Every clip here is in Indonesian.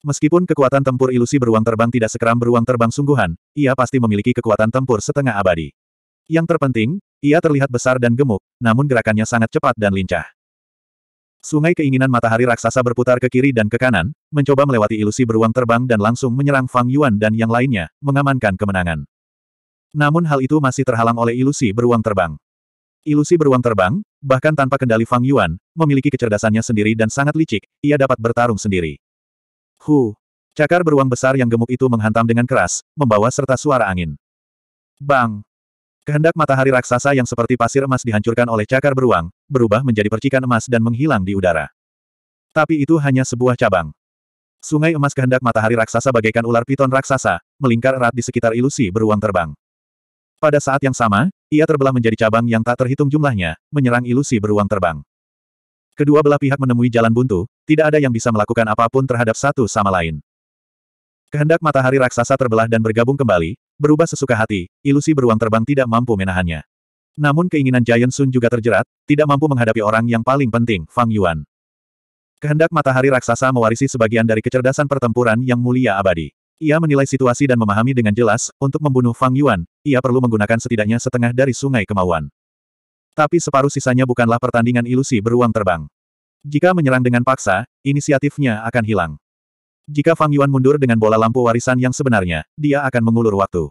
Meskipun kekuatan tempur ilusi beruang terbang tidak sekeram beruang terbang sungguhan, ia pasti memiliki kekuatan tempur setengah abadi. Yang terpenting, ia terlihat besar dan gemuk, namun gerakannya sangat cepat dan lincah. Sungai keinginan matahari raksasa berputar ke kiri dan ke kanan, mencoba melewati ilusi beruang terbang dan langsung menyerang Fang Yuan dan yang lainnya, mengamankan kemenangan. Namun hal itu masih terhalang oleh ilusi beruang terbang. Ilusi beruang terbang, bahkan tanpa kendali Fang Yuan, memiliki kecerdasannya sendiri dan sangat licik, ia dapat bertarung sendiri. Hu. Cakar beruang besar yang gemuk itu menghantam dengan keras, membawa serta suara angin. Bang! Kehendak matahari raksasa yang seperti pasir emas dihancurkan oleh cakar beruang, berubah menjadi percikan emas dan menghilang di udara. Tapi itu hanya sebuah cabang. Sungai emas kehendak matahari raksasa bagaikan ular piton raksasa, melingkar erat di sekitar ilusi beruang terbang. Pada saat yang sama, ia terbelah menjadi cabang yang tak terhitung jumlahnya, menyerang ilusi beruang terbang. Kedua belah pihak menemui jalan buntu, tidak ada yang bisa melakukan apapun terhadap satu sama lain. Kehendak matahari raksasa terbelah dan bergabung kembali, berubah sesuka hati, ilusi beruang terbang tidak mampu menahannya. Namun keinginan Giant Sun juga terjerat, tidak mampu menghadapi orang yang paling penting, Fang Yuan. Kehendak matahari raksasa mewarisi sebagian dari kecerdasan pertempuran yang mulia abadi. Ia menilai situasi dan memahami dengan jelas, untuk membunuh Fang Yuan, ia perlu menggunakan setidaknya setengah dari sungai kemauan. Tapi separuh sisanya bukanlah pertandingan ilusi beruang terbang. Jika menyerang dengan paksa, inisiatifnya akan hilang. Jika Fang Yuan mundur dengan bola lampu warisan yang sebenarnya, dia akan mengulur waktu.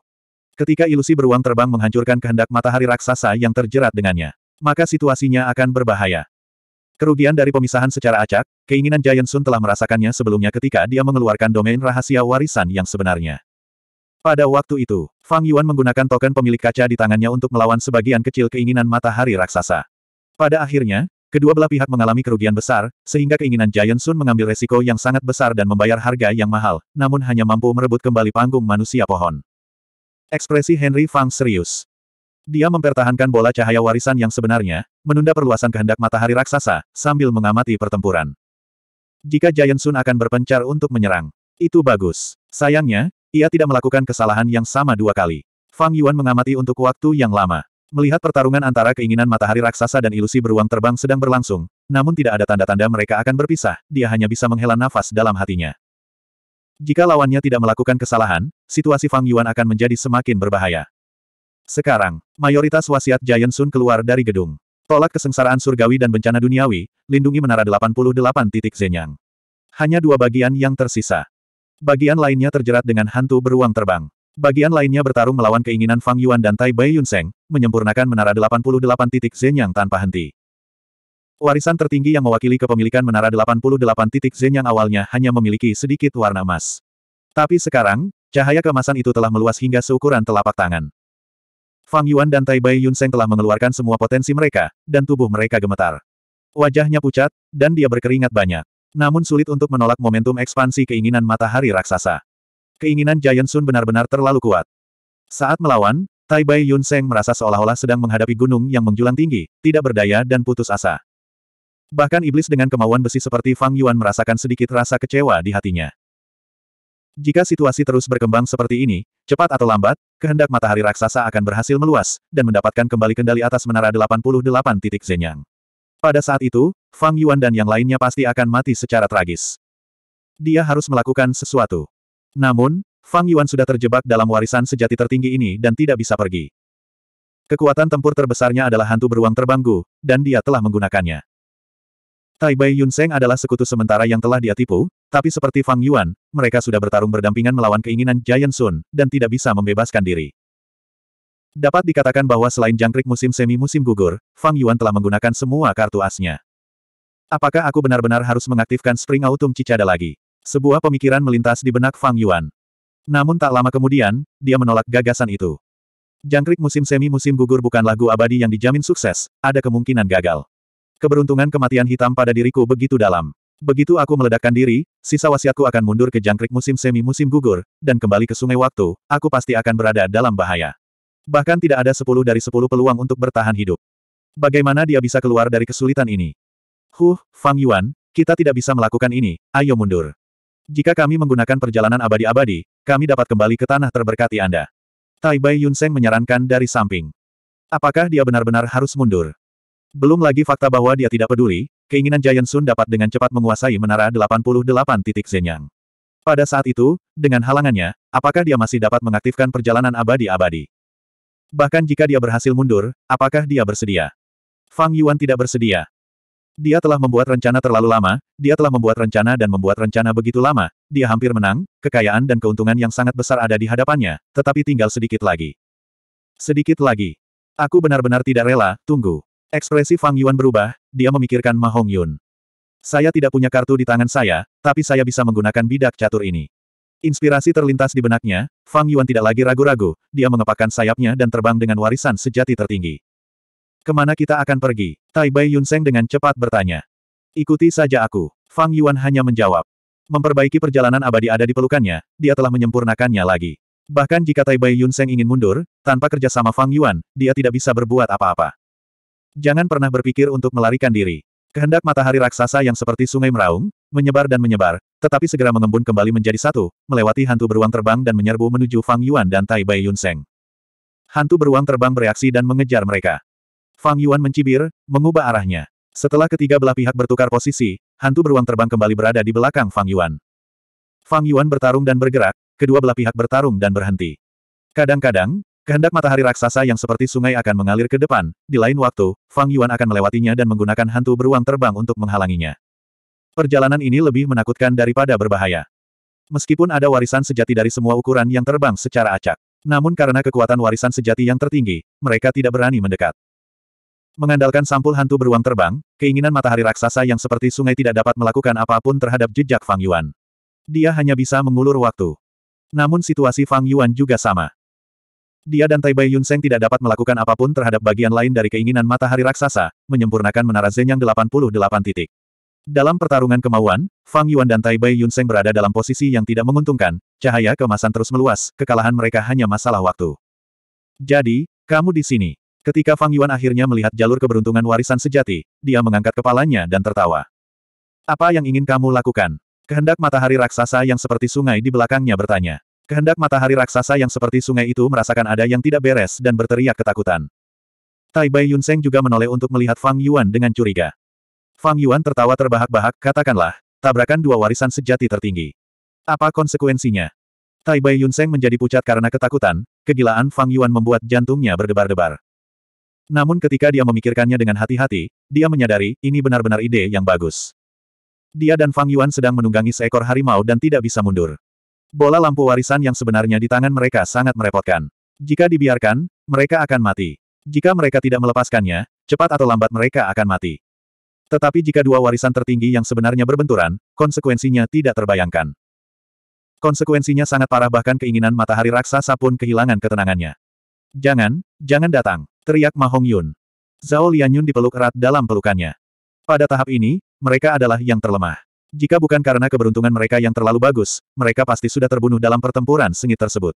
Ketika ilusi beruang terbang menghancurkan kehendak matahari raksasa yang terjerat dengannya, maka situasinya akan berbahaya. Kerugian dari pemisahan secara acak, keinginan Giant Sun telah merasakannya sebelumnya ketika dia mengeluarkan domain rahasia warisan yang sebenarnya. Pada waktu itu, Fang Yuan menggunakan token pemilik kaca di tangannya untuk melawan sebagian kecil keinginan matahari raksasa. Pada akhirnya, kedua belah pihak mengalami kerugian besar, sehingga keinginan Giant Sun mengambil resiko yang sangat besar dan membayar harga yang mahal, namun hanya mampu merebut kembali panggung manusia pohon. Ekspresi Henry Fang serius. Dia mempertahankan bola cahaya warisan yang sebenarnya, menunda perluasan kehendak matahari raksasa, sambil mengamati pertempuran. Jika Giant Sun akan berpencar untuk menyerang, itu bagus. Sayangnya, ia tidak melakukan kesalahan yang sama dua kali. Fang Yuan mengamati untuk waktu yang lama. Melihat pertarungan antara keinginan matahari raksasa dan ilusi beruang terbang sedang berlangsung, namun tidak ada tanda-tanda mereka akan berpisah, dia hanya bisa menghela nafas dalam hatinya. Jika lawannya tidak melakukan kesalahan, situasi Fang Yuan akan menjadi semakin berbahaya. Sekarang, mayoritas wasiat Giant Sun keluar dari gedung. Tolak kesengsaraan surgawi dan bencana duniawi, lindungi menara 88 titik Zenyang. Hanya dua bagian yang tersisa. Bagian lainnya terjerat dengan hantu beruang terbang. Bagian lainnya bertarung melawan keinginan Fang Yuan dan Tai Bai Yunseng, menyempurnakan menara 88 titik yang tanpa henti. Warisan tertinggi yang mewakili kepemilikan menara 88 titik yang awalnya hanya memiliki sedikit warna emas. Tapi sekarang, cahaya kemasan itu telah meluas hingga seukuran telapak tangan. Fang Yuan dan Tai Bai Yunseng telah mengeluarkan semua potensi mereka, dan tubuh mereka gemetar. Wajahnya pucat, dan dia berkeringat banyak. Namun sulit untuk menolak momentum ekspansi keinginan matahari raksasa. Keinginan Giant Sun benar-benar terlalu kuat. Saat melawan, Tai Bai Yun Seng merasa seolah-olah sedang menghadapi gunung yang menjulang tinggi, tidak berdaya dan putus asa. Bahkan iblis dengan kemauan besi seperti Fang Yuan merasakan sedikit rasa kecewa di hatinya. Jika situasi terus berkembang seperti ini, cepat atau lambat, kehendak matahari raksasa akan berhasil meluas, dan mendapatkan kembali kendali atas menara 88 titik Zenyang. Pada saat itu, Fang Yuan dan yang lainnya pasti akan mati secara tragis. Dia harus melakukan sesuatu. Namun, Fang Yuan sudah terjebak dalam warisan sejati tertinggi ini dan tidak bisa pergi. Kekuatan tempur terbesarnya adalah hantu beruang terbanggu, dan dia telah menggunakannya. Tai Bai Yun Seng adalah sekutu sementara yang telah dia tipu, tapi seperti Fang Yuan, mereka sudah bertarung berdampingan melawan keinginan Giant Sun, dan tidak bisa membebaskan diri. Dapat dikatakan bahwa selain jangkrik musim semi musim gugur, Fang Yuan telah menggunakan semua kartu asnya. Apakah aku benar-benar harus mengaktifkan Spring Autumn Cicada lagi? Sebuah pemikiran melintas di benak Fang Yuan. Namun tak lama kemudian, dia menolak gagasan itu. Jangkrik musim semi-musim gugur bukan lagu abadi yang dijamin sukses, ada kemungkinan gagal. Keberuntungan kematian hitam pada diriku begitu dalam. Begitu aku meledakkan diri, sisa wasiatku akan mundur ke jangkrik musim semi-musim gugur, dan kembali ke sungai waktu, aku pasti akan berada dalam bahaya. Bahkan tidak ada sepuluh dari sepuluh peluang untuk bertahan hidup. Bagaimana dia bisa keluar dari kesulitan ini? Huh, Fang Yuan, kita tidak bisa melakukan ini, ayo mundur. Jika kami menggunakan perjalanan abadi-abadi, kami dapat kembali ke tanah terberkati Anda. Tai Bai Yunseng menyarankan dari samping. Apakah dia benar-benar harus mundur? Belum lagi fakta bahwa dia tidak peduli, keinginan Giant Sun dapat dengan cepat menguasai menara 88 titik Zenyang. Pada saat itu, dengan halangannya, apakah dia masih dapat mengaktifkan perjalanan abadi-abadi? Bahkan jika dia berhasil mundur, apakah dia bersedia? Fang Yuan tidak bersedia. Dia telah membuat rencana terlalu lama, dia telah membuat rencana dan membuat rencana begitu lama, dia hampir menang, kekayaan dan keuntungan yang sangat besar ada di hadapannya, tetapi tinggal sedikit lagi. Sedikit lagi. Aku benar-benar tidak rela, tunggu. Ekspresi Fang Yuan berubah, dia memikirkan Ma Hong Yun. Saya tidak punya kartu di tangan saya, tapi saya bisa menggunakan bidak catur ini. Inspirasi terlintas di benaknya, Fang Yuan tidak lagi ragu-ragu, dia mengepakkan sayapnya dan terbang dengan warisan sejati tertinggi. Kemana kita akan pergi? Tai Bai Yunseng dengan cepat bertanya. Ikuti saja aku. Fang Yuan hanya menjawab. Memperbaiki perjalanan abadi ada di pelukannya, dia telah menyempurnakannya lagi. Bahkan jika Tai Bai Yunseng ingin mundur, tanpa kerjasama Fang Yuan, dia tidak bisa berbuat apa-apa. Jangan pernah berpikir untuk melarikan diri. Kehendak matahari raksasa yang seperti sungai meraung, menyebar dan menyebar, tetapi segera mengembun kembali menjadi satu, melewati hantu beruang terbang dan menyerbu menuju Fang Yuan dan Tai Bai Yunseng. Hantu beruang terbang bereaksi dan mengejar mereka. Fang Yuan mencibir, mengubah arahnya. Setelah ketiga belah pihak bertukar posisi, hantu beruang terbang kembali berada di belakang Fang Yuan. Fang Yuan bertarung dan bergerak, kedua belah pihak bertarung dan berhenti. Kadang-kadang, kehendak matahari raksasa yang seperti sungai akan mengalir ke depan, di lain waktu, Fang Yuan akan melewatinya dan menggunakan hantu beruang terbang untuk menghalanginya. Perjalanan ini lebih menakutkan daripada berbahaya. Meskipun ada warisan sejati dari semua ukuran yang terbang secara acak, namun karena kekuatan warisan sejati yang tertinggi, mereka tidak berani mendekat. Mengandalkan sampul hantu beruang terbang, keinginan matahari raksasa yang seperti sungai tidak dapat melakukan apapun terhadap jejak Fang Yuan. Dia hanya bisa mengulur waktu. Namun situasi Fang Yuan juga sama. Dia dan Tai Bai Yun Seng tidak dapat melakukan apapun terhadap bagian lain dari keinginan matahari raksasa, menyempurnakan menara Zen yang 88 titik. Dalam pertarungan kemauan, Fang Yuan dan Tai Bai Yun Seng berada dalam posisi yang tidak menguntungkan, cahaya kemasan terus meluas, kekalahan mereka hanya masalah waktu. Jadi, kamu di sini. Ketika Fang Yuan akhirnya melihat jalur keberuntungan warisan sejati, dia mengangkat kepalanya dan tertawa. Apa yang ingin kamu lakukan? Kehendak matahari raksasa yang seperti sungai di belakangnya bertanya. Kehendak matahari raksasa yang seperti sungai itu merasakan ada yang tidak beres dan berteriak ketakutan. Tai Bai Yunseng juga menoleh untuk melihat Fang Yuan dengan curiga. Fang Yuan tertawa terbahak-bahak, katakanlah, tabrakan dua warisan sejati tertinggi. Apa konsekuensinya? Tai Bai Yunseng menjadi pucat karena ketakutan, kegilaan Fang Yuan membuat jantungnya berdebar-debar. Namun ketika dia memikirkannya dengan hati-hati, dia menyadari, ini benar-benar ide yang bagus. Dia dan Fang Yuan sedang menunggangi seekor harimau dan tidak bisa mundur. Bola lampu warisan yang sebenarnya di tangan mereka sangat merepotkan. Jika dibiarkan, mereka akan mati. Jika mereka tidak melepaskannya, cepat atau lambat mereka akan mati. Tetapi jika dua warisan tertinggi yang sebenarnya berbenturan, konsekuensinya tidak terbayangkan. Konsekuensinya sangat parah bahkan keinginan matahari raksasa pun kehilangan ketenangannya. Jangan, jangan datang teriak Ma Yun. Zhao Lianyun dipeluk erat dalam pelukannya. Pada tahap ini, mereka adalah yang terlemah. Jika bukan karena keberuntungan mereka yang terlalu bagus, mereka pasti sudah terbunuh dalam pertempuran sengit tersebut.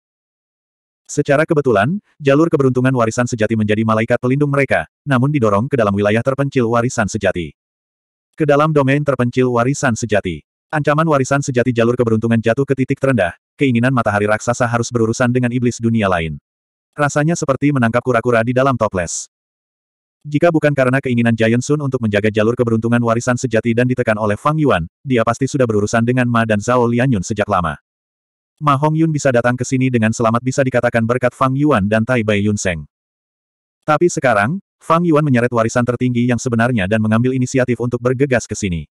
Secara kebetulan, jalur keberuntungan warisan sejati menjadi malaikat pelindung mereka, namun didorong ke dalam wilayah terpencil warisan sejati. Ke dalam domain terpencil warisan sejati. Ancaman warisan sejati jalur keberuntungan jatuh ke titik terendah, keinginan matahari raksasa harus berurusan dengan iblis dunia lain. Rasanya seperti menangkap kura-kura di dalam toples. Jika bukan karena keinginan Giant Sun untuk menjaga jalur keberuntungan warisan sejati dan ditekan oleh Fang Yuan, dia pasti sudah berurusan dengan Ma dan Zhao Lianyun sejak lama. Ma Hong Yun bisa datang ke sini dengan selamat bisa dikatakan berkat Fang Yuan dan Tai Bai Yun Seng. Tapi sekarang, Fang Yuan menyeret warisan tertinggi yang sebenarnya dan mengambil inisiatif untuk bergegas ke sini.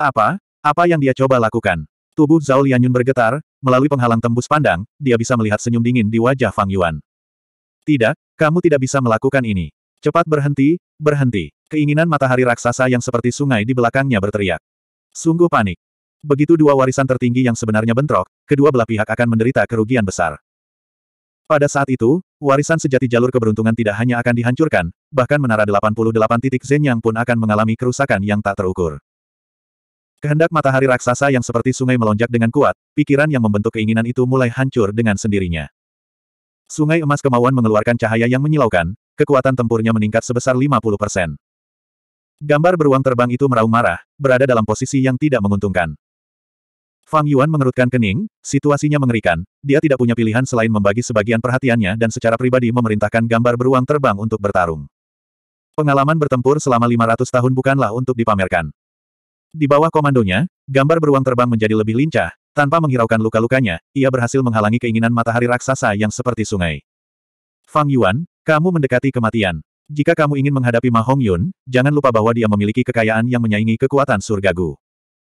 Apa? Apa yang dia coba lakukan? Tubuh Zhao Lianyun bergetar, melalui penghalang tembus pandang, dia bisa melihat senyum dingin di wajah Fang Yuan. Tidak, kamu tidak bisa melakukan ini. Cepat berhenti, berhenti. Keinginan matahari raksasa yang seperti sungai di belakangnya berteriak. Sungguh panik. Begitu dua warisan tertinggi yang sebenarnya bentrok, kedua belah pihak akan menderita kerugian besar. Pada saat itu, warisan sejati jalur keberuntungan tidak hanya akan dihancurkan, bahkan menara 88 titik Zen yang pun akan mengalami kerusakan yang tak terukur. Kehendak matahari raksasa yang seperti sungai melonjak dengan kuat, pikiran yang membentuk keinginan itu mulai hancur dengan sendirinya. Sungai emas kemauan mengeluarkan cahaya yang menyilaukan, kekuatan tempurnya meningkat sebesar 50 persen. Gambar beruang terbang itu meraung marah, berada dalam posisi yang tidak menguntungkan. Fang Yuan mengerutkan kening, situasinya mengerikan, dia tidak punya pilihan selain membagi sebagian perhatiannya dan secara pribadi memerintahkan gambar beruang terbang untuk bertarung. Pengalaman bertempur selama 500 tahun bukanlah untuk dipamerkan. Di bawah komandonya, gambar beruang terbang menjadi lebih lincah, tanpa menghiraukan luka-lukanya, ia berhasil menghalangi keinginan matahari raksasa yang seperti sungai. Fang Yuan, kamu mendekati kematian. Jika kamu ingin menghadapi Ma Hong Yun, jangan lupa bahwa dia memiliki kekayaan yang menyaingi kekuatan surgagu.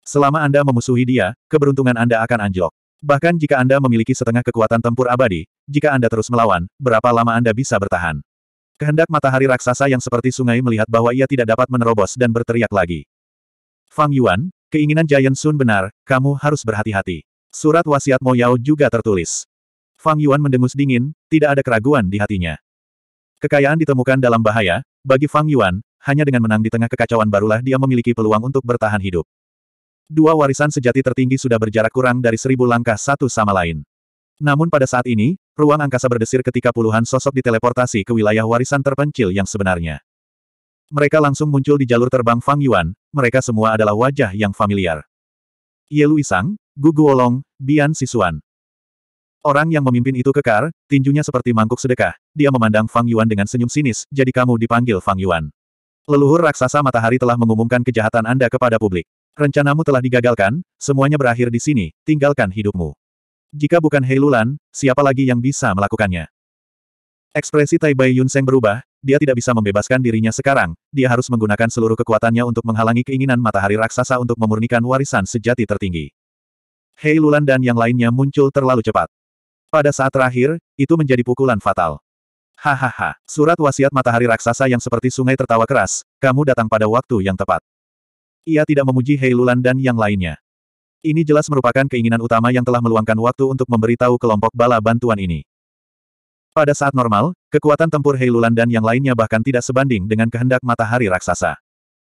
Selama Anda memusuhi dia, keberuntungan Anda akan anjlok. Bahkan jika Anda memiliki setengah kekuatan tempur abadi, jika Anda terus melawan, berapa lama Anda bisa bertahan? Kehendak matahari raksasa yang seperti sungai melihat bahwa ia tidak dapat menerobos dan berteriak lagi. Fang Yuan, Keinginan Giant Sun benar, kamu harus berhati-hati. Surat wasiat Mo juga tertulis. Fang Yuan mendengus dingin, tidak ada keraguan di hatinya. Kekayaan ditemukan dalam bahaya, bagi Fang Yuan, hanya dengan menang di tengah kekacauan barulah dia memiliki peluang untuk bertahan hidup. Dua warisan sejati tertinggi sudah berjarak kurang dari seribu langkah satu sama lain. Namun pada saat ini, ruang angkasa berdesir ketika puluhan sosok diteleportasi ke wilayah warisan terpencil yang sebenarnya. Mereka langsung muncul di jalur terbang Fang Yuan, mereka semua adalah wajah yang familiar. Ye Luisang, Gu Guolong, Bian Sisuan. Orang yang memimpin itu kekar, tinjunya seperti mangkuk sedekah, dia memandang Fang Yuan dengan senyum sinis, jadi kamu dipanggil Fang Yuan. Leluhur raksasa matahari telah mengumumkan kejahatan Anda kepada publik. Rencanamu telah digagalkan, semuanya berakhir di sini, tinggalkan hidupmu. Jika bukan Hei siapa lagi yang bisa melakukannya? Ekspresi Tai Bai Seng berubah, dia tidak bisa membebaskan dirinya sekarang, dia harus menggunakan seluruh kekuatannya untuk menghalangi keinginan matahari raksasa untuk memurnikan warisan sejati tertinggi. Hei Lulan dan yang lainnya muncul terlalu cepat. Pada saat terakhir, itu menjadi pukulan fatal. Hahaha, surat wasiat matahari raksasa yang seperti sungai tertawa keras, kamu datang pada waktu yang tepat. Ia tidak memuji Hei Lulan dan yang lainnya. Ini jelas merupakan keinginan utama yang telah meluangkan waktu untuk memberitahu kelompok bala bantuan ini. Pada saat normal, kekuatan tempur Heilulan dan yang lainnya bahkan tidak sebanding dengan kehendak matahari raksasa.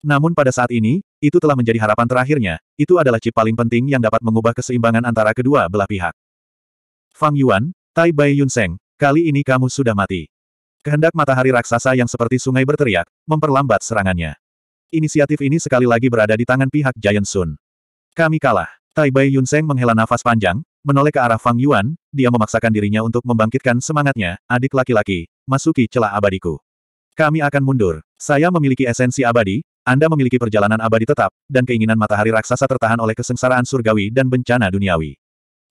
Namun pada saat ini, itu telah menjadi harapan terakhirnya, itu adalah chip paling penting yang dapat mengubah keseimbangan antara kedua belah pihak. Fang Yuan, Tai Bai Yun Seng, kali ini kamu sudah mati. Kehendak matahari raksasa yang seperti sungai berteriak, memperlambat serangannya. Inisiatif ini sekali lagi berada di tangan pihak Giant Sun. Kami kalah. Tai Bai Yunseng menghela nafas panjang, menoleh ke arah Fang Yuan, dia memaksakan dirinya untuk membangkitkan semangatnya, adik laki-laki, masuki celah abadiku. Kami akan mundur. Saya memiliki esensi abadi, Anda memiliki perjalanan abadi tetap, dan keinginan matahari raksasa tertahan oleh kesengsaraan surgawi dan bencana duniawi.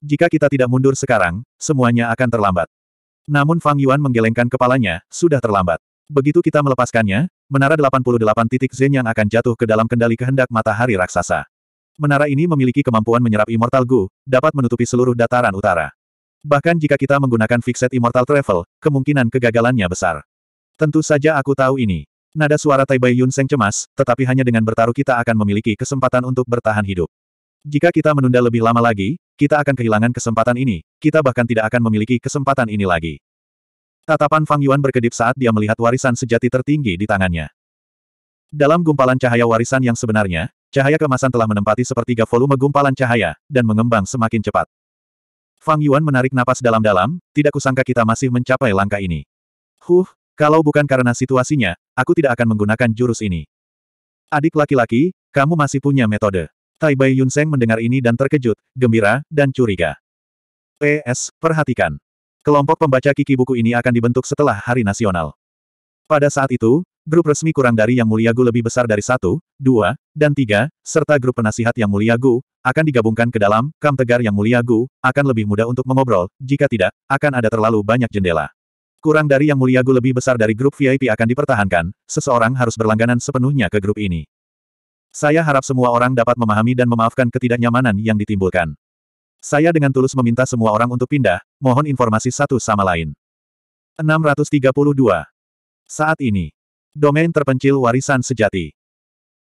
Jika kita tidak mundur sekarang, semuanya akan terlambat. Namun Fang Yuan menggelengkan kepalanya, sudah terlambat. Begitu kita melepaskannya, menara 88 titik Zen yang akan jatuh ke dalam kendali kehendak matahari raksasa. Menara ini memiliki kemampuan menyerap Immortal Gu, dapat menutupi seluruh dataran utara. Bahkan jika kita menggunakan Fixed Immortal Travel, kemungkinan kegagalannya besar. Tentu saja aku tahu ini. Nada suara Taibai Yun Seng cemas, tetapi hanya dengan bertaruh kita akan memiliki kesempatan untuk bertahan hidup. Jika kita menunda lebih lama lagi, kita akan kehilangan kesempatan ini, kita bahkan tidak akan memiliki kesempatan ini lagi. Tatapan Fang Yuan berkedip saat dia melihat warisan sejati tertinggi di tangannya. Dalam gumpalan cahaya warisan yang sebenarnya, Cahaya kemasan telah menempati sepertiga volume gumpalan cahaya, dan mengembang semakin cepat. Fang Yuan menarik napas dalam-dalam, tidak kusangka kita masih mencapai langkah ini. Huh, kalau bukan karena situasinya, aku tidak akan menggunakan jurus ini. Adik laki-laki, kamu masih punya metode. Tai Bai Yunseng mendengar ini dan terkejut, gembira, dan curiga. PS, perhatikan. Kelompok pembaca kiki buku ini akan dibentuk setelah Hari Nasional. Pada saat itu, Grup resmi kurang dari Yang Mulia Gu lebih besar dari satu, dua, dan tiga, serta grup penasihat Yang Mulia Gu, akan digabungkan ke dalam, kam tegar Yang Mulia Gu, akan lebih mudah untuk mengobrol, jika tidak, akan ada terlalu banyak jendela. Kurang dari Yang Mulia Gu lebih besar dari grup VIP akan dipertahankan, seseorang harus berlangganan sepenuhnya ke grup ini. Saya harap semua orang dapat memahami dan memaafkan ketidaknyamanan yang ditimbulkan. Saya dengan tulus meminta semua orang untuk pindah, mohon informasi satu sama lain. 632. Saat ini, Domain terpencil warisan sejati.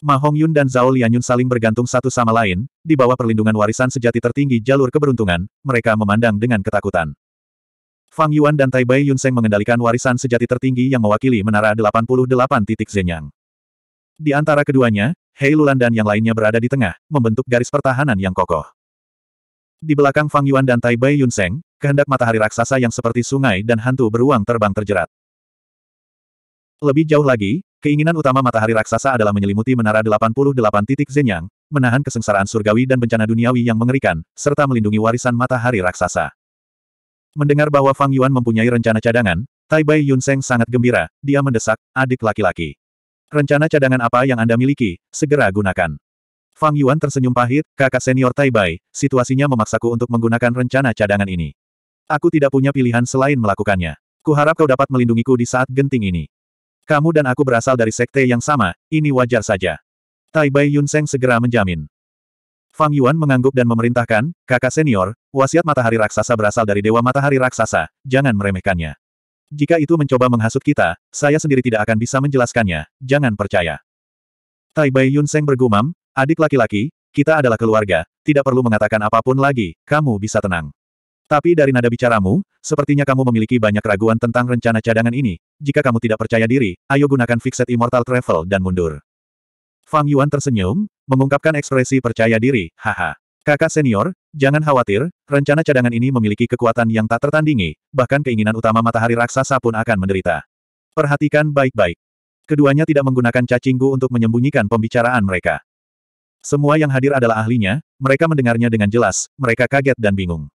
Ma Hongyun dan Zhao Lianyun saling bergantung satu sama lain, di bawah perlindungan warisan sejati tertinggi jalur keberuntungan, mereka memandang dengan ketakutan. Fang Yuan dan Tai Bai Yunseng mengendalikan warisan sejati tertinggi yang mewakili menara 88 titik Zenyang. Di antara keduanya, Hei Lulan dan yang lainnya berada di tengah, membentuk garis pertahanan yang kokoh. Di belakang Fang Yuan dan Tai Bai Yunseng, kehendak matahari raksasa yang seperti sungai dan hantu beruang terbang terjerat. Lebih jauh lagi, keinginan utama matahari raksasa adalah menyelimuti menara 88 titik Zenyang, menahan kesengsaraan surgawi dan bencana duniawi yang mengerikan, serta melindungi warisan matahari raksasa. Mendengar bahwa Fang Yuan mempunyai rencana cadangan, Tai Bai Yun Yunseng sangat gembira, dia mendesak, adik laki-laki. Rencana cadangan apa yang Anda miliki, segera gunakan. Fang Yuan tersenyum pahit, kakak senior Tai Bai, situasinya memaksaku untuk menggunakan rencana cadangan ini. Aku tidak punya pilihan selain melakukannya. Kuharap kau dapat melindungiku di saat genting ini. Kamu dan aku berasal dari sekte yang sama, ini wajar saja. Tai Bai Yun Seng segera menjamin. Fang Yuan mengangguk dan memerintahkan, kakak senior, wasiat matahari raksasa berasal dari dewa matahari raksasa, jangan meremehkannya. Jika itu mencoba menghasut kita, saya sendiri tidak akan bisa menjelaskannya, jangan percaya. Tai Bai Yun Seng bergumam, adik laki-laki, kita adalah keluarga, tidak perlu mengatakan apapun lagi, kamu bisa tenang. Tapi dari nada bicaramu, sepertinya kamu memiliki banyak keraguan tentang rencana cadangan ini. Jika kamu tidak percaya diri, ayo gunakan Fixed Immortal Travel dan mundur. Fang Yuan tersenyum, mengungkapkan ekspresi percaya diri, haha. Kakak senior, jangan khawatir, rencana cadangan ini memiliki kekuatan yang tak tertandingi, bahkan keinginan utama matahari raksasa pun akan menderita. Perhatikan baik-baik. Keduanya tidak menggunakan cacinggu untuk menyembunyikan pembicaraan mereka. Semua yang hadir adalah ahlinya, mereka mendengarnya dengan jelas, mereka kaget dan bingung.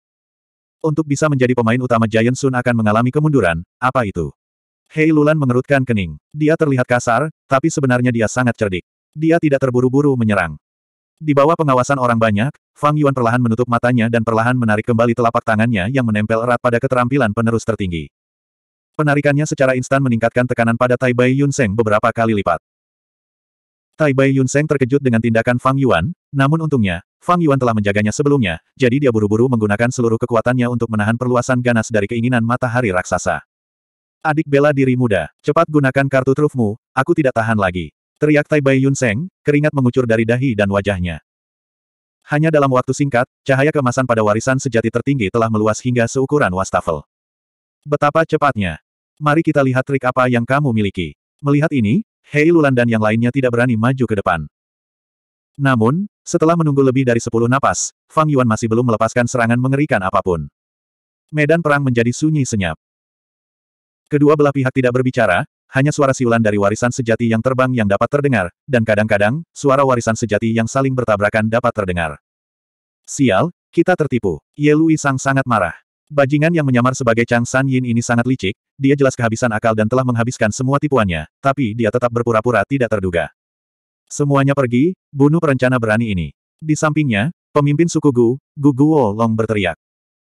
Untuk bisa menjadi pemain utama Giant Sun akan mengalami kemunduran, apa itu? Hei Lulan mengerutkan kening. Dia terlihat kasar, tapi sebenarnya dia sangat cerdik. Dia tidak terburu-buru menyerang. Di bawah pengawasan orang banyak, Fang Yuan perlahan menutup matanya dan perlahan menarik kembali telapak tangannya yang menempel erat pada keterampilan penerus tertinggi. Penarikannya secara instan meningkatkan tekanan pada Tai Bai Yun Seng beberapa kali lipat. Tai Bai Yun Seng terkejut dengan tindakan Fang Yuan, namun untungnya, Fang Yuan telah menjaganya sebelumnya, jadi dia buru-buru menggunakan seluruh kekuatannya untuk menahan perluasan ganas dari keinginan matahari raksasa. Adik bela diri muda, cepat gunakan kartu trufmu, aku tidak tahan lagi. Teriak Tai Bai Yun Seng, keringat mengucur dari dahi dan wajahnya. Hanya dalam waktu singkat, cahaya kemasan pada warisan sejati tertinggi telah meluas hingga seukuran wastafel. Betapa cepatnya. Mari kita lihat trik apa yang kamu miliki. Melihat ini, Hei Lulan dan yang lainnya tidak berani maju ke depan. Namun, setelah menunggu lebih dari sepuluh napas, Fang Yuan masih belum melepaskan serangan mengerikan apapun. Medan perang menjadi sunyi senyap. Kedua belah pihak tidak berbicara, hanya suara siulan dari warisan sejati yang terbang yang dapat terdengar, dan kadang-kadang, suara warisan sejati yang saling bertabrakan dapat terdengar. Sial, kita tertipu. Ye Lui Sang sangat marah. Bajingan yang menyamar sebagai Chang San Yin ini sangat licik, dia jelas kehabisan akal dan telah menghabiskan semua tipuannya, tapi dia tetap berpura-pura tidak terduga. Semuanya pergi, bunuh perencana berani ini. Di sampingnya, pemimpin suku Gu, Gu Guo Long berteriak.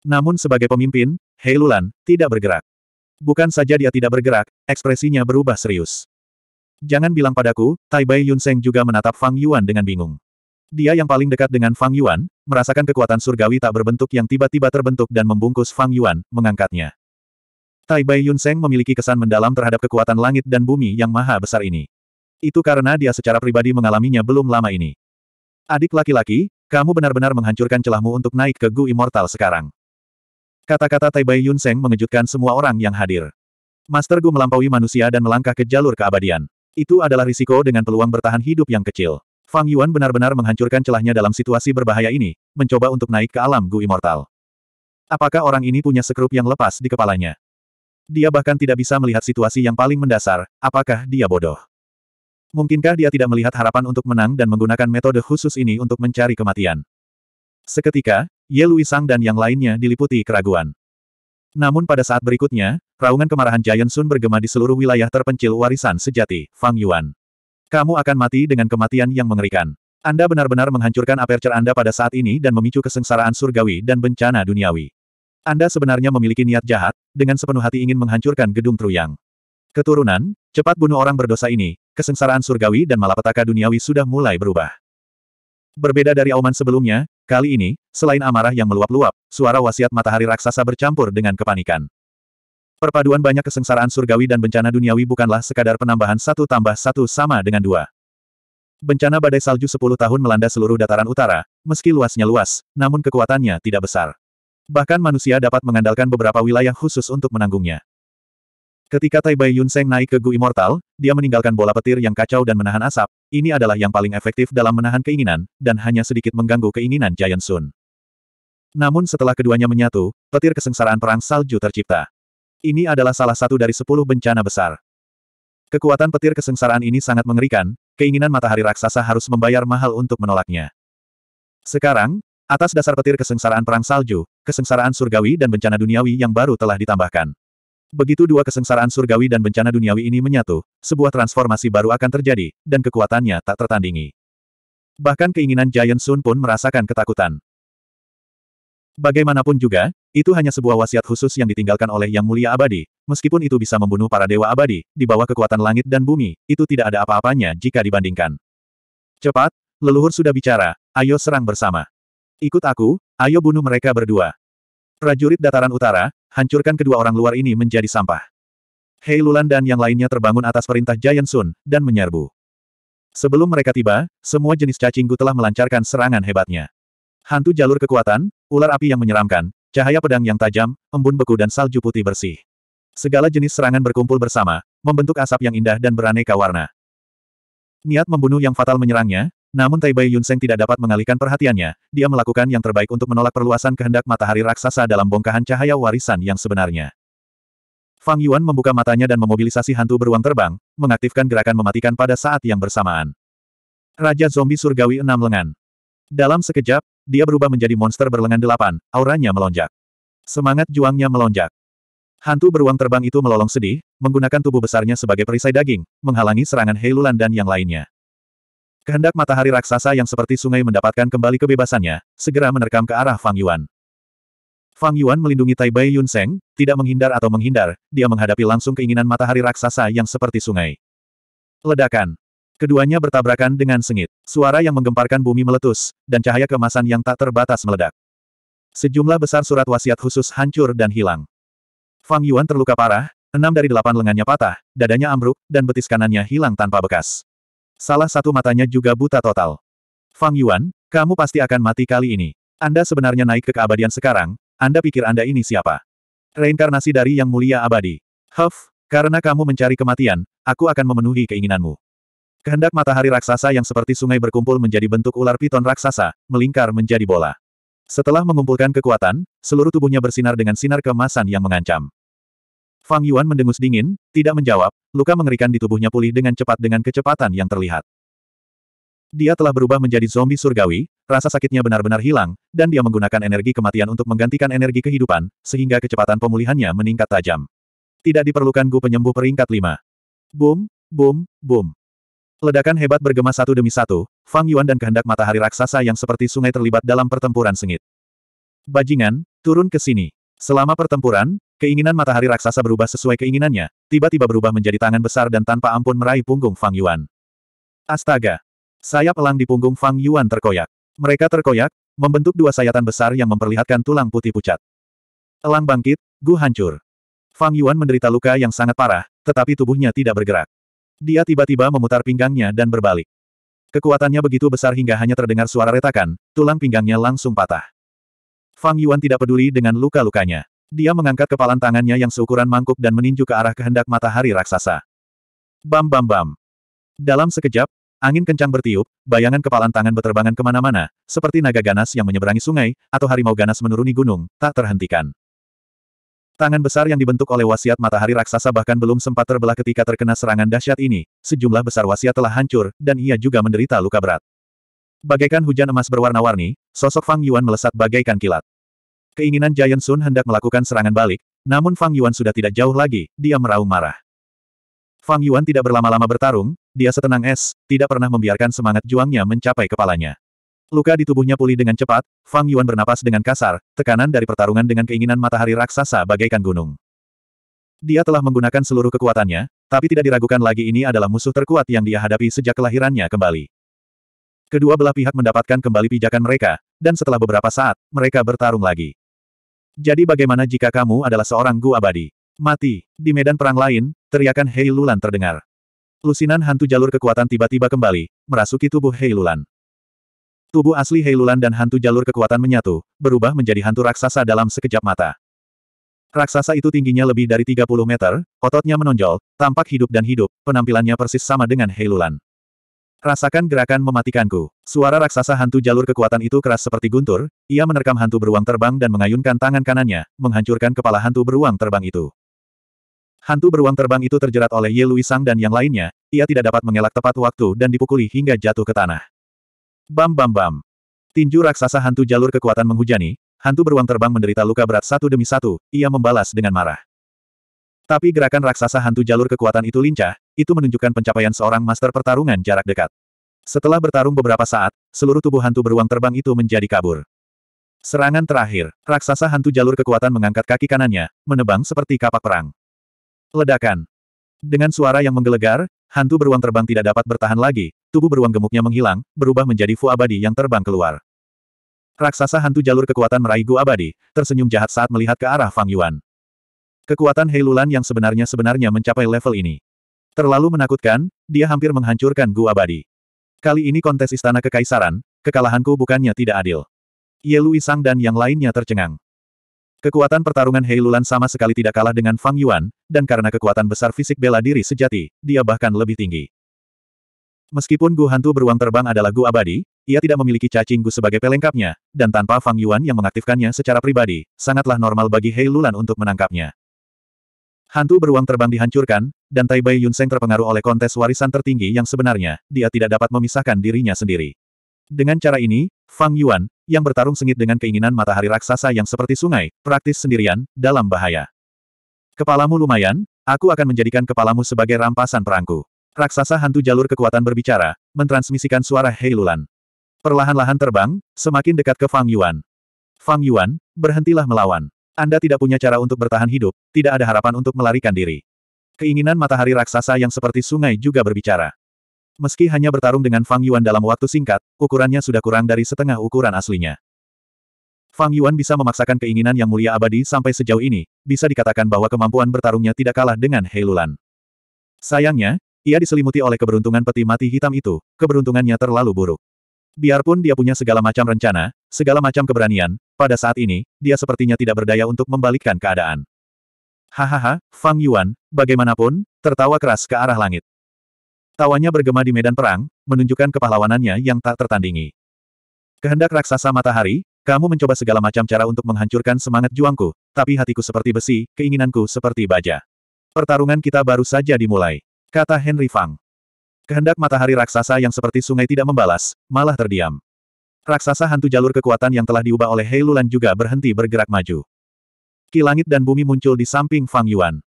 Namun sebagai pemimpin, Hei Lulan, tidak bergerak. Bukan saja dia tidak bergerak, ekspresinya berubah serius. Jangan bilang padaku, Tai Bai Yun Seng juga menatap Fang Yuan dengan bingung. Dia yang paling dekat dengan Fang Yuan, merasakan kekuatan surgawi tak berbentuk yang tiba-tiba terbentuk dan membungkus Fang Yuan, mengangkatnya. Tai Bai Yun Seng memiliki kesan mendalam terhadap kekuatan langit dan bumi yang maha besar ini. Itu karena dia secara pribadi mengalaminya belum lama ini. Adik laki-laki, kamu benar-benar menghancurkan celahmu untuk naik ke Gu Immortal sekarang. Kata-kata Tai Bai Yun Seng mengejutkan semua orang yang hadir. Master Gu melampaui manusia dan melangkah ke jalur keabadian. Itu adalah risiko dengan peluang bertahan hidup yang kecil. Fang Yuan benar-benar menghancurkan celahnya dalam situasi berbahaya ini, mencoba untuk naik ke alam Gu Immortal. Apakah orang ini punya sekrup yang lepas di kepalanya? Dia bahkan tidak bisa melihat situasi yang paling mendasar, apakah dia bodoh? Mungkinkah dia tidak melihat harapan untuk menang dan menggunakan metode khusus ini untuk mencari kematian? Seketika, Ye Sang dan yang lainnya diliputi keraguan. Namun pada saat berikutnya, raungan kemarahan Giant Sun bergema di seluruh wilayah terpencil warisan sejati, Fang Yuan. Kamu akan mati dengan kematian yang mengerikan. Anda benar-benar menghancurkan aperture Anda pada saat ini dan memicu kesengsaraan surgawi dan bencana duniawi. Anda sebenarnya memiliki niat jahat, dengan sepenuh hati ingin menghancurkan gedung Truyang. Keturunan, Cepat bunuh orang berdosa ini, kesengsaraan surgawi dan malapetaka duniawi sudah mulai berubah. Berbeda dari auman sebelumnya, kali ini, selain amarah yang meluap-luap, suara wasiat matahari raksasa bercampur dengan kepanikan. Perpaduan banyak kesengsaraan surgawi dan bencana duniawi bukanlah sekadar penambahan satu tambah satu sama dengan dua. Bencana badai salju 10 tahun melanda seluruh dataran utara, meski luasnya luas, namun kekuatannya tidak besar. Bahkan manusia dapat mengandalkan beberapa wilayah khusus untuk menanggungnya. Ketika Tai Bai Yun Seng naik ke Gu Immortal, dia meninggalkan bola petir yang kacau dan menahan asap, ini adalah yang paling efektif dalam menahan keinginan, dan hanya sedikit mengganggu keinginan Giant Sun. Namun setelah keduanya menyatu, petir kesengsaraan perang salju tercipta. Ini adalah salah satu dari sepuluh bencana besar. Kekuatan petir kesengsaraan ini sangat mengerikan, keinginan matahari raksasa harus membayar mahal untuk menolaknya. Sekarang, atas dasar petir kesengsaraan perang salju, kesengsaraan surgawi dan bencana duniawi yang baru telah ditambahkan. Begitu dua kesengsaraan surgawi dan bencana duniawi ini menyatu, sebuah transformasi baru akan terjadi, dan kekuatannya tak tertandingi. Bahkan keinginan Giant Sun pun merasakan ketakutan. Bagaimanapun juga, itu hanya sebuah wasiat khusus yang ditinggalkan oleh Yang Mulia Abadi, meskipun itu bisa membunuh para dewa abadi, di bawah kekuatan langit dan bumi, itu tidak ada apa-apanya jika dibandingkan. Cepat, leluhur sudah bicara, ayo serang bersama. Ikut aku, ayo bunuh mereka berdua. Prajurit dataran utara, hancurkan kedua orang luar ini menjadi sampah. Hei Lulan dan yang lainnya terbangun atas perintah Giant Sun, dan menyerbu. Sebelum mereka tiba, semua jenis cacinggu telah melancarkan serangan hebatnya. Hantu jalur kekuatan, ular api yang menyeramkan, cahaya pedang yang tajam, embun beku dan salju putih bersih. Segala jenis serangan berkumpul bersama, membentuk asap yang indah dan beraneka warna. Niat membunuh yang fatal menyerangnya, namun Taibai Yunseng tidak dapat mengalihkan perhatiannya, dia melakukan yang terbaik untuk menolak perluasan kehendak matahari raksasa dalam bongkahan cahaya warisan yang sebenarnya. Fang Yuan membuka matanya dan memobilisasi hantu beruang terbang, mengaktifkan gerakan mematikan pada saat yang bersamaan. Raja Zombie Surgawi Enam Lengan Dalam sekejap, dia berubah menjadi monster berlengan delapan, auranya melonjak. Semangat juangnya melonjak. Hantu beruang terbang itu melolong sedih, menggunakan tubuh besarnya sebagai perisai daging, menghalangi serangan Heilulan dan yang lainnya. Kehendak matahari raksasa yang seperti sungai mendapatkan kembali kebebasannya, segera menerkam ke arah Fang Yuan. Fang Yuan melindungi Tai Bai Yun Seng, tidak menghindar atau menghindar, dia menghadapi langsung keinginan matahari raksasa yang seperti sungai. Ledakan. Keduanya bertabrakan dengan sengit. Suara yang menggemparkan bumi meletus, dan cahaya kemasan yang tak terbatas meledak. Sejumlah besar surat wasiat khusus hancur dan hilang. Fang Yuan terluka parah, enam dari delapan lengannya patah, dadanya ambruk, dan betis kanannya hilang tanpa bekas. Salah satu matanya juga buta total. Fang Yuan, kamu pasti akan mati kali ini. Anda sebenarnya naik ke keabadian sekarang, Anda pikir Anda ini siapa? Reinkarnasi dari Yang Mulia Abadi. Huff, karena kamu mencari kematian, aku akan memenuhi keinginanmu. Kehendak matahari raksasa yang seperti sungai berkumpul menjadi bentuk ular piton raksasa, melingkar menjadi bola. Setelah mengumpulkan kekuatan, seluruh tubuhnya bersinar dengan sinar kemasan yang mengancam. Fang Yuan mendengus dingin, tidak menjawab, luka mengerikan di tubuhnya pulih dengan cepat dengan kecepatan yang terlihat. Dia telah berubah menjadi zombie surgawi, rasa sakitnya benar-benar hilang, dan dia menggunakan energi kematian untuk menggantikan energi kehidupan, sehingga kecepatan pemulihannya meningkat tajam. Tidak diperlukan Gu penyembuh peringkat 5. Boom, boom, boom. Ledakan hebat bergema satu demi satu, Fang Yuan dan kehendak matahari raksasa yang seperti sungai terlibat dalam pertempuran sengit. Bajingan, turun ke sini. Selama pertempuran, Keinginan matahari raksasa berubah sesuai keinginannya, tiba-tiba berubah menjadi tangan besar dan tanpa ampun meraih punggung Fang Yuan. Astaga! Sayap pelang di punggung Fang Yuan terkoyak. Mereka terkoyak, membentuk dua sayatan besar yang memperlihatkan tulang putih pucat. Elang bangkit, Gu hancur. Fang Yuan menderita luka yang sangat parah, tetapi tubuhnya tidak bergerak. Dia tiba-tiba memutar pinggangnya dan berbalik. Kekuatannya begitu besar hingga hanya terdengar suara retakan, tulang pinggangnya langsung patah. Fang Yuan tidak peduli dengan luka-lukanya. Dia mengangkat kepalan tangannya yang seukuran mangkuk dan meninju ke arah kehendak matahari raksasa. Bam bam bam. Dalam sekejap, angin kencang bertiup, bayangan kepalan tangan berterbangan kemana-mana, seperti naga ganas yang menyeberangi sungai, atau harimau ganas menuruni gunung, tak terhentikan. Tangan besar yang dibentuk oleh wasiat matahari raksasa bahkan belum sempat terbelah ketika terkena serangan dahsyat ini, sejumlah besar wasiat telah hancur, dan ia juga menderita luka berat. Bagaikan hujan emas berwarna-warni, sosok Fang Yuan melesat bagaikan kilat. Keinginan Giant Sun hendak melakukan serangan balik, namun Fang Yuan sudah tidak jauh lagi, dia meraung marah. Fang Yuan tidak berlama-lama bertarung, dia setenang es, tidak pernah membiarkan semangat juangnya mencapai kepalanya. Luka di tubuhnya pulih dengan cepat, Fang Yuan bernapas dengan kasar, tekanan dari pertarungan dengan keinginan matahari raksasa bagaikan gunung. Dia telah menggunakan seluruh kekuatannya, tapi tidak diragukan lagi ini adalah musuh terkuat yang dia hadapi sejak kelahirannya kembali. Kedua belah pihak mendapatkan kembali pijakan mereka, dan setelah beberapa saat, mereka bertarung lagi. Jadi bagaimana jika kamu adalah seorang Gu abadi? Mati. Di medan perang lain, teriakan Hei Lulan terdengar. Lusinan hantu jalur kekuatan tiba-tiba kembali, merasuki tubuh Hei Lulan. Tubuh asli Hei Lulan dan hantu jalur kekuatan menyatu, berubah menjadi hantu raksasa dalam sekejap mata. Raksasa itu tingginya lebih dari 30 meter, ototnya menonjol, tampak hidup dan hidup, penampilannya persis sama dengan Hei Lulan. Rasakan gerakan mematikanku. Suara raksasa hantu jalur kekuatan itu keras seperti guntur, ia menerkam hantu beruang terbang dan mengayunkan tangan kanannya, menghancurkan kepala hantu beruang terbang itu. Hantu beruang terbang itu terjerat oleh Ye Sang dan yang lainnya, ia tidak dapat mengelak tepat waktu dan dipukuli hingga jatuh ke tanah. Bam bam bam. Tinju raksasa hantu jalur kekuatan menghujani, hantu beruang terbang menderita luka berat satu demi satu, ia membalas dengan marah. Tapi gerakan raksasa hantu jalur kekuatan itu lincah, itu menunjukkan pencapaian seorang master pertarungan jarak dekat. Setelah bertarung beberapa saat, seluruh tubuh hantu beruang terbang itu menjadi kabur. Serangan terakhir, raksasa hantu jalur kekuatan mengangkat kaki kanannya, menebang seperti kapak perang. Ledakan. Dengan suara yang menggelegar, hantu beruang terbang tidak dapat bertahan lagi, tubuh beruang gemuknya menghilang, berubah menjadi Fu Abadi yang terbang keluar. Raksasa hantu jalur kekuatan meraih Gu Abadi, tersenyum jahat saat melihat ke arah Fang Yuan. Kekuatan Heilulan yang sebenarnya-sebenarnya mencapai level ini. Terlalu menakutkan, dia hampir menghancurkan Gu abadi. Kali ini kontes istana kekaisaran, kekalahanku bukannya tidak adil. Ye Sang dan yang lainnya tercengang. Kekuatan pertarungan Heilulan sama sekali tidak kalah dengan Fang Yuan, dan karena kekuatan besar fisik bela diri sejati, dia bahkan lebih tinggi. Meskipun Gu Hantu beruang terbang adalah Gu Abadi, ia tidak memiliki cacing Gu sebagai pelengkapnya, dan tanpa Fang Yuan yang mengaktifkannya secara pribadi, sangatlah normal bagi Heilulan untuk menangkapnya. Hantu beruang terbang dihancurkan, dan Tai Bai Yun Yunseng terpengaruh oleh kontes warisan tertinggi yang sebenarnya, dia tidak dapat memisahkan dirinya sendiri. Dengan cara ini, Fang Yuan, yang bertarung sengit dengan keinginan matahari raksasa yang seperti sungai, praktis sendirian, dalam bahaya. Kepalamu lumayan, aku akan menjadikan kepalamu sebagai rampasan perangku. Raksasa hantu jalur kekuatan berbicara, mentransmisikan suara Lulan. Perlahan-lahan terbang, semakin dekat ke Fang Yuan. Fang Yuan, berhentilah melawan. Anda tidak punya cara untuk bertahan hidup, tidak ada harapan untuk melarikan diri. Keinginan matahari raksasa yang seperti sungai juga berbicara. Meski hanya bertarung dengan Fang Yuan dalam waktu singkat, ukurannya sudah kurang dari setengah ukuran aslinya. Fang Yuan bisa memaksakan keinginan yang mulia abadi sampai sejauh ini, bisa dikatakan bahwa kemampuan bertarungnya tidak kalah dengan Heilulan. Sayangnya, ia diselimuti oleh keberuntungan peti mati hitam itu, keberuntungannya terlalu buruk. Biarpun dia punya segala macam rencana, segala macam keberanian, pada saat ini, dia sepertinya tidak berdaya untuk membalikkan keadaan. Hahaha, Fang Yuan, bagaimanapun, tertawa keras ke arah langit. Tawanya bergema di medan perang, menunjukkan kepahlawanannya yang tak tertandingi. Kehendak raksasa matahari, kamu mencoba segala macam cara untuk menghancurkan semangat juangku, tapi hatiku seperti besi, keinginanku seperti baja. Pertarungan kita baru saja dimulai, kata Henry Fang. Kehendak matahari raksasa yang seperti sungai tidak membalas, malah terdiam. Raksasa hantu jalur kekuatan yang telah diubah oleh Hei Lulan juga berhenti bergerak maju. Ki dan bumi muncul di samping Fang Yuan.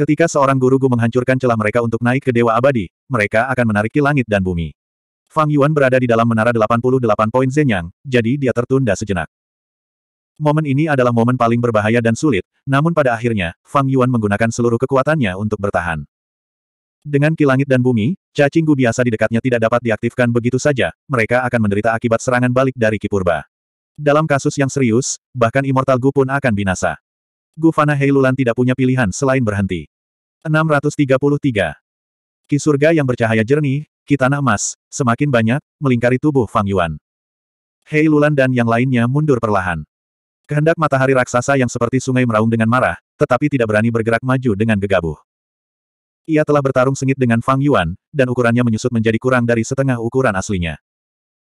Ketika seorang guru Gu menghancurkan celah mereka untuk naik ke Dewa Abadi, mereka akan menarik ki langit dan bumi. Fang Yuan berada di dalam menara 88 poin Zenyang, jadi dia tertunda sejenak. Momen ini adalah momen paling berbahaya dan sulit, namun pada akhirnya, Fang Yuan menggunakan seluruh kekuatannya untuk bertahan. Dengan kilangit dan bumi, cacing Gu biasa di dekatnya tidak dapat diaktifkan begitu saja, mereka akan menderita akibat serangan balik dari Kipurba. Dalam kasus yang serius, bahkan Immortal Gu pun akan binasa. Gu Fana Heilulan tidak punya pilihan selain berhenti. 633. Ki surga yang bercahaya jernih, ki tanah emas, semakin banyak, melingkari tubuh Fang Yuan. Heilulan dan yang lainnya mundur perlahan. Kehendak matahari raksasa yang seperti sungai meraung dengan marah, tetapi tidak berani bergerak maju dengan gegabah. Ia telah bertarung sengit dengan Fang Yuan, dan ukurannya menyusut menjadi kurang dari setengah ukuran aslinya.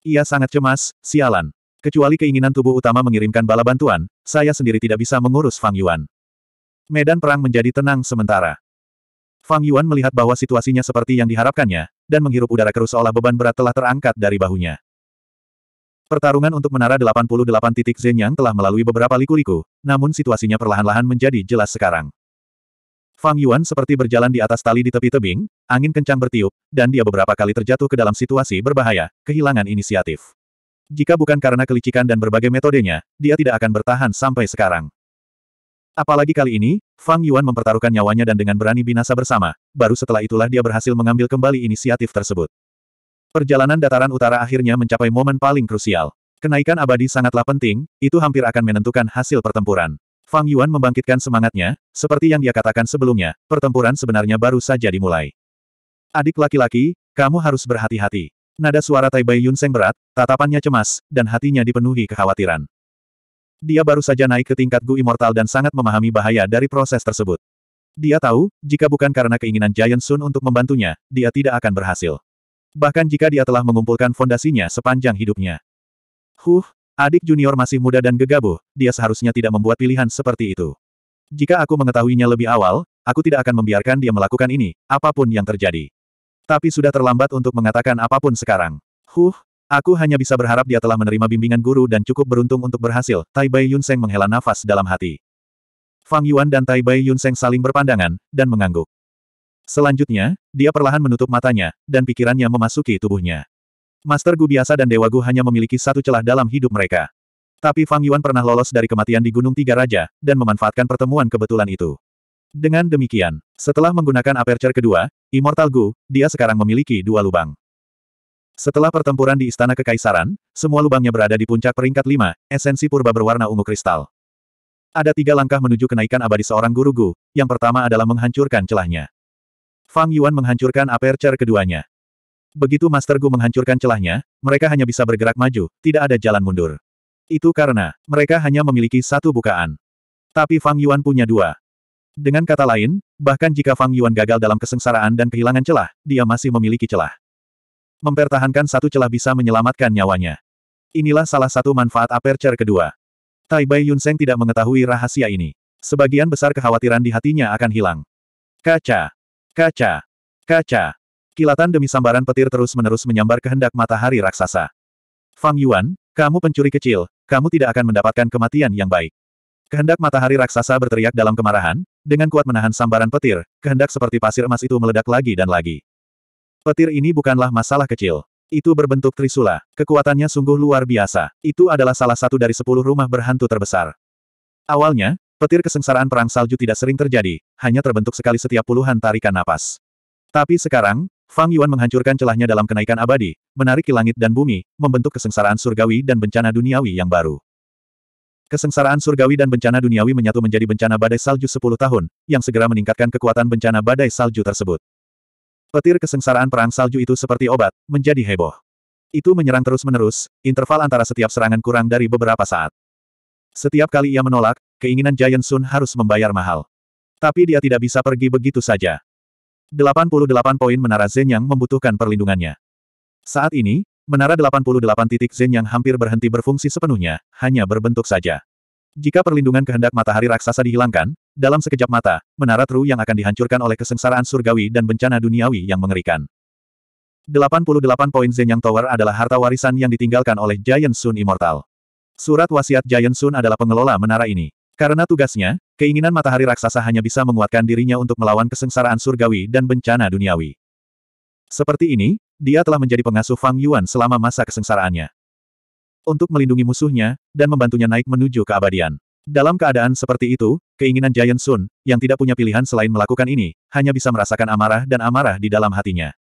Ia sangat cemas, sialan. Kecuali keinginan tubuh utama mengirimkan bala bantuan, saya sendiri tidak bisa mengurus Fang Yuan. Medan perang menjadi tenang sementara. Fang Yuan melihat bahwa situasinya seperti yang diharapkannya, dan menghirup udara keruh seolah beban berat telah terangkat dari bahunya. Pertarungan untuk menara 88 titik Zenyang telah melalui beberapa liku-liku, namun situasinya perlahan-lahan menjadi jelas sekarang. Fang Yuan seperti berjalan di atas tali di tepi tebing, angin kencang bertiup, dan dia beberapa kali terjatuh ke dalam situasi berbahaya, kehilangan inisiatif. Jika bukan karena kelicikan dan berbagai metodenya, dia tidak akan bertahan sampai sekarang. Apalagi kali ini, Fang Yuan mempertaruhkan nyawanya dan dengan berani binasa bersama, baru setelah itulah dia berhasil mengambil kembali inisiatif tersebut. Perjalanan dataran utara akhirnya mencapai momen paling krusial. Kenaikan abadi sangatlah penting, itu hampir akan menentukan hasil pertempuran. Fang Yuan membangkitkan semangatnya, seperti yang dia katakan sebelumnya, pertempuran sebenarnya baru saja dimulai. Adik laki-laki, kamu harus berhati-hati. Nada suara Tai Bai Yun Seng berat, tatapannya cemas, dan hatinya dipenuhi kekhawatiran. Dia baru saja naik ke tingkat Gu Immortal dan sangat memahami bahaya dari proses tersebut. Dia tahu, jika bukan karena keinginan Giant Sun untuk membantunya, dia tidak akan berhasil. Bahkan jika dia telah mengumpulkan fondasinya sepanjang hidupnya. Huh, Adik junior masih muda dan gegabah, dia seharusnya tidak membuat pilihan seperti itu. Jika aku mengetahuinya lebih awal, aku tidak akan membiarkan dia melakukan ini, apapun yang terjadi. Tapi sudah terlambat untuk mengatakan apapun sekarang. Huh, aku hanya bisa berharap dia telah menerima bimbingan guru dan cukup beruntung untuk berhasil, Tai Bai Yunseng menghela nafas dalam hati. Fang Yuan dan Tai Bai Yunseng saling berpandangan, dan mengangguk. Selanjutnya, dia perlahan menutup matanya, dan pikirannya memasuki tubuhnya. Master Gu biasa dan Dewa Gu hanya memiliki satu celah dalam hidup mereka. Tapi Fang Yuan pernah lolos dari kematian di Gunung Tiga Raja, dan memanfaatkan pertemuan kebetulan itu. Dengan demikian, setelah menggunakan aperture kedua, Immortal Gu, dia sekarang memiliki dua lubang. Setelah pertempuran di Istana Kekaisaran, semua lubangnya berada di puncak peringkat lima, esensi purba berwarna ungu kristal. Ada tiga langkah menuju kenaikan abadi seorang guru Gu, yang pertama adalah menghancurkan celahnya. Fang Yuan menghancurkan aperture keduanya. Begitu Master Gu menghancurkan celahnya, mereka hanya bisa bergerak maju, tidak ada jalan mundur. Itu karena, mereka hanya memiliki satu bukaan. Tapi Fang Yuan punya dua. Dengan kata lain, bahkan jika Fang Yuan gagal dalam kesengsaraan dan kehilangan celah, dia masih memiliki celah. Mempertahankan satu celah bisa menyelamatkan nyawanya. Inilah salah satu manfaat aperture kedua. Tai Bai Yunseng tidak mengetahui rahasia ini. Sebagian besar kekhawatiran di hatinya akan hilang. Kaca! Kaca! Kaca! Kilatan demi sambaran petir terus-menerus menyambar kehendak matahari raksasa. Fang Yuan, kamu pencuri kecil, kamu tidak akan mendapatkan kematian yang baik. Kehendak matahari raksasa berteriak dalam kemarahan, dengan kuat menahan sambaran petir, kehendak seperti pasir emas itu meledak lagi dan lagi. Petir ini bukanlah masalah kecil. Itu berbentuk trisula. Kekuatannya sungguh luar biasa. Itu adalah salah satu dari sepuluh rumah berhantu terbesar. Awalnya, petir kesengsaraan perang salju tidak sering terjadi, hanya terbentuk sekali setiap puluhan tarikan napas. Tapi sekarang, Fang Yuan menghancurkan celahnya dalam kenaikan abadi, menarik ke langit dan bumi, membentuk kesengsaraan surgawi dan bencana duniawi yang baru. Kesengsaraan surgawi dan bencana duniawi menyatu menjadi bencana badai salju 10 tahun, yang segera meningkatkan kekuatan bencana badai salju tersebut. Petir kesengsaraan perang salju itu seperti obat, menjadi heboh. Itu menyerang terus-menerus, interval antara setiap serangan kurang dari beberapa saat. Setiap kali ia menolak, keinginan Giant Sun harus membayar mahal. Tapi dia tidak bisa pergi begitu saja. 88 poin menara Zen yang membutuhkan perlindungannya. Saat ini, menara 88 titik Zen yang hampir berhenti berfungsi sepenuhnya, hanya berbentuk saja. Jika perlindungan kehendak matahari raksasa dihilangkan, dalam sekejap mata, menara Tru yang akan dihancurkan oleh kesengsaraan surgawi dan bencana duniawi yang mengerikan. 88 poin Zenyang Tower adalah harta warisan yang ditinggalkan oleh Giant Sun Immortal. Surat wasiat Giant Sun adalah pengelola menara ini. Karena tugasnya, Keinginan matahari raksasa hanya bisa menguatkan dirinya untuk melawan kesengsaraan surgawi dan bencana duniawi. Seperti ini, dia telah menjadi pengasuh Fang Yuan selama masa kesengsaraannya. Untuk melindungi musuhnya, dan membantunya naik menuju keabadian. Dalam keadaan seperti itu, keinginan Giant Sun, yang tidak punya pilihan selain melakukan ini, hanya bisa merasakan amarah dan amarah di dalam hatinya.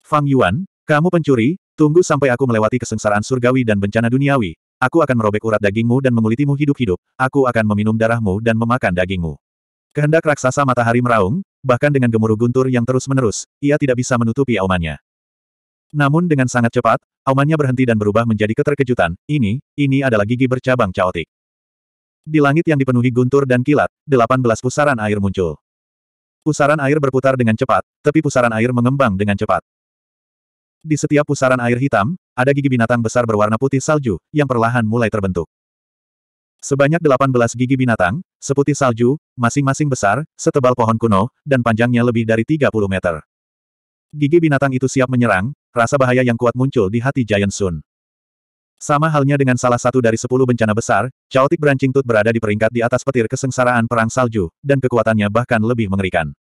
Fang Yuan, kamu pencuri, tunggu sampai aku melewati kesengsaraan surgawi dan bencana duniawi, Aku akan merobek urat dagingmu dan mengulitimu hidup-hidup, aku akan meminum darahmu dan memakan dagingmu. Kehendak raksasa matahari meraung, bahkan dengan gemuruh guntur yang terus-menerus, ia tidak bisa menutupi aumannya. Namun dengan sangat cepat, aumannya berhenti dan berubah menjadi keterkejutan, ini, ini adalah gigi bercabang caotik. Di langit yang dipenuhi guntur dan kilat, delapan belas pusaran air muncul. Pusaran air berputar dengan cepat, tepi pusaran air mengembang dengan cepat. Di setiap pusaran air hitam, ada gigi binatang besar berwarna putih salju, yang perlahan mulai terbentuk. Sebanyak 18 gigi binatang, seputih salju, masing-masing besar, setebal pohon kuno, dan panjangnya lebih dari 30 meter. Gigi binatang itu siap menyerang, rasa bahaya yang kuat muncul di hati Giant Sun. Sama halnya dengan salah satu dari sepuluh bencana besar, Chaotic Branching Tut berada di peringkat di atas petir kesengsaraan perang salju, dan kekuatannya bahkan lebih mengerikan.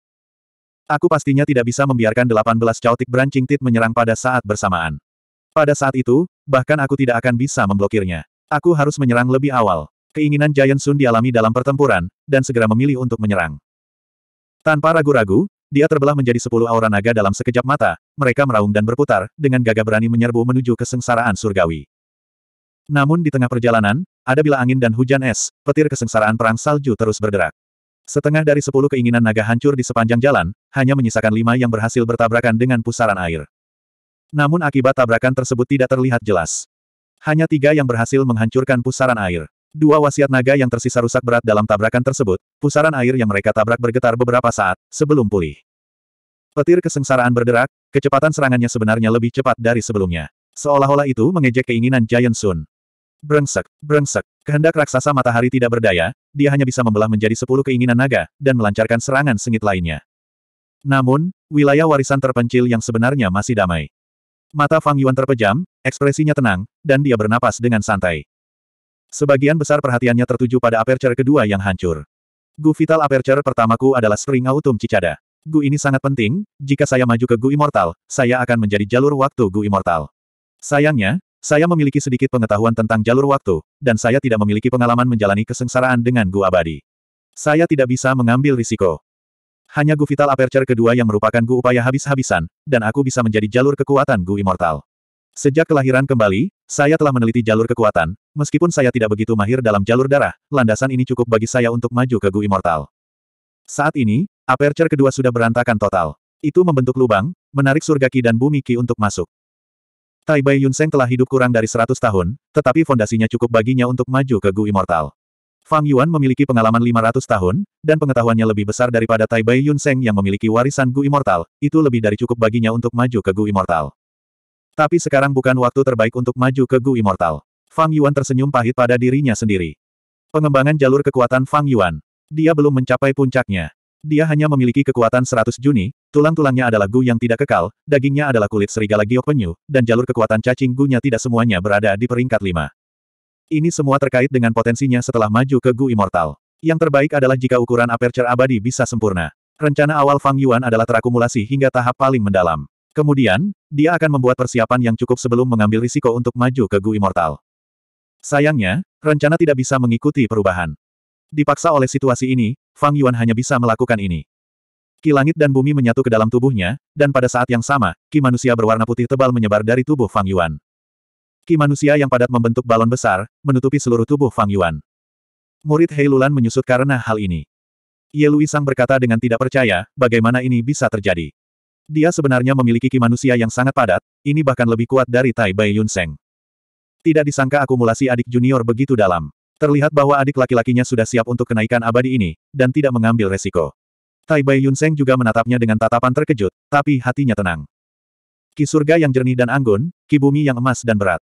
Aku pastinya tidak bisa membiarkan 18 caotik branching tit menyerang pada saat bersamaan. Pada saat itu, bahkan aku tidak akan bisa memblokirnya. Aku harus menyerang lebih awal. Keinginan Giant Sun dialami dalam pertempuran, dan segera memilih untuk menyerang. Tanpa ragu-ragu, dia terbelah menjadi sepuluh aura naga dalam sekejap mata, mereka meraung dan berputar, dengan gagah berani menyerbu menuju kesengsaraan surgawi. Namun di tengah perjalanan, ada bila angin dan hujan es, petir kesengsaraan perang salju terus berderak. Setengah dari sepuluh keinginan naga hancur di sepanjang jalan, hanya menyisakan lima yang berhasil bertabrakan dengan pusaran air. Namun akibat tabrakan tersebut tidak terlihat jelas. Hanya tiga yang berhasil menghancurkan pusaran air. Dua wasiat naga yang tersisa rusak berat dalam tabrakan tersebut, pusaran air yang mereka tabrak bergetar beberapa saat, sebelum pulih. Petir kesengsaraan berderak, kecepatan serangannya sebenarnya lebih cepat dari sebelumnya. Seolah-olah itu mengejek keinginan Giant Sun. Brengsek, brengsek, Kehendak raksasa matahari tidak berdaya, dia hanya bisa membelah menjadi sepuluh keinginan naga, dan melancarkan serangan sengit lainnya. Namun, wilayah warisan terpencil yang sebenarnya masih damai. Mata Fang Yuan terpejam, ekspresinya tenang, dan dia bernapas dengan santai. Sebagian besar perhatiannya tertuju pada aperture kedua yang hancur. Gu vital aperture pertamaku adalah Spring Autumn Cicada. Gu ini sangat penting, jika saya maju ke Gu Immortal, saya akan menjadi jalur waktu Gu Immortal. Sayangnya, saya memiliki sedikit pengetahuan tentang jalur waktu, dan saya tidak memiliki pengalaman menjalani kesengsaraan dengan Gu Abadi. Saya tidak bisa mengambil risiko. Hanya Gu Vital Aperture kedua yang merupakan Gu upaya habis-habisan, dan aku bisa menjadi jalur kekuatan Gu Immortal. Sejak kelahiran kembali, saya telah meneliti jalur kekuatan, meskipun saya tidak begitu mahir dalam jalur darah, landasan ini cukup bagi saya untuk maju ke Gu Immortal. Saat ini, aperture kedua sudah berantakan total. Itu membentuk lubang, menarik surga ki dan bumi ki untuk masuk. Tai Bai Yun Yunseng telah hidup kurang dari 100 tahun, tetapi fondasinya cukup baginya untuk maju ke Gu Immortal. Fang Yuan memiliki pengalaman 500 tahun, dan pengetahuannya lebih besar daripada Tai Bai Yun Yunseng yang memiliki warisan Gu Immortal, itu lebih dari cukup baginya untuk maju ke Gu Immortal. Tapi sekarang bukan waktu terbaik untuk maju ke Gu Immortal. Fang Yuan tersenyum pahit pada dirinya sendiri. Pengembangan jalur kekuatan Fang Yuan. Dia belum mencapai puncaknya. Dia hanya memiliki kekuatan 100 Juni, tulang-tulangnya adalah Gu yang tidak kekal, dagingnya adalah kulit serigala giok penyu, dan jalur kekuatan cacing Gu-nya tidak semuanya berada di peringkat 5. Ini semua terkait dengan potensinya setelah maju ke Gu Immortal. Yang terbaik adalah jika ukuran aperture abadi bisa sempurna. Rencana awal Fang Yuan adalah terakumulasi hingga tahap paling mendalam. Kemudian, dia akan membuat persiapan yang cukup sebelum mengambil risiko untuk maju ke Gu Immortal. Sayangnya, rencana tidak bisa mengikuti perubahan. Dipaksa oleh situasi ini, Fang Yuan hanya bisa melakukan ini. Ki langit dan bumi menyatu ke dalam tubuhnya, dan pada saat yang sama, ki manusia berwarna putih tebal menyebar dari tubuh Fang Yuan. Ki manusia yang padat membentuk balon besar, menutupi seluruh tubuh Fang Yuan. Murid Hei Lulan menyusut karena hal ini. Ye Lui Sang berkata dengan tidak percaya, bagaimana ini bisa terjadi. Dia sebenarnya memiliki ki manusia yang sangat padat, ini bahkan lebih kuat dari Tai Bai Yun Seng. Tidak disangka akumulasi adik junior begitu dalam. Terlihat bahwa adik laki-lakinya sudah siap untuk kenaikan abadi ini, dan tidak mengambil resiko. Tai Bai Yunseng juga menatapnya dengan tatapan terkejut, tapi hatinya tenang. Ki surga yang jernih dan anggun, ki bumi yang emas dan berat.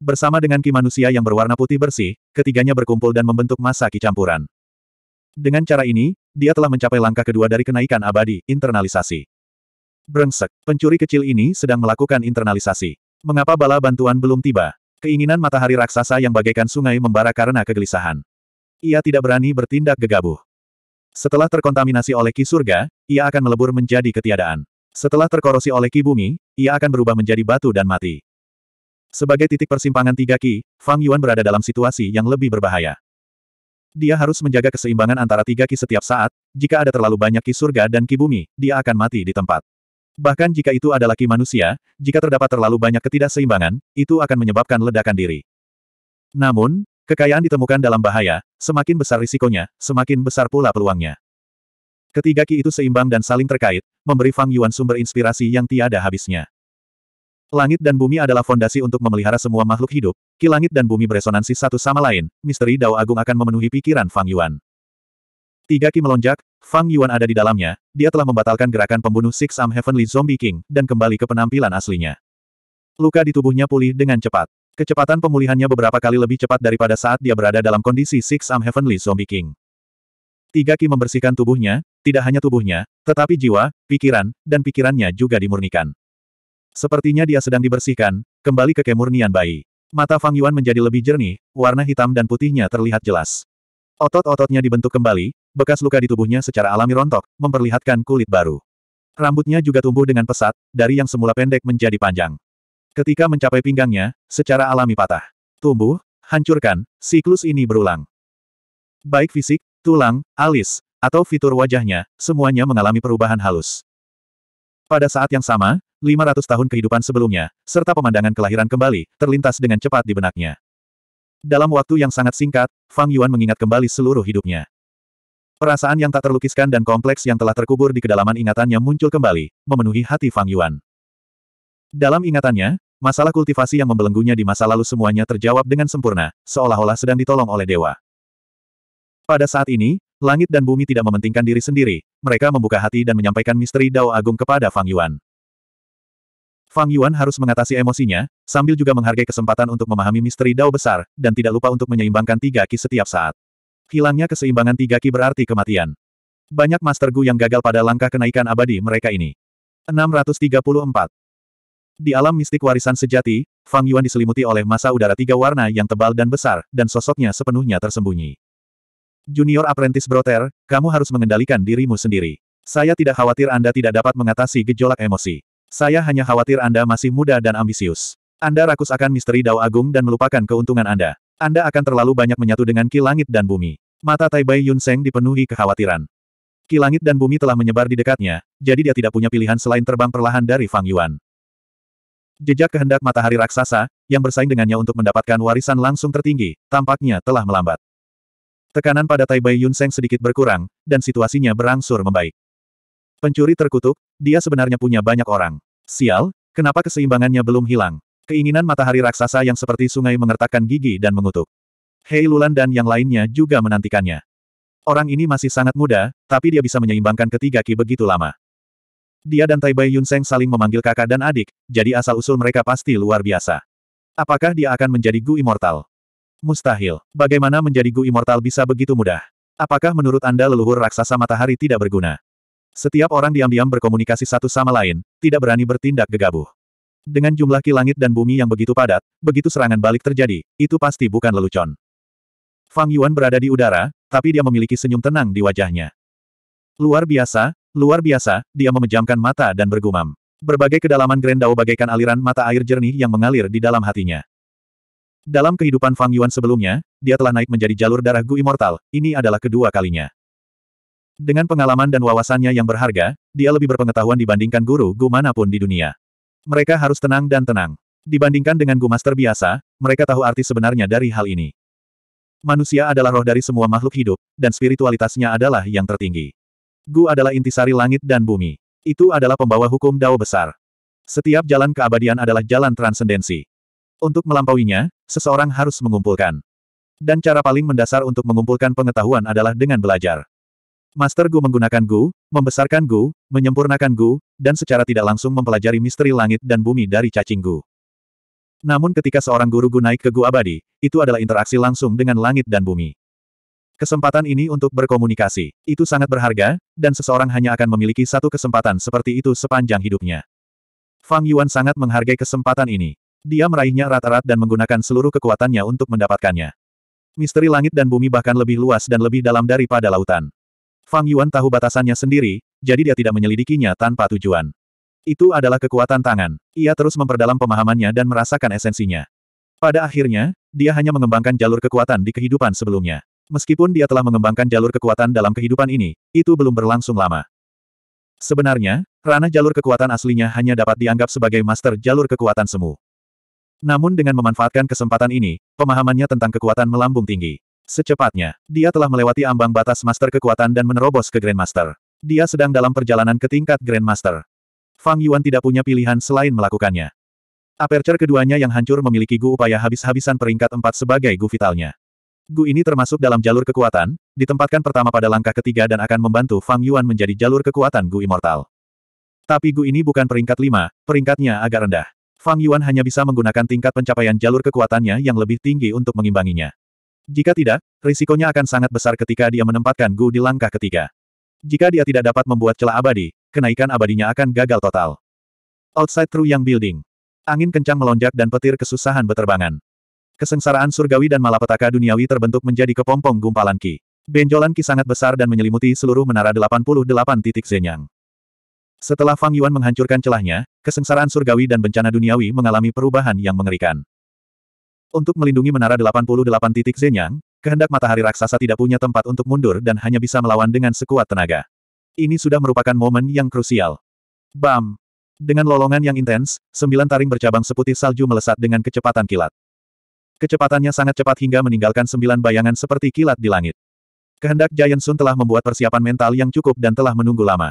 Bersama dengan ki manusia yang berwarna putih bersih, ketiganya berkumpul dan membentuk masa ki campuran. Dengan cara ini, dia telah mencapai langkah kedua dari kenaikan abadi, internalisasi. Brengsek, pencuri kecil ini sedang melakukan internalisasi. Mengapa bala bantuan belum tiba? Keinginan matahari raksasa yang bagaikan sungai membara karena kegelisahan. Ia tidak berani bertindak gegabah. Setelah terkontaminasi oleh ki surga, ia akan melebur menjadi ketiadaan. Setelah terkorosi oleh ki bumi, ia akan berubah menjadi batu dan mati. Sebagai titik persimpangan tiga ki, Fang Yuan berada dalam situasi yang lebih berbahaya. Dia harus menjaga keseimbangan antara tiga ki setiap saat, jika ada terlalu banyak ki surga dan ki bumi, dia akan mati di tempat. Bahkan jika itu adalah ki manusia, jika terdapat terlalu banyak ketidakseimbangan, itu akan menyebabkan ledakan diri. Namun, kekayaan ditemukan dalam bahaya, semakin besar risikonya, semakin besar pula peluangnya. Ketiga ki itu seimbang dan saling terkait, memberi Fang Yuan sumber inspirasi yang tiada habisnya. Langit dan bumi adalah fondasi untuk memelihara semua makhluk hidup, ki langit dan bumi beresonansi satu sama lain, misteri Dao Agung akan memenuhi pikiran Fang Yuan. Tiga Ki melonjak, Fang Yuan ada di dalamnya, dia telah membatalkan gerakan pembunuh Six Am Heavenly Zombie King, dan kembali ke penampilan aslinya. Luka di tubuhnya pulih dengan cepat. Kecepatan pemulihannya beberapa kali lebih cepat daripada saat dia berada dalam kondisi Six Am Heavenly Zombie King. Tiga Ki membersihkan tubuhnya, tidak hanya tubuhnya, tetapi jiwa, pikiran, dan pikirannya juga dimurnikan. Sepertinya dia sedang dibersihkan, kembali ke kemurnian bayi. Mata Fang Yuan menjadi lebih jernih, warna hitam dan putihnya terlihat jelas. Otot-ototnya dibentuk kembali, bekas luka di tubuhnya secara alami rontok, memperlihatkan kulit baru. Rambutnya juga tumbuh dengan pesat, dari yang semula pendek menjadi panjang. Ketika mencapai pinggangnya, secara alami patah. Tumbuh, hancurkan, siklus ini berulang. Baik fisik, tulang, alis, atau fitur wajahnya, semuanya mengalami perubahan halus. Pada saat yang sama, 500 tahun kehidupan sebelumnya, serta pemandangan kelahiran kembali, terlintas dengan cepat di benaknya. Dalam waktu yang sangat singkat, Fang Yuan mengingat kembali seluruh hidupnya. Perasaan yang tak terlukiskan dan kompleks yang telah terkubur di kedalaman ingatannya muncul kembali, memenuhi hati Fang Yuan. Dalam ingatannya, masalah kultivasi yang membelenggunya di masa lalu semuanya terjawab dengan sempurna, seolah-olah sedang ditolong oleh dewa. Pada saat ini, langit dan bumi tidak mementingkan diri sendiri, mereka membuka hati dan menyampaikan misteri Dao Agung kepada Fang Yuan. Fang Yuan harus mengatasi emosinya, sambil juga menghargai kesempatan untuk memahami misteri Dao besar, dan tidak lupa untuk menyeimbangkan tiga ki setiap saat. Hilangnya keseimbangan tiga ki berarti kematian. Banyak Master Gu yang gagal pada langkah kenaikan abadi mereka ini. 634. Di alam mistik warisan sejati, Fang Yuan diselimuti oleh masa udara tiga warna yang tebal dan besar, dan sosoknya sepenuhnya tersembunyi. Junior Apprentice Broter, kamu harus mengendalikan dirimu sendiri. Saya tidak khawatir Anda tidak dapat mengatasi gejolak emosi. Saya hanya khawatir Anda masih muda dan ambisius. Anda rakus akan misteri Dao Agung dan melupakan keuntungan Anda. Anda akan terlalu banyak menyatu dengan Kilangit dan bumi. Mata Tai Bai Yun Seng dipenuhi kekhawatiran. Kilangit dan bumi telah menyebar di dekatnya, jadi dia tidak punya pilihan selain terbang perlahan dari Fang Yuan. Jejak kehendak matahari raksasa, yang bersaing dengannya untuk mendapatkan warisan langsung tertinggi, tampaknya telah melambat. Tekanan pada Tai Bai Yun Seng sedikit berkurang, dan situasinya berangsur membaik. Pencuri terkutuk, dia sebenarnya punya banyak orang. Sial, kenapa keseimbangannya belum hilang? Keinginan matahari raksasa yang seperti sungai mengertakkan gigi dan mengutuk. Hei Lulan dan yang lainnya juga menantikannya. Orang ini masih sangat muda, tapi dia bisa menyeimbangkan ketiga ki begitu lama. Dia dan Taibai Yunseng saling memanggil kakak dan adik, jadi asal-usul mereka pasti luar biasa. Apakah dia akan menjadi Gu Immortal? Mustahil. Bagaimana menjadi Gu Immortal bisa begitu mudah? Apakah menurut Anda leluhur raksasa matahari tidak berguna? Setiap orang diam-diam berkomunikasi satu sama lain, tidak berani bertindak gegabah. Dengan jumlah ki langit dan bumi yang begitu padat, begitu serangan balik terjadi, itu pasti bukan lelucon. Fang Yuan berada di udara, tapi dia memiliki senyum tenang di wajahnya. Luar biasa, luar biasa, dia memejamkan mata dan bergumam. Berbagai kedalaman Grendao bagaikan aliran mata air jernih yang mengalir di dalam hatinya. Dalam kehidupan Fang Yuan sebelumnya, dia telah naik menjadi jalur darah Gu Immortal, ini adalah kedua kalinya. Dengan pengalaman dan wawasannya yang berharga, dia lebih berpengetahuan dibandingkan guru Gu manapun di dunia. Mereka harus tenang dan tenang. Dibandingkan dengan Master biasa, mereka tahu arti sebenarnya dari hal ini. Manusia adalah roh dari semua makhluk hidup, dan spiritualitasnya adalah yang tertinggi. Gu adalah intisari langit dan bumi. Itu adalah pembawa hukum Dao besar. Setiap jalan keabadian adalah jalan transendensi. Untuk melampauinya, seseorang harus mengumpulkan. Dan cara paling mendasar untuk mengumpulkan pengetahuan adalah dengan belajar. Master Gu menggunakan Gu, membesarkan Gu, menyempurnakan Gu, dan secara tidak langsung mempelajari misteri langit dan bumi dari cacing Gu. Namun ketika seorang guru Gu naik ke Gu abadi, itu adalah interaksi langsung dengan langit dan bumi. Kesempatan ini untuk berkomunikasi, itu sangat berharga, dan seseorang hanya akan memiliki satu kesempatan seperti itu sepanjang hidupnya. Fang Yuan sangat menghargai kesempatan ini. Dia meraihnya rata-rata dan menggunakan seluruh kekuatannya untuk mendapatkannya. Misteri langit dan bumi bahkan lebih luas dan lebih dalam daripada lautan. Fang Yuan tahu batasannya sendiri, jadi dia tidak menyelidikinya tanpa tujuan. Itu adalah kekuatan tangan. Ia terus memperdalam pemahamannya dan merasakan esensinya. Pada akhirnya, dia hanya mengembangkan jalur kekuatan di kehidupan sebelumnya. Meskipun dia telah mengembangkan jalur kekuatan dalam kehidupan ini, itu belum berlangsung lama. Sebenarnya, ranah jalur kekuatan aslinya hanya dapat dianggap sebagai master jalur kekuatan semu. Namun dengan memanfaatkan kesempatan ini, pemahamannya tentang kekuatan melambung tinggi. Secepatnya, dia telah melewati ambang batas master kekuatan dan menerobos ke Grandmaster. Dia sedang dalam perjalanan ke tingkat Grandmaster. Fang Yuan tidak punya pilihan selain melakukannya. Aperture keduanya yang hancur memiliki Gu upaya habis-habisan peringkat 4 sebagai Gu vitalnya. Gu ini termasuk dalam jalur kekuatan, ditempatkan pertama pada langkah ketiga dan akan membantu Fang Yuan menjadi jalur kekuatan Gu Immortal. Tapi Gu ini bukan peringkat 5, peringkatnya agak rendah. Fang Yuan hanya bisa menggunakan tingkat pencapaian jalur kekuatannya yang lebih tinggi untuk mengimbanginya. Jika tidak, risikonya akan sangat besar ketika dia menempatkan Gu di langkah ketiga. Jika dia tidak dapat membuat celah abadi, kenaikan abadinya akan gagal total. Outside through Yang Building. Angin kencang melonjak dan petir kesusahan beterbangan. Kesengsaraan surgawi dan malapetaka duniawi terbentuk menjadi kepompong gumpalan Ki. Benjolan Ki sangat besar dan menyelimuti seluruh menara 88 titik zenyang. Setelah Fang Yuan menghancurkan celahnya, kesengsaraan surgawi dan bencana duniawi mengalami perubahan yang mengerikan. Untuk melindungi menara 88 titik Zenyang, kehendak matahari raksasa tidak punya tempat untuk mundur dan hanya bisa melawan dengan sekuat tenaga. Ini sudah merupakan momen yang krusial. Bam! Dengan lolongan yang intens, sembilan taring bercabang seputih salju melesat dengan kecepatan kilat. Kecepatannya sangat cepat hingga meninggalkan sembilan bayangan seperti kilat di langit. Kehendak Giant Sun telah membuat persiapan mental yang cukup dan telah menunggu lama.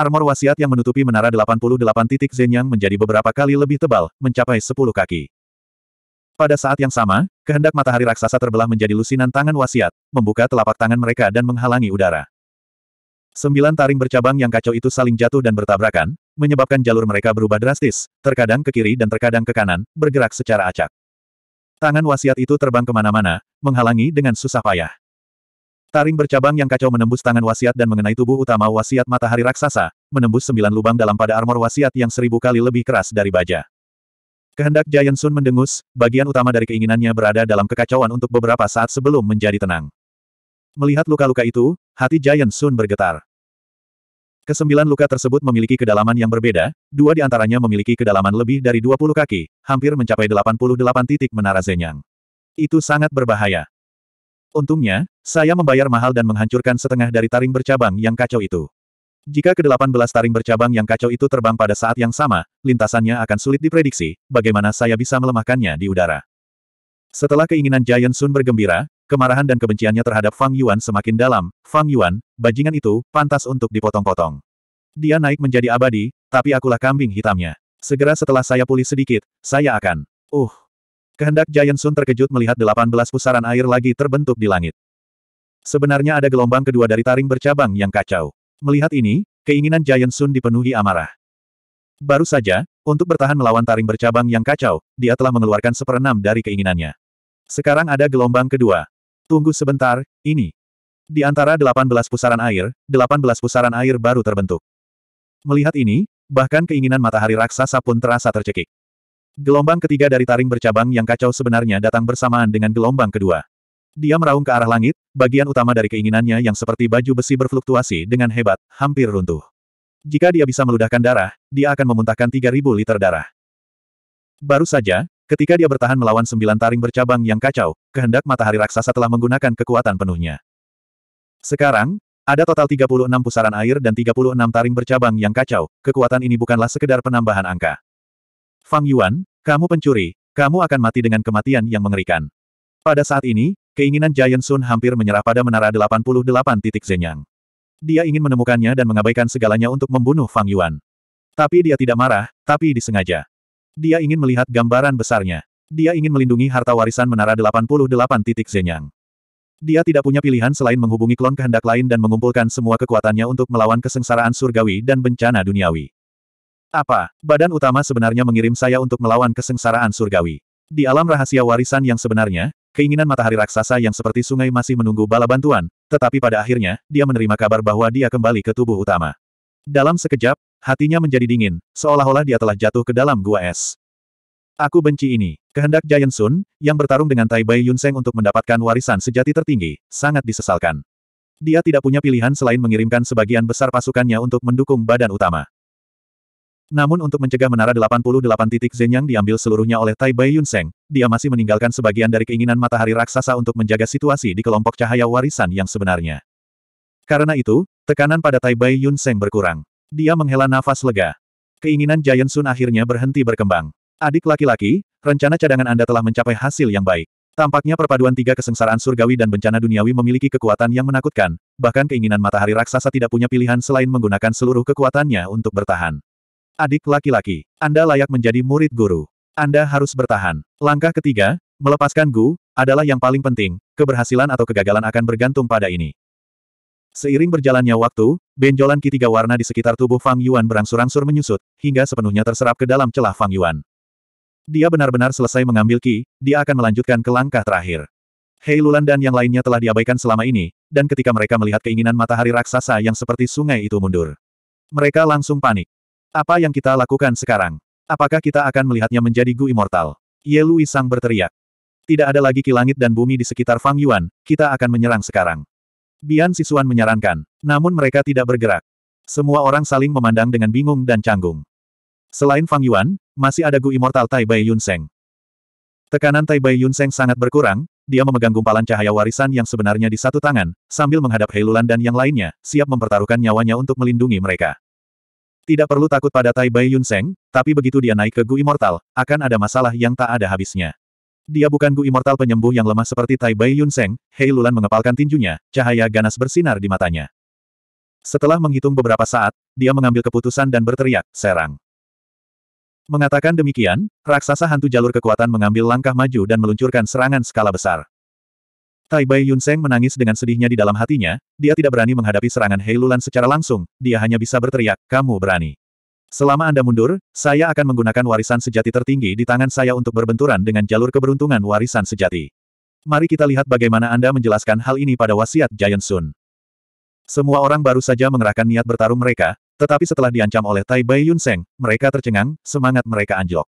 Armor wasiat yang menutupi menara 88 titik Zenyang menjadi beberapa kali lebih tebal, mencapai 10 kaki. Pada saat yang sama, kehendak matahari raksasa terbelah menjadi lusinan tangan wasiat, membuka telapak tangan mereka dan menghalangi udara. Sembilan taring bercabang yang kacau itu saling jatuh dan bertabrakan, menyebabkan jalur mereka berubah drastis, terkadang ke kiri dan terkadang ke kanan, bergerak secara acak. Tangan wasiat itu terbang kemana-mana, menghalangi dengan susah payah. Taring bercabang yang kacau menembus tangan wasiat dan mengenai tubuh utama wasiat matahari raksasa, menembus sembilan lubang dalam pada armor wasiat yang seribu kali lebih keras dari baja. Kehendak Giant Sun mendengus, bagian utama dari keinginannya berada dalam kekacauan untuk beberapa saat sebelum menjadi tenang. Melihat luka-luka itu, hati Giant Sun bergetar. Kesembilan luka tersebut memiliki kedalaman yang berbeda, dua di antaranya memiliki kedalaman lebih dari 20 kaki, hampir mencapai 88 titik menara Zenyang. Itu sangat berbahaya. Untungnya, saya membayar mahal dan menghancurkan setengah dari taring bercabang yang kacau itu. Jika ke-18 taring bercabang yang kacau itu terbang pada saat yang sama, lintasannya akan sulit diprediksi, bagaimana saya bisa melemahkannya di udara. Setelah keinginan Giant Sun bergembira, kemarahan dan kebenciannya terhadap Fang Yuan semakin dalam, Fang Yuan, bajingan itu, pantas untuk dipotong-potong. Dia naik menjadi abadi, tapi akulah kambing hitamnya. Segera setelah saya pulih sedikit, saya akan. Uh. Kehendak Giant Sun terkejut melihat 18 pusaran air lagi terbentuk di langit. Sebenarnya ada gelombang kedua dari taring bercabang yang kacau. Melihat ini, keinginan Giant Sun dipenuhi amarah. Baru saja, untuk bertahan melawan taring bercabang yang kacau, dia telah mengeluarkan seperenam dari keinginannya. Sekarang ada gelombang kedua. Tunggu sebentar, ini. Di antara 18 pusaran air, 18 pusaran air baru terbentuk. Melihat ini, bahkan keinginan matahari raksasa pun terasa tercekik. Gelombang ketiga dari taring bercabang yang kacau sebenarnya datang bersamaan dengan gelombang kedua. Dia meraung ke arah langit, bagian utama dari keinginannya yang seperti baju besi berfluktuasi dengan hebat, hampir runtuh. Jika dia bisa meludahkan darah, dia akan memuntahkan 3.000 liter darah. Baru saja, ketika dia bertahan melawan sembilan taring bercabang yang kacau, kehendak matahari raksasa telah menggunakan kekuatan penuhnya. Sekarang, ada total 36 pusaran air dan 36 taring bercabang yang kacau, kekuatan ini bukanlah sekedar penambahan angka. Fang Yuan, kamu pencuri, kamu akan mati dengan kematian yang mengerikan. Pada saat ini, Keinginan Giant Sun hampir menyerah pada menara 88 titik Zenyang. Dia ingin menemukannya dan mengabaikan segalanya untuk membunuh Fang Yuan. Tapi dia tidak marah, tapi disengaja. Dia ingin melihat gambaran besarnya. Dia ingin melindungi harta warisan menara 88 titik Zenyang. Dia tidak punya pilihan selain menghubungi klon kehendak lain dan mengumpulkan semua kekuatannya untuk melawan kesengsaraan surgawi dan bencana duniawi. Apa, badan utama sebenarnya mengirim saya untuk melawan kesengsaraan surgawi? Di alam rahasia warisan yang sebenarnya, Keinginan matahari raksasa yang seperti sungai masih menunggu bala bantuan, tetapi pada akhirnya, dia menerima kabar bahwa dia kembali ke tubuh utama. Dalam sekejap, hatinya menjadi dingin, seolah-olah dia telah jatuh ke dalam gua es. Aku benci ini. Kehendak Giant Sun, yang bertarung dengan Tai Bai Yunseng untuk mendapatkan warisan sejati tertinggi, sangat disesalkan. Dia tidak punya pilihan selain mengirimkan sebagian besar pasukannya untuk mendukung badan utama. Namun untuk mencegah menara 88 titik Zen yang diambil seluruhnya oleh Tai Bai Yun Sheng, dia masih meninggalkan sebagian dari keinginan matahari raksasa untuk menjaga situasi di kelompok cahaya warisan yang sebenarnya. Karena itu, tekanan pada Tai Bai Yun Sheng berkurang. Dia menghela nafas lega. Keinginan Giant Sun akhirnya berhenti berkembang. Adik laki-laki, rencana cadangan Anda telah mencapai hasil yang baik. Tampaknya perpaduan tiga kesengsaraan surgawi dan bencana duniawi memiliki kekuatan yang menakutkan, bahkan keinginan matahari raksasa tidak punya pilihan selain menggunakan seluruh kekuatannya untuk bertahan. Adik laki-laki, Anda layak menjadi murid guru. Anda harus bertahan. Langkah ketiga, melepaskan Gu, adalah yang paling penting, keberhasilan atau kegagalan akan bergantung pada ini. Seiring berjalannya waktu, benjolan ketiga warna di sekitar tubuh Fang Yuan berangsur-angsur menyusut, hingga sepenuhnya terserap ke dalam celah Fang Yuan. Dia benar-benar selesai mengambil Ki, dia akan melanjutkan ke langkah terakhir. Hei Lulan dan yang lainnya telah diabaikan selama ini, dan ketika mereka melihat keinginan matahari raksasa yang seperti sungai itu mundur. Mereka langsung panik. Apa yang kita lakukan sekarang? Apakah kita akan melihatnya menjadi Gu Immortal? Ye Lui Sang berteriak. Tidak ada lagi kilangit dan bumi di sekitar Fang Yuan, kita akan menyerang sekarang. Bian Sisuan menyarankan, namun mereka tidak bergerak. Semua orang saling memandang dengan bingung dan canggung. Selain Fang Yuan, masih ada Gu Immortal Tai Bai Yun Seng. Tekanan Tai Bai Yun Seng sangat berkurang, dia memegang gumpalan cahaya warisan yang sebenarnya di satu tangan, sambil menghadap Heilulan dan yang lainnya, siap mempertaruhkan nyawanya untuk melindungi mereka. Tidak perlu takut pada Tai Bai Yun Seng, tapi begitu dia naik ke Gu Immortal, akan ada masalah yang tak ada habisnya. Dia bukan Gu Immortal penyembuh yang lemah seperti Tai Bai Yun Seng, Hei Lulan mengepalkan tinjunya, cahaya ganas bersinar di matanya. Setelah menghitung beberapa saat, dia mengambil keputusan dan berteriak, serang. Mengatakan demikian, raksasa hantu jalur kekuatan mengambil langkah maju dan meluncurkan serangan skala besar. Tai Bai Yunseng menangis dengan sedihnya di dalam hatinya, dia tidak berani menghadapi serangan Hei Lulan secara langsung, dia hanya bisa berteriak, kamu berani. Selama Anda mundur, saya akan menggunakan warisan sejati tertinggi di tangan saya untuk berbenturan dengan jalur keberuntungan warisan sejati. Mari kita lihat bagaimana Anda menjelaskan hal ini pada wasiat Giant Sun. Semua orang baru saja mengerahkan niat bertarung mereka, tetapi setelah diancam oleh Tai Bai Yunseng, mereka tercengang, semangat mereka anjlok.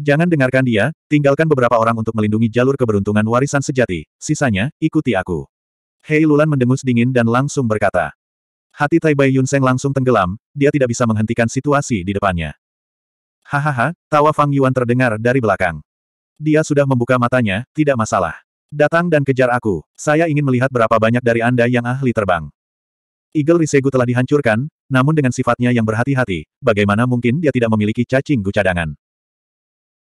Jangan dengarkan dia, tinggalkan beberapa orang untuk melindungi jalur keberuntungan warisan sejati, sisanya, ikuti aku. Hei Lulan mendengus dingin dan langsung berkata. Hati Tai Bai Yunseng langsung tenggelam, dia tidak bisa menghentikan situasi di depannya. Hahaha, tawa Fang Yuan terdengar dari belakang. Dia sudah membuka matanya, tidak masalah. Datang dan kejar aku, saya ingin melihat berapa banyak dari Anda yang ahli terbang. Eagle Risegu telah dihancurkan, namun dengan sifatnya yang berhati-hati, bagaimana mungkin dia tidak memiliki cacing gucadangan?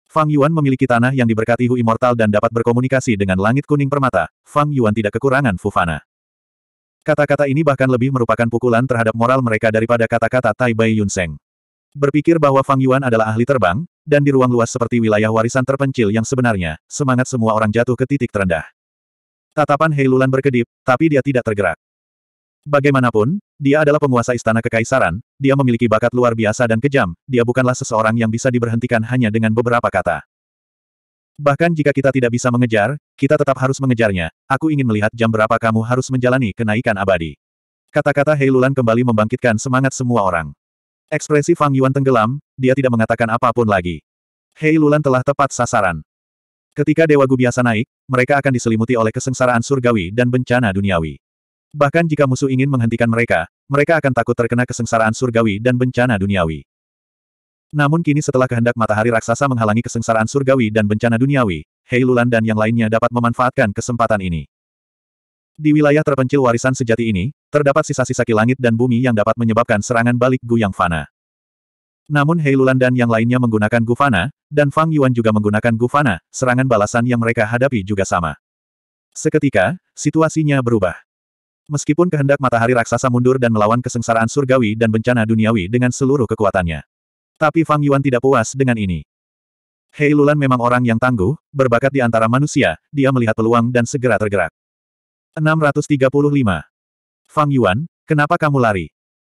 Fang Yuan memiliki tanah yang diberkati Hu Immortal dan dapat berkomunikasi dengan langit kuning permata, Fang Yuan tidak kekurangan Fufana. Kata-kata ini bahkan lebih merupakan pukulan terhadap moral mereka daripada kata-kata Tai Bai Yun Seng. Berpikir bahwa Fang Yuan adalah ahli terbang, dan di ruang luas seperti wilayah warisan terpencil yang sebenarnya, semangat semua orang jatuh ke titik terendah. Tatapan Hei berkedip, tapi dia tidak tergerak. Bagaimanapun, dia adalah penguasa istana kekaisaran, dia memiliki bakat luar biasa dan kejam, dia bukanlah seseorang yang bisa diberhentikan hanya dengan beberapa kata. Bahkan jika kita tidak bisa mengejar, kita tetap harus mengejarnya. Aku ingin melihat jam berapa kamu harus menjalani kenaikan abadi. Kata-kata Heilulan kembali membangkitkan semangat semua orang. Ekspresi Fang Yuan tenggelam, dia tidak mengatakan apapun lagi. Heilulan telah tepat sasaran. Ketika Dewa Gu biasa naik, mereka akan diselimuti oleh kesengsaraan surgawi dan bencana duniawi. Bahkan jika musuh ingin menghentikan mereka, mereka akan takut terkena kesengsaraan surgawi dan bencana duniawi. Namun kini setelah kehendak matahari raksasa menghalangi kesengsaraan surgawi dan bencana duniawi, Hei Lulan dan yang lainnya dapat memanfaatkan kesempatan ini. Di wilayah terpencil warisan sejati ini, terdapat sisa-sisa langit dan bumi yang dapat menyebabkan serangan balik Gu Yang Fana. Namun Hei Lulan dan yang lainnya menggunakan Gu Fana, dan Fang Yuan juga menggunakan Gu Fana, serangan balasan yang mereka hadapi juga sama. Seketika, situasinya berubah. Meskipun kehendak matahari raksasa mundur dan melawan kesengsaraan surgawi dan bencana duniawi dengan seluruh kekuatannya. Tapi Fang Yuan tidak puas dengan ini. Hei Lulan memang orang yang tangguh, berbakat di antara manusia, dia melihat peluang dan segera tergerak. 635. Fang Yuan, kenapa kamu lari?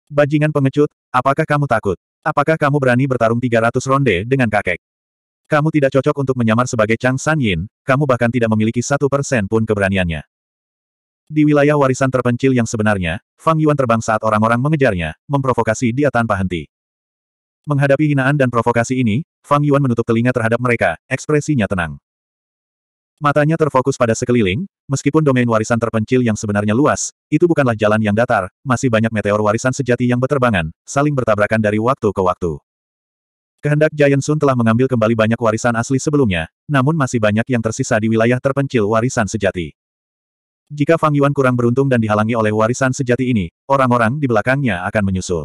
Bajingan pengecut, apakah kamu takut? Apakah kamu berani bertarung 300 ronde dengan kakek? Kamu tidak cocok untuk menyamar sebagai Chang San Yin, kamu bahkan tidak memiliki satu persen pun keberaniannya. Di wilayah warisan terpencil yang sebenarnya, Fang Yuan terbang saat orang-orang mengejarnya, memprovokasi dia tanpa henti. Menghadapi hinaan dan provokasi ini, Fang Yuan menutup telinga terhadap mereka, ekspresinya tenang. Matanya terfokus pada sekeliling, meskipun domain warisan terpencil yang sebenarnya luas, itu bukanlah jalan yang datar, masih banyak meteor warisan sejati yang berterbangan, saling bertabrakan dari waktu ke waktu. Kehendak Giant Sun telah mengambil kembali banyak warisan asli sebelumnya, namun masih banyak yang tersisa di wilayah terpencil warisan sejati. Jika Fang Yuan kurang beruntung dan dihalangi oleh warisan sejati ini, orang-orang di belakangnya akan menyusul.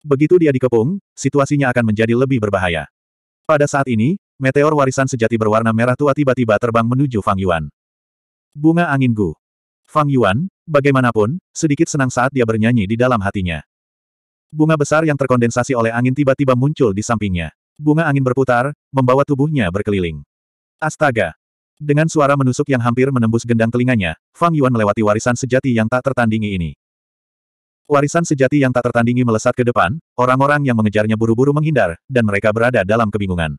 Begitu dia dikepung, situasinya akan menjadi lebih berbahaya. Pada saat ini, meteor warisan sejati berwarna merah tua tiba-tiba terbang menuju Fang Yuan. Bunga angin Gu. Fang Yuan, bagaimanapun, sedikit senang saat dia bernyanyi di dalam hatinya. Bunga besar yang terkondensasi oleh angin tiba-tiba muncul di sampingnya. Bunga angin berputar, membawa tubuhnya berkeliling. Astaga! Dengan suara menusuk yang hampir menembus gendang telinganya, Fang Yuan melewati warisan sejati yang tak tertandingi ini. Warisan sejati yang tak tertandingi melesat ke depan, orang-orang yang mengejarnya buru-buru menghindar, dan mereka berada dalam kebingungan.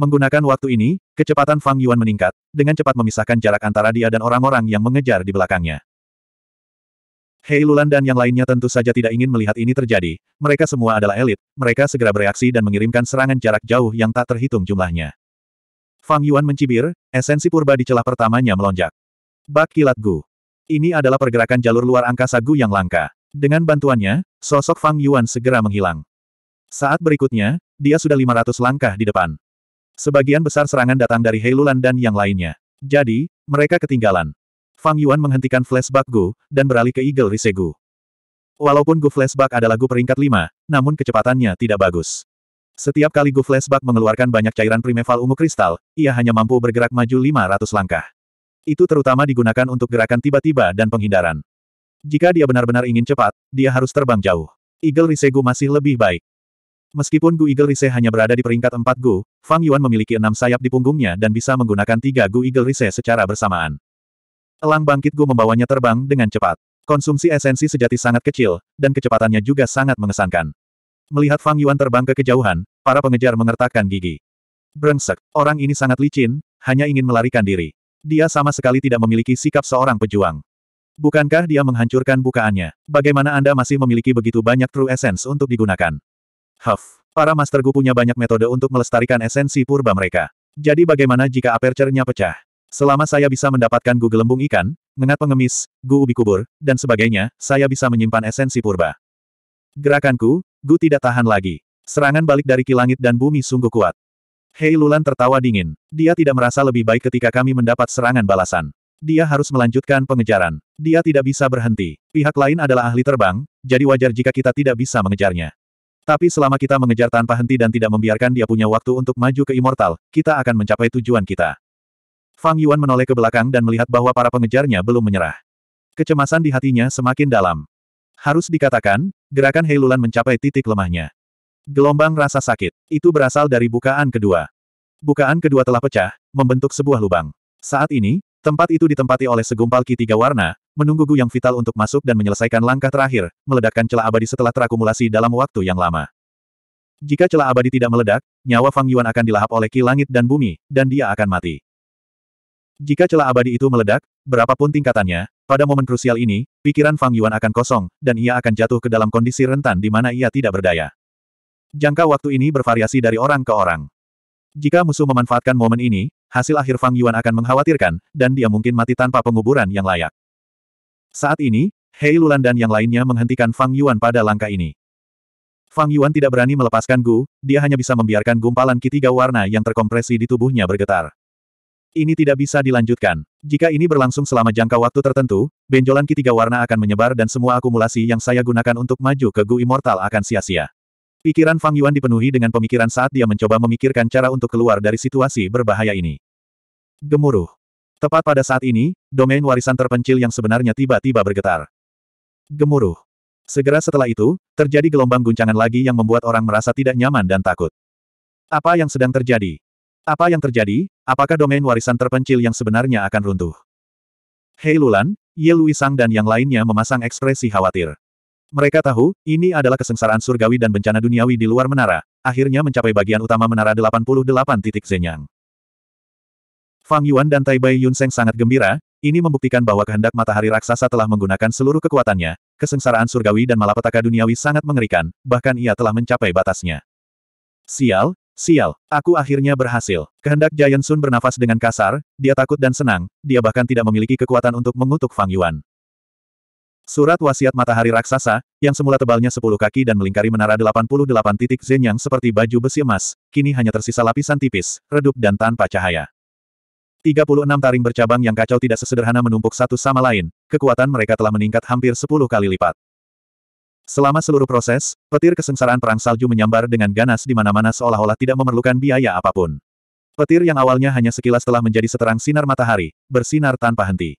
Menggunakan waktu ini, kecepatan Fang Yuan meningkat, dengan cepat memisahkan jarak antara dia dan orang-orang yang mengejar di belakangnya. Hei Lulan dan yang lainnya tentu saja tidak ingin melihat ini terjadi, mereka semua adalah elit, mereka segera bereaksi dan mengirimkan serangan jarak jauh yang tak terhitung jumlahnya. Fang Yuan mencibir, esensi purba di celah pertamanya melonjak. Bak kilat Gu. Ini adalah pergerakan jalur luar angkasa Gu yang langka. Dengan bantuannya, sosok Fang Yuan segera menghilang. Saat berikutnya, dia sudah 500 langkah di depan. Sebagian besar serangan datang dari Heilulan dan yang lainnya. Jadi, mereka ketinggalan. Fang Yuan menghentikan flashback Gu, dan beralih ke Eagle Rise Walaupun Gu flashback adalah Gu peringkat 5, namun kecepatannya tidak bagus. Setiap kali Gu Flashback mengeluarkan banyak cairan primeval ungu kristal, ia hanya mampu bergerak maju 500 langkah. Itu terutama digunakan untuk gerakan tiba-tiba dan penghindaran. Jika dia benar-benar ingin cepat, dia harus terbang jauh. Eagle Rise Gu masih lebih baik. Meskipun Gu Eagle Rise hanya berada di peringkat 4 Gu, Fang Yuan memiliki enam sayap di punggungnya dan bisa menggunakan tiga Gu Eagle Rise secara bersamaan. Elang bangkit Gu membawanya terbang dengan cepat. Konsumsi esensi sejati sangat kecil, dan kecepatannya juga sangat mengesankan. Melihat Fang Yuan terbang ke kejauhan, para pengejar mengertakkan gigi. Brengsek, orang ini sangat licin, hanya ingin melarikan diri. Dia sama sekali tidak memiliki sikap seorang pejuang. Bukankah dia menghancurkan bukaannya? Bagaimana Anda masih memiliki begitu banyak true essence untuk digunakan? Huff, para Master Gu punya banyak metode untuk melestarikan esensi purba mereka. Jadi bagaimana jika aperture-nya pecah? Selama saya bisa mendapatkan Gu gelembung ikan, ngengat pengemis, Gu ubi kubur, dan sebagainya, saya bisa menyimpan esensi purba. Gerakanku, Gu tidak tahan lagi. Serangan balik dari kilangit dan bumi sungguh kuat. Hei Lulan tertawa dingin. Dia tidak merasa lebih baik ketika kami mendapat serangan balasan. Dia harus melanjutkan pengejaran. Dia tidak bisa berhenti. Pihak lain adalah ahli terbang, jadi wajar jika kita tidak bisa mengejarnya. Tapi selama kita mengejar tanpa henti dan tidak membiarkan dia punya waktu untuk maju ke immortal, kita akan mencapai tujuan kita. Fang Yuan menoleh ke belakang dan melihat bahwa para pengejarnya belum menyerah. Kecemasan di hatinya semakin dalam. Harus dikatakan, gerakan Heilulan mencapai titik lemahnya. Gelombang rasa sakit, itu berasal dari bukaan kedua. Bukaan kedua telah pecah, membentuk sebuah lubang. Saat ini, tempat itu ditempati oleh segumpal ki tiga warna, menunggu Gu yang vital untuk masuk dan menyelesaikan langkah terakhir, meledakkan celah abadi setelah terakumulasi dalam waktu yang lama. Jika celah abadi tidak meledak, nyawa Fang Yuan akan dilahap oleh ki langit dan bumi, dan dia akan mati. Jika celah abadi itu meledak, berapapun tingkatannya, pada momen krusial ini, pikiran Fang Yuan akan kosong, dan ia akan jatuh ke dalam kondisi rentan di mana ia tidak berdaya. Jangka waktu ini bervariasi dari orang ke orang. Jika musuh memanfaatkan momen ini, hasil akhir Fang Yuan akan mengkhawatirkan, dan dia mungkin mati tanpa penguburan yang layak. Saat ini, Hei Lulan dan yang lainnya menghentikan Fang Yuan pada langkah ini. Fang Yuan tidak berani melepaskan Gu, dia hanya bisa membiarkan gumpalan ketiga warna yang terkompresi di tubuhnya bergetar. Ini tidak bisa dilanjutkan. Jika ini berlangsung selama jangka waktu tertentu, benjolan ketiga warna akan menyebar dan semua akumulasi yang saya gunakan untuk maju ke Gu Immortal akan sia-sia. Pikiran Fang Yuan dipenuhi dengan pemikiran saat dia mencoba memikirkan cara untuk keluar dari situasi berbahaya ini. Gemuruh. Tepat pada saat ini, domain warisan terpencil yang sebenarnya tiba-tiba bergetar. Gemuruh. Segera setelah itu, terjadi gelombang guncangan lagi yang membuat orang merasa tidak nyaman dan takut. Apa yang sedang terjadi? Apa yang terjadi? Apakah domain warisan terpencil yang sebenarnya akan runtuh? Hei Lulan, Ye Luisang dan yang lainnya memasang ekspresi khawatir. Mereka tahu, ini adalah kesengsaraan surgawi dan bencana duniawi di luar menara, akhirnya mencapai bagian utama menara 88 titik Zenyang. Fang Yuan dan Tai Bai Yun Seng sangat gembira, ini membuktikan bahwa kehendak matahari raksasa telah menggunakan seluruh kekuatannya, kesengsaraan surgawi dan malapetaka duniawi sangat mengerikan, bahkan ia telah mencapai batasnya. Sial, Sial, aku akhirnya berhasil. Kehendak Giant Sun bernafas dengan kasar, dia takut dan senang, dia bahkan tidak memiliki kekuatan untuk mengutuk Fang Yuan. Surat wasiat matahari raksasa, yang semula tebalnya 10 kaki dan melingkari menara 88 titik zen yang seperti baju besi emas, kini hanya tersisa lapisan tipis, redup dan tanpa cahaya. 36 taring bercabang yang kacau tidak sesederhana menumpuk satu sama lain, kekuatan mereka telah meningkat hampir 10 kali lipat. Selama seluruh proses, petir kesengsaraan perang salju menyambar dengan ganas di mana-mana seolah-olah tidak memerlukan biaya apapun. Petir yang awalnya hanya sekilas telah menjadi seterang sinar matahari, bersinar tanpa henti.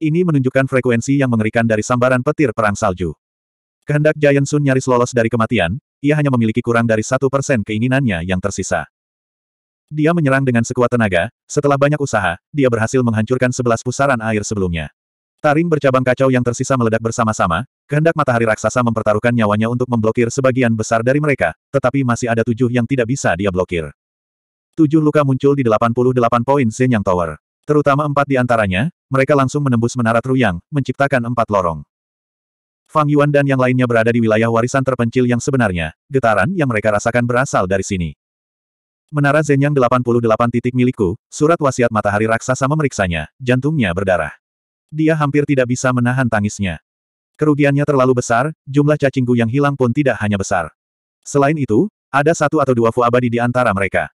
Ini menunjukkan frekuensi yang mengerikan dari sambaran petir perang salju. Kehendak Giant Sun nyaris lolos dari kematian, ia hanya memiliki kurang dari satu persen keinginannya yang tersisa. Dia menyerang dengan sekuat tenaga, setelah banyak usaha, dia berhasil menghancurkan sebelas pusaran air sebelumnya. Taring bercabang kacau yang tersisa meledak bersama-sama, kehendak matahari raksasa mempertaruhkan nyawanya untuk memblokir sebagian besar dari mereka, tetapi masih ada tujuh yang tidak bisa dia blokir. Tujuh luka muncul di 88 poin Zenyang Tower. Terutama empat di antaranya, mereka langsung menembus menara Truyang, menciptakan empat lorong. Fang Yuan dan yang lainnya berada di wilayah warisan terpencil yang sebenarnya, getaran yang mereka rasakan berasal dari sini. Menara Zenyang 88 titik milikku, surat wasiat matahari raksasa memeriksanya, jantungnya berdarah dia hampir tidak bisa menahan tangisnya. Kerugiannya terlalu besar, jumlah cacingku yang hilang pun tidak hanya besar. Selain itu, ada satu atau dua fu abadi di antara mereka.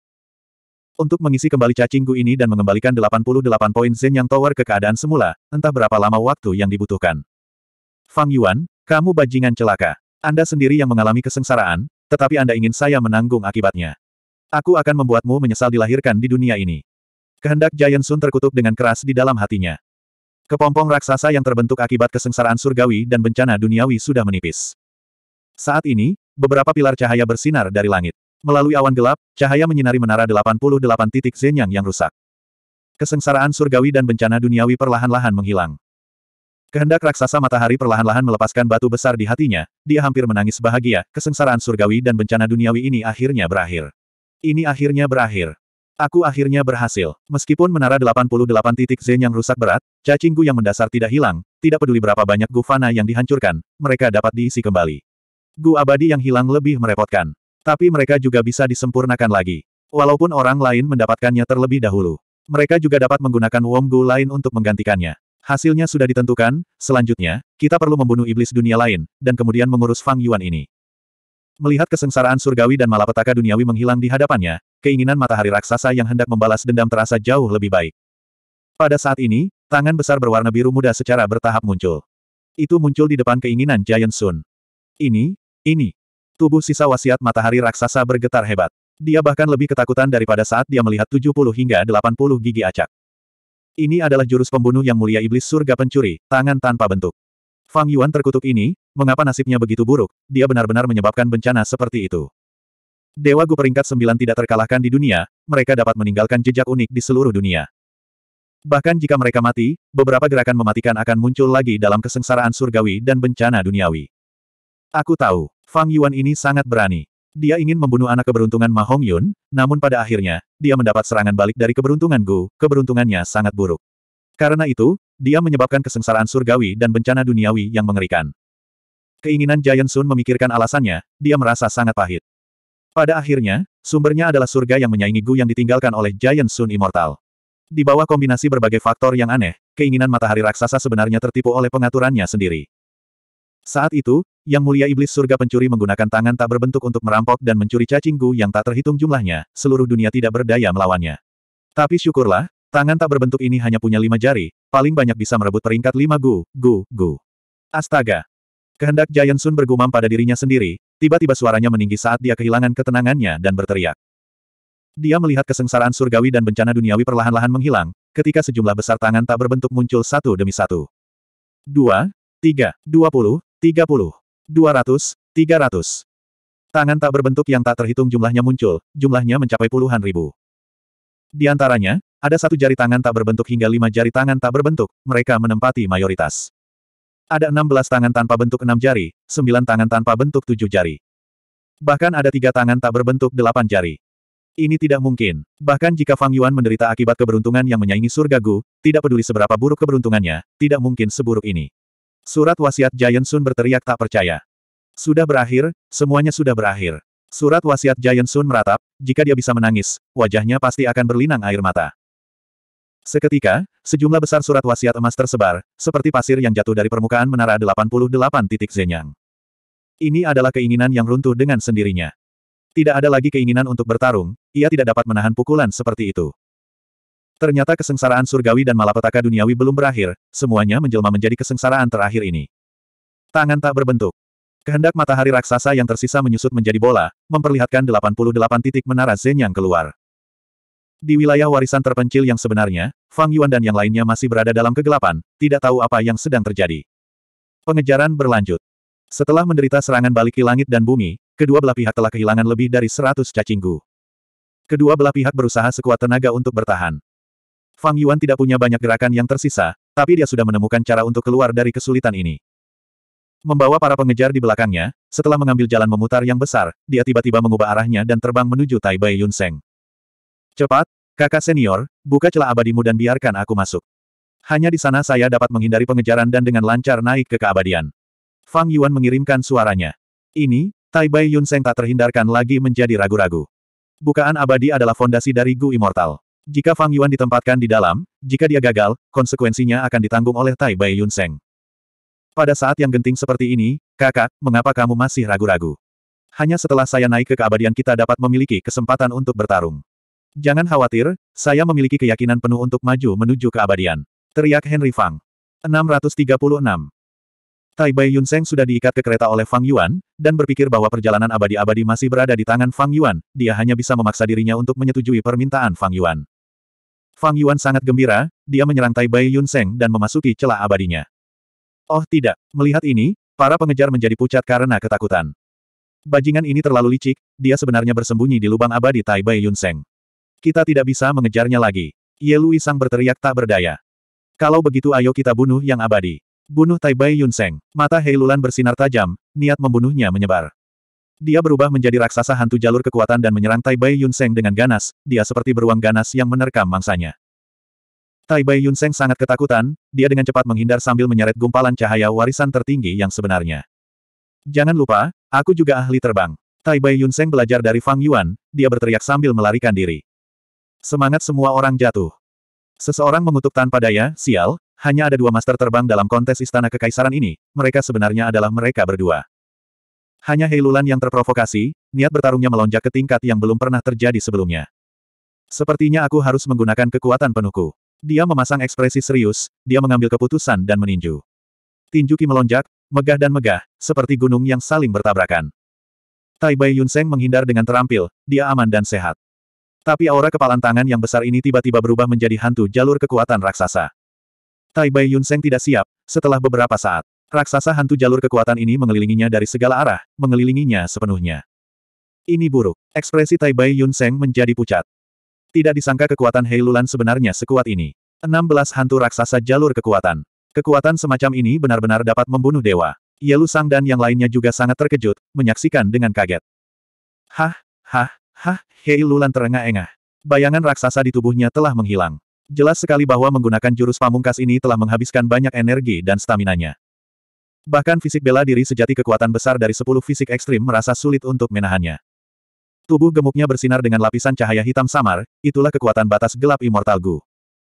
Untuk mengisi kembali cacingku ini dan mengembalikan 88 poin Zen yang Tower ke keadaan semula, entah berapa lama waktu yang dibutuhkan. Fang Yuan, kamu bajingan celaka. Anda sendiri yang mengalami kesengsaraan, tetapi Anda ingin saya menanggung akibatnya. Aku akan membuatmu menyesal dilahirkan di dunia ini. Kehendak Giant Sun terkutuk dengan keras di dalam hatinya. Kepompong raksasa yang terbentuk akibat kesengsaraan surgawi dan bencana duniawi sudah menipis. Saat ini, beberapa pilar cahaya bersinar dari langit. Melalui awan gelap, cahaya menyinari menara 88 titik zenyang yang rusak. Kesengsaraan surgawi dan bencana duniawi perlahan-lahan menghilang. Kehendak raksasa matahari perlahan-lahan melepaskan batu besar di hatinya, dia hampir menangis bahagia, kesengsaraan surgawi dan bencana duniawi ini akhirnya berakhir. Ini akhirnya berakhir. Aku akhirnya berhasil. Meskipun menara 88 titik Zen yang rusak berat, cacingku yang mendasar tidak hilang, tidak peduli berapa banyak gufana yang dihancurkan, mereka dapat diisi kembali. Gu abadi yang hilang lebih merepotkan. Tapi mereka juga bisa disempurnakan lagi. Walaupun orang lain mendapatkannya terlebih dahulu. Mereka juga dapat menggunakan Wong Gu lain untuk menggantikannya. Hasilnya sudah ditentukan, selanjutnya, kita perlu membunuh iblis dunia lain, dan kemudian mengurus Fang Yuan ini. Melihat kesengsaraan surgawi dan malapetaka duniawi menghilang di hadapannya, keinginan matahari raksasa yang hendak membalas dendam terasa jauh lebih baik. Pada saat ini, tangan besar berwarna biru muda secara bertahap muncul. Itu muncul di depan keinginan Giant Sun. Ini, ini. Tubuh sisa wasiat matahari raksasa bergetar hebat. Dia bahkan lebih ketakutan daripada saat dia melihat 70 hingga 80 gigi acak. Ini adalah jurus pembunuh yang mulia iblis surga pencuri, tangan tanpa bentuk. Fang Yuan terkutuk ini, mengapa nasibnya begitu buruk, dia benar-benar menyebabkan bencana seperti itu. Dewa Gu peringkat sembilan tidak terkalahkan di dunia, mereka dapat meninggalkan jejak unik di seluruh dunia. Bahkan jika mereka mati, beberapa gerakan mematikan akan muncul lagi dalam kesengsaraan surgawi dan bencana duniawi. Aku tahu, Fang Yuan ini sangat berani. Dia ingin membunuh anak keberuntungan Ma Hong Yun, namun pada akhirnya, dia mendapat serangan balik dari keberuntungan Gu, keberuntungannya sangat buruk. Karena itu, dia menyebabkan kesengsaraan surgawi dan bencana duniawi yang mengerikan. Keinginan Giant Sun memikirkan alasannya, dia merasa sangat pahit. Pada akhirnya, sumbernya adalah surga yang menyaingi Gu yang ditinggalkan oleh Giant Sun Immortal. Di bawah kombinasi berbagai faktor yang aneh, keinginan matahari raksasa sebenarnya tertipu oleh pengaturannya sendiri. Saat itu, Yang Mulia Iblis Surga Pencuri menggunakan tangan tak berbentuk untuk merampok dan mencuri cacing Gu yang tak terhitung jumlahnya, seluruh dunia tidak berdaya melawannya. Tapi syukurlah, Tangan tak berbentuk ini hanya punya lima jari, paling banyak bisa merebut peringkat lima gu, gu, gu. Astaga! Kehendak Giant Sun bergumam pada dirinya sendiri, tiba-tiba suaranya meninggi saat dia kehilangan ketenangannya dan berteriak. Dia melihat kesengsaraan surgawi dan bencana duniawi perlahan-lahan menghilang, ketika sejumlah besar tangan tak berbentuk muncul satu demi satu. Dua, tiga, dua puluh, tiga puluh, dua ratus, tiga ratus. Tangan tak berbentuk yang tak terhitung jumlahnya muncul, jumlahnya mencapai puluhan ribu. Di antaranya, ada satu jari tangan tak berbentuk hingga lima jari tangan tak berbentuk, mereka menempati mayoritas. Ada enam belas tangan tanpa bentuk enam jari, sembilan tangan tanpa bentuk tujuh jari. Bahkan ada tiga tangan tak berbentuk delapan jari. Ini tidak mungkin. Bahkan jika Fang Yuan menderita akibat keberuntungan yang menyaingi surga Gu, tidak peduli seberapa buruk keberuntungannya, tidak mungkin seburuk ini. Surat wasiat Giant Sun berteriak tak percaya. Sudah berakhir, semuanya sudah berakhir. Surat wasiat Giant Sun meratap, jika dia bisa menangis, wajahnya pasti akan berlinang air mata. Seketika, sejumlah besar surat wasiat emas tersebar, seperti pasir yang jatuh dari permukaan menara 88 titik zenyang. Ini adalah keinginan yang runtuh dengan sendirinya. Tidak ada lagi keinginan untuk bertarung, ia tidak dapat menahan pukulan seperti itu. Ternyata kesengsaraan surgawi dan malapetaka duniawi belum berakhir, semuanya menjelma menjadi kesengsaraan terakhir ini. Tangan tak berbentuk. Kehendak matahari raksasa yang tersisa menyusut menjadi bola, memperlihatkan 88 titik menara Zen yang keluar. Di wilayah warisan terpencil yang sebenarnya, Fang Yuan dan yang lainnya masih berada dalam kegelapan, tidak tahu apa yang sedang terjadi. Pengejaran berlanjut. Setelah menderita serangan balik ke langit dan bumi, kedua belah pihak telah kehilangan lebih dari 100 cacinggu. Kedua belah pihak berusaha sekuat tenaga untuk bertahan. Fang Yuan tidak punya banyak gerakan yang tersisa, tapi dia sudah menemukan cara untuk keluar dari kesulitan ini. Membawa para pengejar di belakangnya, setelah mengambil jalan memutar yang besar, dia tiba-tiba mengubah arahnya dan terbang menuju Tai Bai Yun Sheng. Cepat, kakak senior, buka celah abadimu dan biarkan aku masuk. Hanya di sana saya dapat menghindari pengejaran dan dengan lancar naik ke keabadian. Fang Yuan mengirimkan suaranya. Ini, Tai Bai Yun Sheng tak terhindarkan lagi menjadi ragu-ragu. Bukaan abadi adalah fondasi dari Gu Immortal. Jika Fang Yuan ditempatkan di dalam, jika dia gagal, konsekuensinya akan ditanggung oleh Tai Bai Yun Sheng. Pada saat yang genting seperti ini, kakak, mengapa kamu masih ragu-ragu? Hanya setelah saya naik ke keabadian kita dapat memiliki kesempatan untuk bertarung. Jangan khawatir, saya memiliki keyakinan penuh untuk maju menuju keabadian. Teriak Henry Fang. 636. Tai Bai Yun Yunseng sudah diikat ke kereta oleh Fang Yuan, dan berpikir bahwa perjalanan abadi-abadi masih berada di tangan Fang Yuan, dia hanya bisa memaksa dirinya untuk menyetujui permintaan Fang Yuan. Fang Yuan sangat gembira, dia menyerang Tai Bai Yun Yunseng dan memasuki celah abadinya. Oh tidak, melihat ini, para pengejar menjadi pucat karena ketakutan. Bajingan ini terlalu licik, dia sebenarnya bersembunyi di lubang abadi Tai Taibai Yunseng. Kita tidak bisa mengejarnya lagi. Ye Lui Sang berteriak tak berdaya. Kalau begitu ayo kita bunuh yang abadi. Bunuh Tai Taibai Yunseng. Mata Heilulan bersinar tajam, niat membunuhnya menyebar. Dia berubah menjadi raksasa hantu jalur kekuatan dan menyerang Tai Taibai Yunseng dengan ganas, dia seperti beruang ganas yang menerkam mangsanya. Tai Bai Yunseng sangat ketakutan, dia dengan cepat menghindar sambil menyeret gumpalan cahaya warisan tertinggi yang sebenarnya. Jangan lupa, aku juga ahli terbang. Tai Bai Yunseng belajar dari Fang Yuan, dia berteriak sambil melarikan diri. Semangat semua orang jatuh. Seseorang mengutuk tanpa daya, sial, hanya ada dua master terbang dalam kontes istana kekaisaran ini, mereka sebenarnya adalah mereka berdua. Hanya Heilulan yang terprovokasi, niat bertarungnya melonjak ke tingkat yang belum pernah terjadi sebelumnya. Sepertinya aku harus menggunakan kekuatan penuhku. Dia memasang ekspresi serius, dia mengambil keputusan dan meninju. Tinju Qi melonjak, megah dan megah, seperti gunung yang saling bertabrakan. Tai Bai Yunseng menghindar dengan terampil, dia aman dan sehat. Tapi aura kepalan tangan yang besar ini tiba-tiba berubah menjadi hantu jalur kekuatan raksasa. Tai Bai Yunseng tidak siap, setelah beberapa saat, raksasa hantu jalur kekuatan ini mengelilinginya dari segala arah, mengelilinginya sepenuhnya. Ini buruk. Ekspresi Tai Bai Yunseng menjadi pucat. Tidak disangka kekuatan Heilulan sebenarnya sekuat ini. 16 hantu raksasa jalur kekuatan. Kekuatan semacam ini benar-benar dapat membunuh dewa. Yelusang Lusang dan yang lainnya juga sangat terkejut, menyaksikan dengan kaget. Hah, hah, hah, Heilulan terengah-engah. Bayangan raksasa di tubuhnya telah menghilang. Jelas sekali bahwa menggunakan jurus pamungkas ini telah menghabiskan banyak energi dan staminanya. Bahkan fisik bela diri sejati kekuatan besar dari 10 fisik ekstrim merasa sulit untuk menahannya. Tubuh gemuknya bersinar dengan lapisan cahaya hitam samar, itulah kekuatan batas gelap Immortal Gu.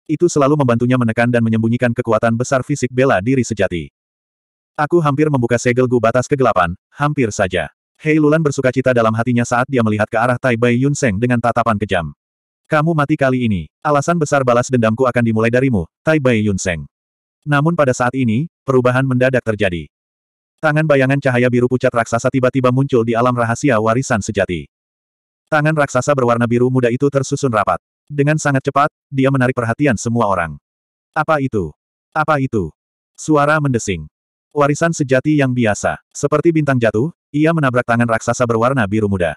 Itu selalu membantunya menekan dan menyembunyikan kekuatan besar fisik bela diri sejati. Aku hampir membuka segel Gu batas kegelapan, hampir saja. Hei Lulan bersuka cita dalam hatinya saat dia melihat ke arah Tai Bai Yun Seng dengan tatapan kejam. Kamu mati kali ini. Alasan besar balas dendamku akan dimulai darimu, Tai Bai Yun Seng. Namun pada saat ini, perubahan mendadak terjadi. Tangan bayangan cahaya biru pucat raksasa tiba-tiba muncul di alam rahasia warisan sejati. Tangan raksasa berwarna biru muda itu tersusun rapat. Dengan sangat cepat, dia menarik perhatian semua orang. Apa itu? Apa itu? Suara mendesing. Warisan sejati yang biasa. Seperti bintang jatuh, ia menabrak tangan raksasa berwarna biru muda.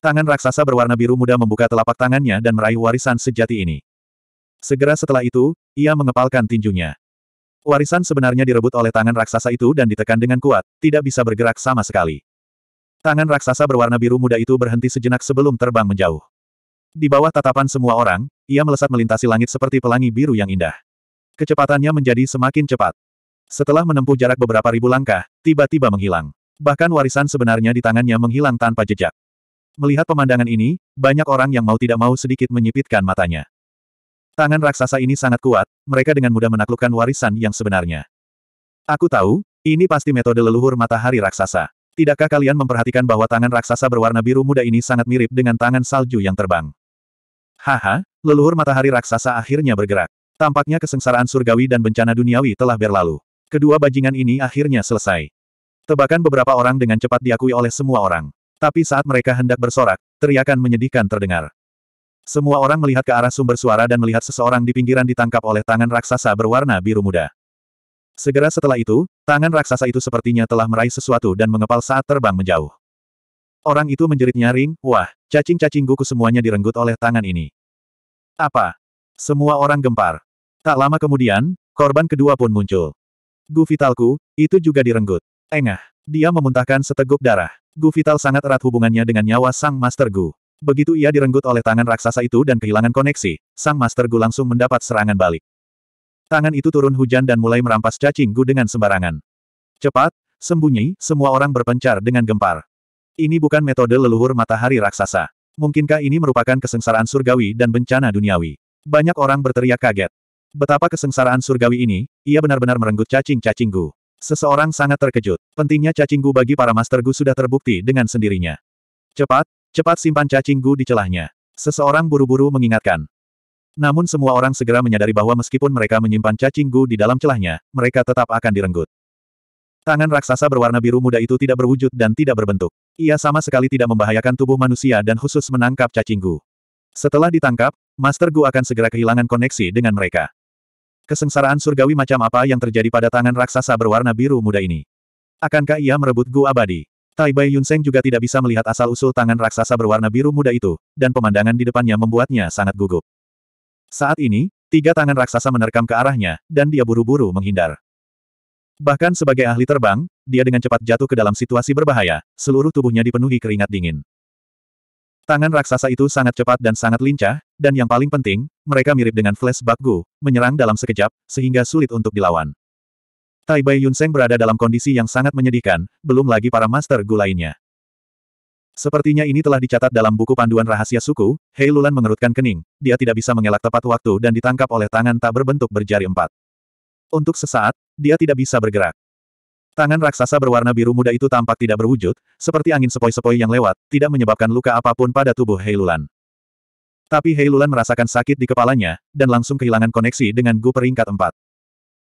Tangan raksasa berwarna biru muda membuka telapak tangannya dan meraih warisan sejati ini. Segera setelah itu, ia mengepalkan tinjunya. Warisan sebenarnya direbut oleh tangan raksasa itu dan ditekan dengan kuat, tidak bisa bergerak sama sekali. Tangan raksasa berwarna biru muda itu berhenti sejenak sebelum terbang menjauh. Di bawah tatapan semua orang, ia melesat melintasi langit seperti pelangi biru yang indah. Kecepatannya menjadi semakin cepat. Setelah menempuh jarak beberapa ribu langkah, tiba-tiba menghilang. Bahkan warisan sebenarnya di tangannya menghilang tanpa jejak. Melihat pemandangan ini, banyak orang yang mau tidak mau sedikit menyipitkan matanya. Tangan raksasa ini sangat kuat, mereka dengan mudah menaklukkan warisan yang sebenarnya. Aku tahu, ini pasti metode leluhur matahari raksasa. Tidakkah kalian memperhatikan bahwa tangan raksasa berwarna biru muda ini sangat mirip dengan tangan salju yang terbang? Haha, leluhur matahari raksasa akhirnya bergerak. Tampaknya kesengsaraan surgawi dan bencana duniawi telah berlalu. Kedua bajingan ini akhirnya selesai. Tebakan beberapa orang dengan cepat diakui oleh semua orang. Tapi saat mereka hendak bersorak, teriakan menyedihkan terdengar. Semua orang melihat ke arah sumber suara dan melihat seseorang di pinggiran ditangkap oleh tangan raksasa berwarna biru muda. Segera setelah itu, tangan raksasa itu sepertinya telah meraih sesuatu dan mengepal saat terbang menjauh. Orang itu menjerit nyaring, wah, cacing-cacing guku semuanya direnggut oleh tangan ini. Apa? Semua orang gempar. Tak lama kemudian, korban kedua pun muncul. Gu vitalku, itu juga direnggut. Engah. Dia memuntahkan seteguk darah. Gu vital sangat erat hubungannya dengan nyawa sang Master Gu. Begitu ia direnggut oleh tangan raksasa itu dan kehilangan koneksi, sang Master Gu langsung mendapat serangan balik. Tangan itu turun hujan dan mulai merampas cacing gu dengan sembarangan. Cepat, sembunyi, semua orang berpencar dengan gempar. Ini bukan metode leluhur matahari raksasa. Mungkinkah ini merupakan kesengsaraan surgawi dan bencana duniawi? Banyak orang berteriak kaget. Betapa kesengsaraan surgawi ini, ia benar-benar merenggut cacing-cacing gu. Seseorang sangat terkejut. Pentingnya cacing gu bagi para master gu sudah terbukti dengan sendirinya. Cepat, cepat simpan cacing gu di celahnya. Seseorang buru-buru mengingatkan. Namun semua orang segera menyadari bahwa meskipun mereka menyimpan cacing gu di dalam celahnya, mereka tetap akan direnggut. Tangan raksasa berwarna biru muda itu tidak berwujud dan tidak berbentuk. Ia sama sekali tidak membahayakan tubuh manusia dan khusus menangkap cacing gu. Setelah ditangkap, Master Gu akan segera kehilangan koneksi dengan mereka. Kesengsaraan surgawi macam apa yang terjadi pada tangan raksasa berwarna biru muda ini? Akankah ia merebut Gu abadi? Tai Bai Yunseng juga tidak bisa melihat asal-usul tangan raksasa berwarna biru muda itu, dan pemandangan di depannya membuatnya sangat gugup. Saat ini, tiga tangan raksasa menerkam ke arahnya, dan dia buru-buru menghindar. Bahkan sebagai ahli terbang, dia dengan cepat jatuh ke dalam situasi berbahaya, seluruh tubuhnya dipenuhi keringat dingin. Tangan raksasa itu sangat cepat dan sangat lincah, dan yang paling penting, mereka mirip dengan flash bakgu, menyerang dalam sekejap, sehingga sulit untuk dilawan. Tai Bai Yunseng berada dalam kondisi yang sangat menyedihkan, belum lagi para master Gu lainnya. Sepertinya ini telah dicatat dalam buku panduan rahasia suku, Hei Lulan mengerutkan kening, dia tidak bisa mengelak tepat waktu dan ditangkap oleh tangan tak berbentuk berjari empat. Untuk sesaat, dia tidak bisa bergerak. Tangan raksasa berwarna biru muda itu tampak tidak berwujud, seperti angin sepoi-sepoi yang lewat, tidak menyebabkan luka apapun pada tubuh Hei Lulan. Tapi Hei Lulan merasakan sakit di kepalanya, dan langsung kehilangan koneksi dengan Gu peringkat empat.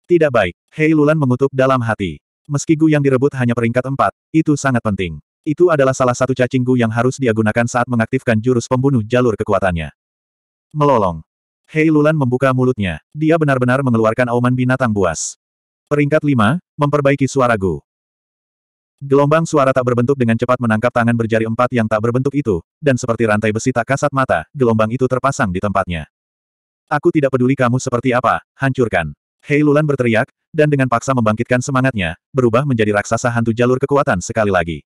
Tidak baik, Hei Lulan mengutuk dalam hati. Meski Gu yang direbut hanya peringkat empat, itu sangat penting. Itu adalah salah satu cacingku yang harus dia gunakan saat mengaktifkan jurus pembunuh jalur kekuatannya. Melolong. Hei Lulan membuka mulutnya. Dia benar-benar mengeluarkan auman binatang buas. Peringkat 5, memperbaiki suara Gu. Gelombang suara tak berbentuk dengan cepat menangkap tangan berjari empat yang tak berbentuk itu, dan seperti rantai besi tak kasat mata, gelombang itu terpasang di tempatnya. Aku tidak peduli kamu seperti apa, hancurkan. Hei Lulan berteriak, dan dengan paksa membangkitkan semangatnya, berubah menjadi raksasa hantu jalur kekuatan sekali lagi.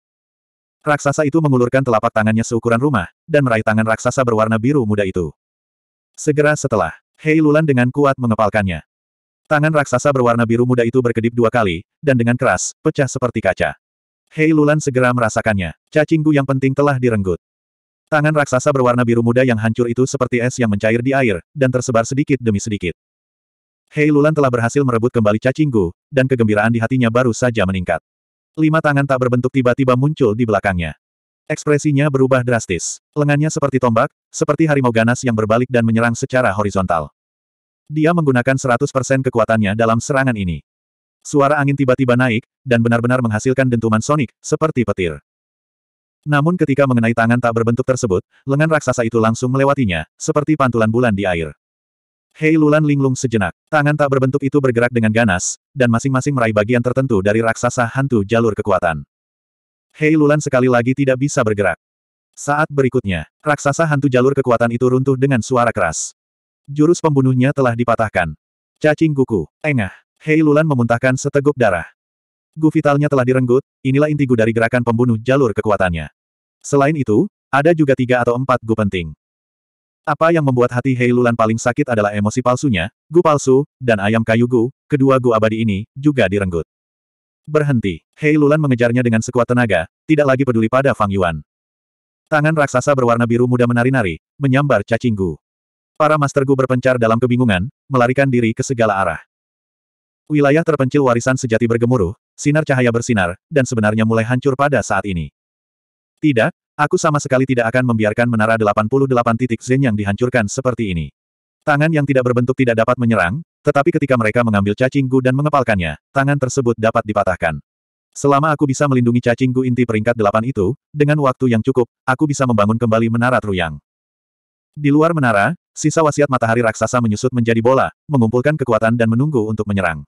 Raksasa itu mengulurkan telapak tangannya seukuran rumah, dan meraih tangan raksasa berwarna biru muda itu. Segera setelah, Hei Lulan dengan kuat mengepalkannya. Tangan raksasa berwarna biru muda itu berkedip dua kali, dan dengan keras, pecah seperti kaca. Hei Lulan segera merasakannya, cacingku yang penting telah direnggut. Tangan raksasa berwarna biru muda yang hancur itu seperti es yang mencair di air, dan tersebar sedikit demi sedikit. Hei Lulan telah berhasil merebut kembali cacinggu, dan kegembiraan di hatinya baru saja meningkat. Lima tangan tak berbentuk tiba-tiba muncul di belakangnya. Ekspresinya berubah drastis. Lengannya seperti tombak, seperti harimau ganas yang berbalik dan menyerang secara horizontal. Dia menggunakan 100% kekuatannya dalam serangan ini. Suara angin tiba-tiba naik, dan benar-benar menghasilkan dentuman sonik, seperti petir. Namun ketika mengenai tangan tak berbentuk tersebut, lengan raksasa itu langsung melewatinya, seperti pantulan bulan di air. Hei Lulan linglung sejenak. Tangan tak berbentuk itu bergerak dengan ganas, dan masing-masing meraih bagian tertentu dari raksasa hantu jalur kekuatan. Hei Lulan sekali lagi tidak bisa bergerak. Saat berikutnya, raksasa hantu jalur kekuatan itu runtuh dengan suara keras. Jurus pembunuhnya telah dipatahkan. Cacing kuku, engah. Hei Lulan memuntahkan seteguk darah. Gu vitalnya telah direnggut, inilah inti gu dari gerakan pembunuh jalur kekuatannya. Selain itu, ada juga tiga atau empat gu penting. Apa yang membuat hati Hei paling sakit adalah emosi palsunya, Gu palsu, dan ayam kayu Gu, kedua Gu abadi ini, juga direnggut. Berhenti. Hei mengejarnya dengan sekuat tenaga, tidak lagi peduli pada Fang Yuan. Tangan raksasa berwarna biru muda menari-nari, menyambar cacing Gu. Para Master Gu berpencar dalam kebingungan, melarikan diri ke segala arah. Wilayah terpencil warisan sejati bergemuruh, sinar cahaya bersinar, dan sebenarnya mulai hancur pada saat ini. Tidak, Aku sama sekali tidak akan membiarkan menara 88 titik Zen yang dihancurkan seperti ini. Tangan yang tidak berbentuk tidak dapat menyerang, tetapi ketika mereka mengambil cacing gu dan mengepalkannya, tangan tersebut dapat dipatahkan. Selama aku bisa melindungi cacing gu inti peringkat 8 itu, dengan waktu yang cukup, aku bisa membangun kembali menara Truyang. Di luar menara, sisa wasiat matahari raksasa menyusut menjadi bola, mengumpulkan kekuatan dan menunggu untuk menyerang.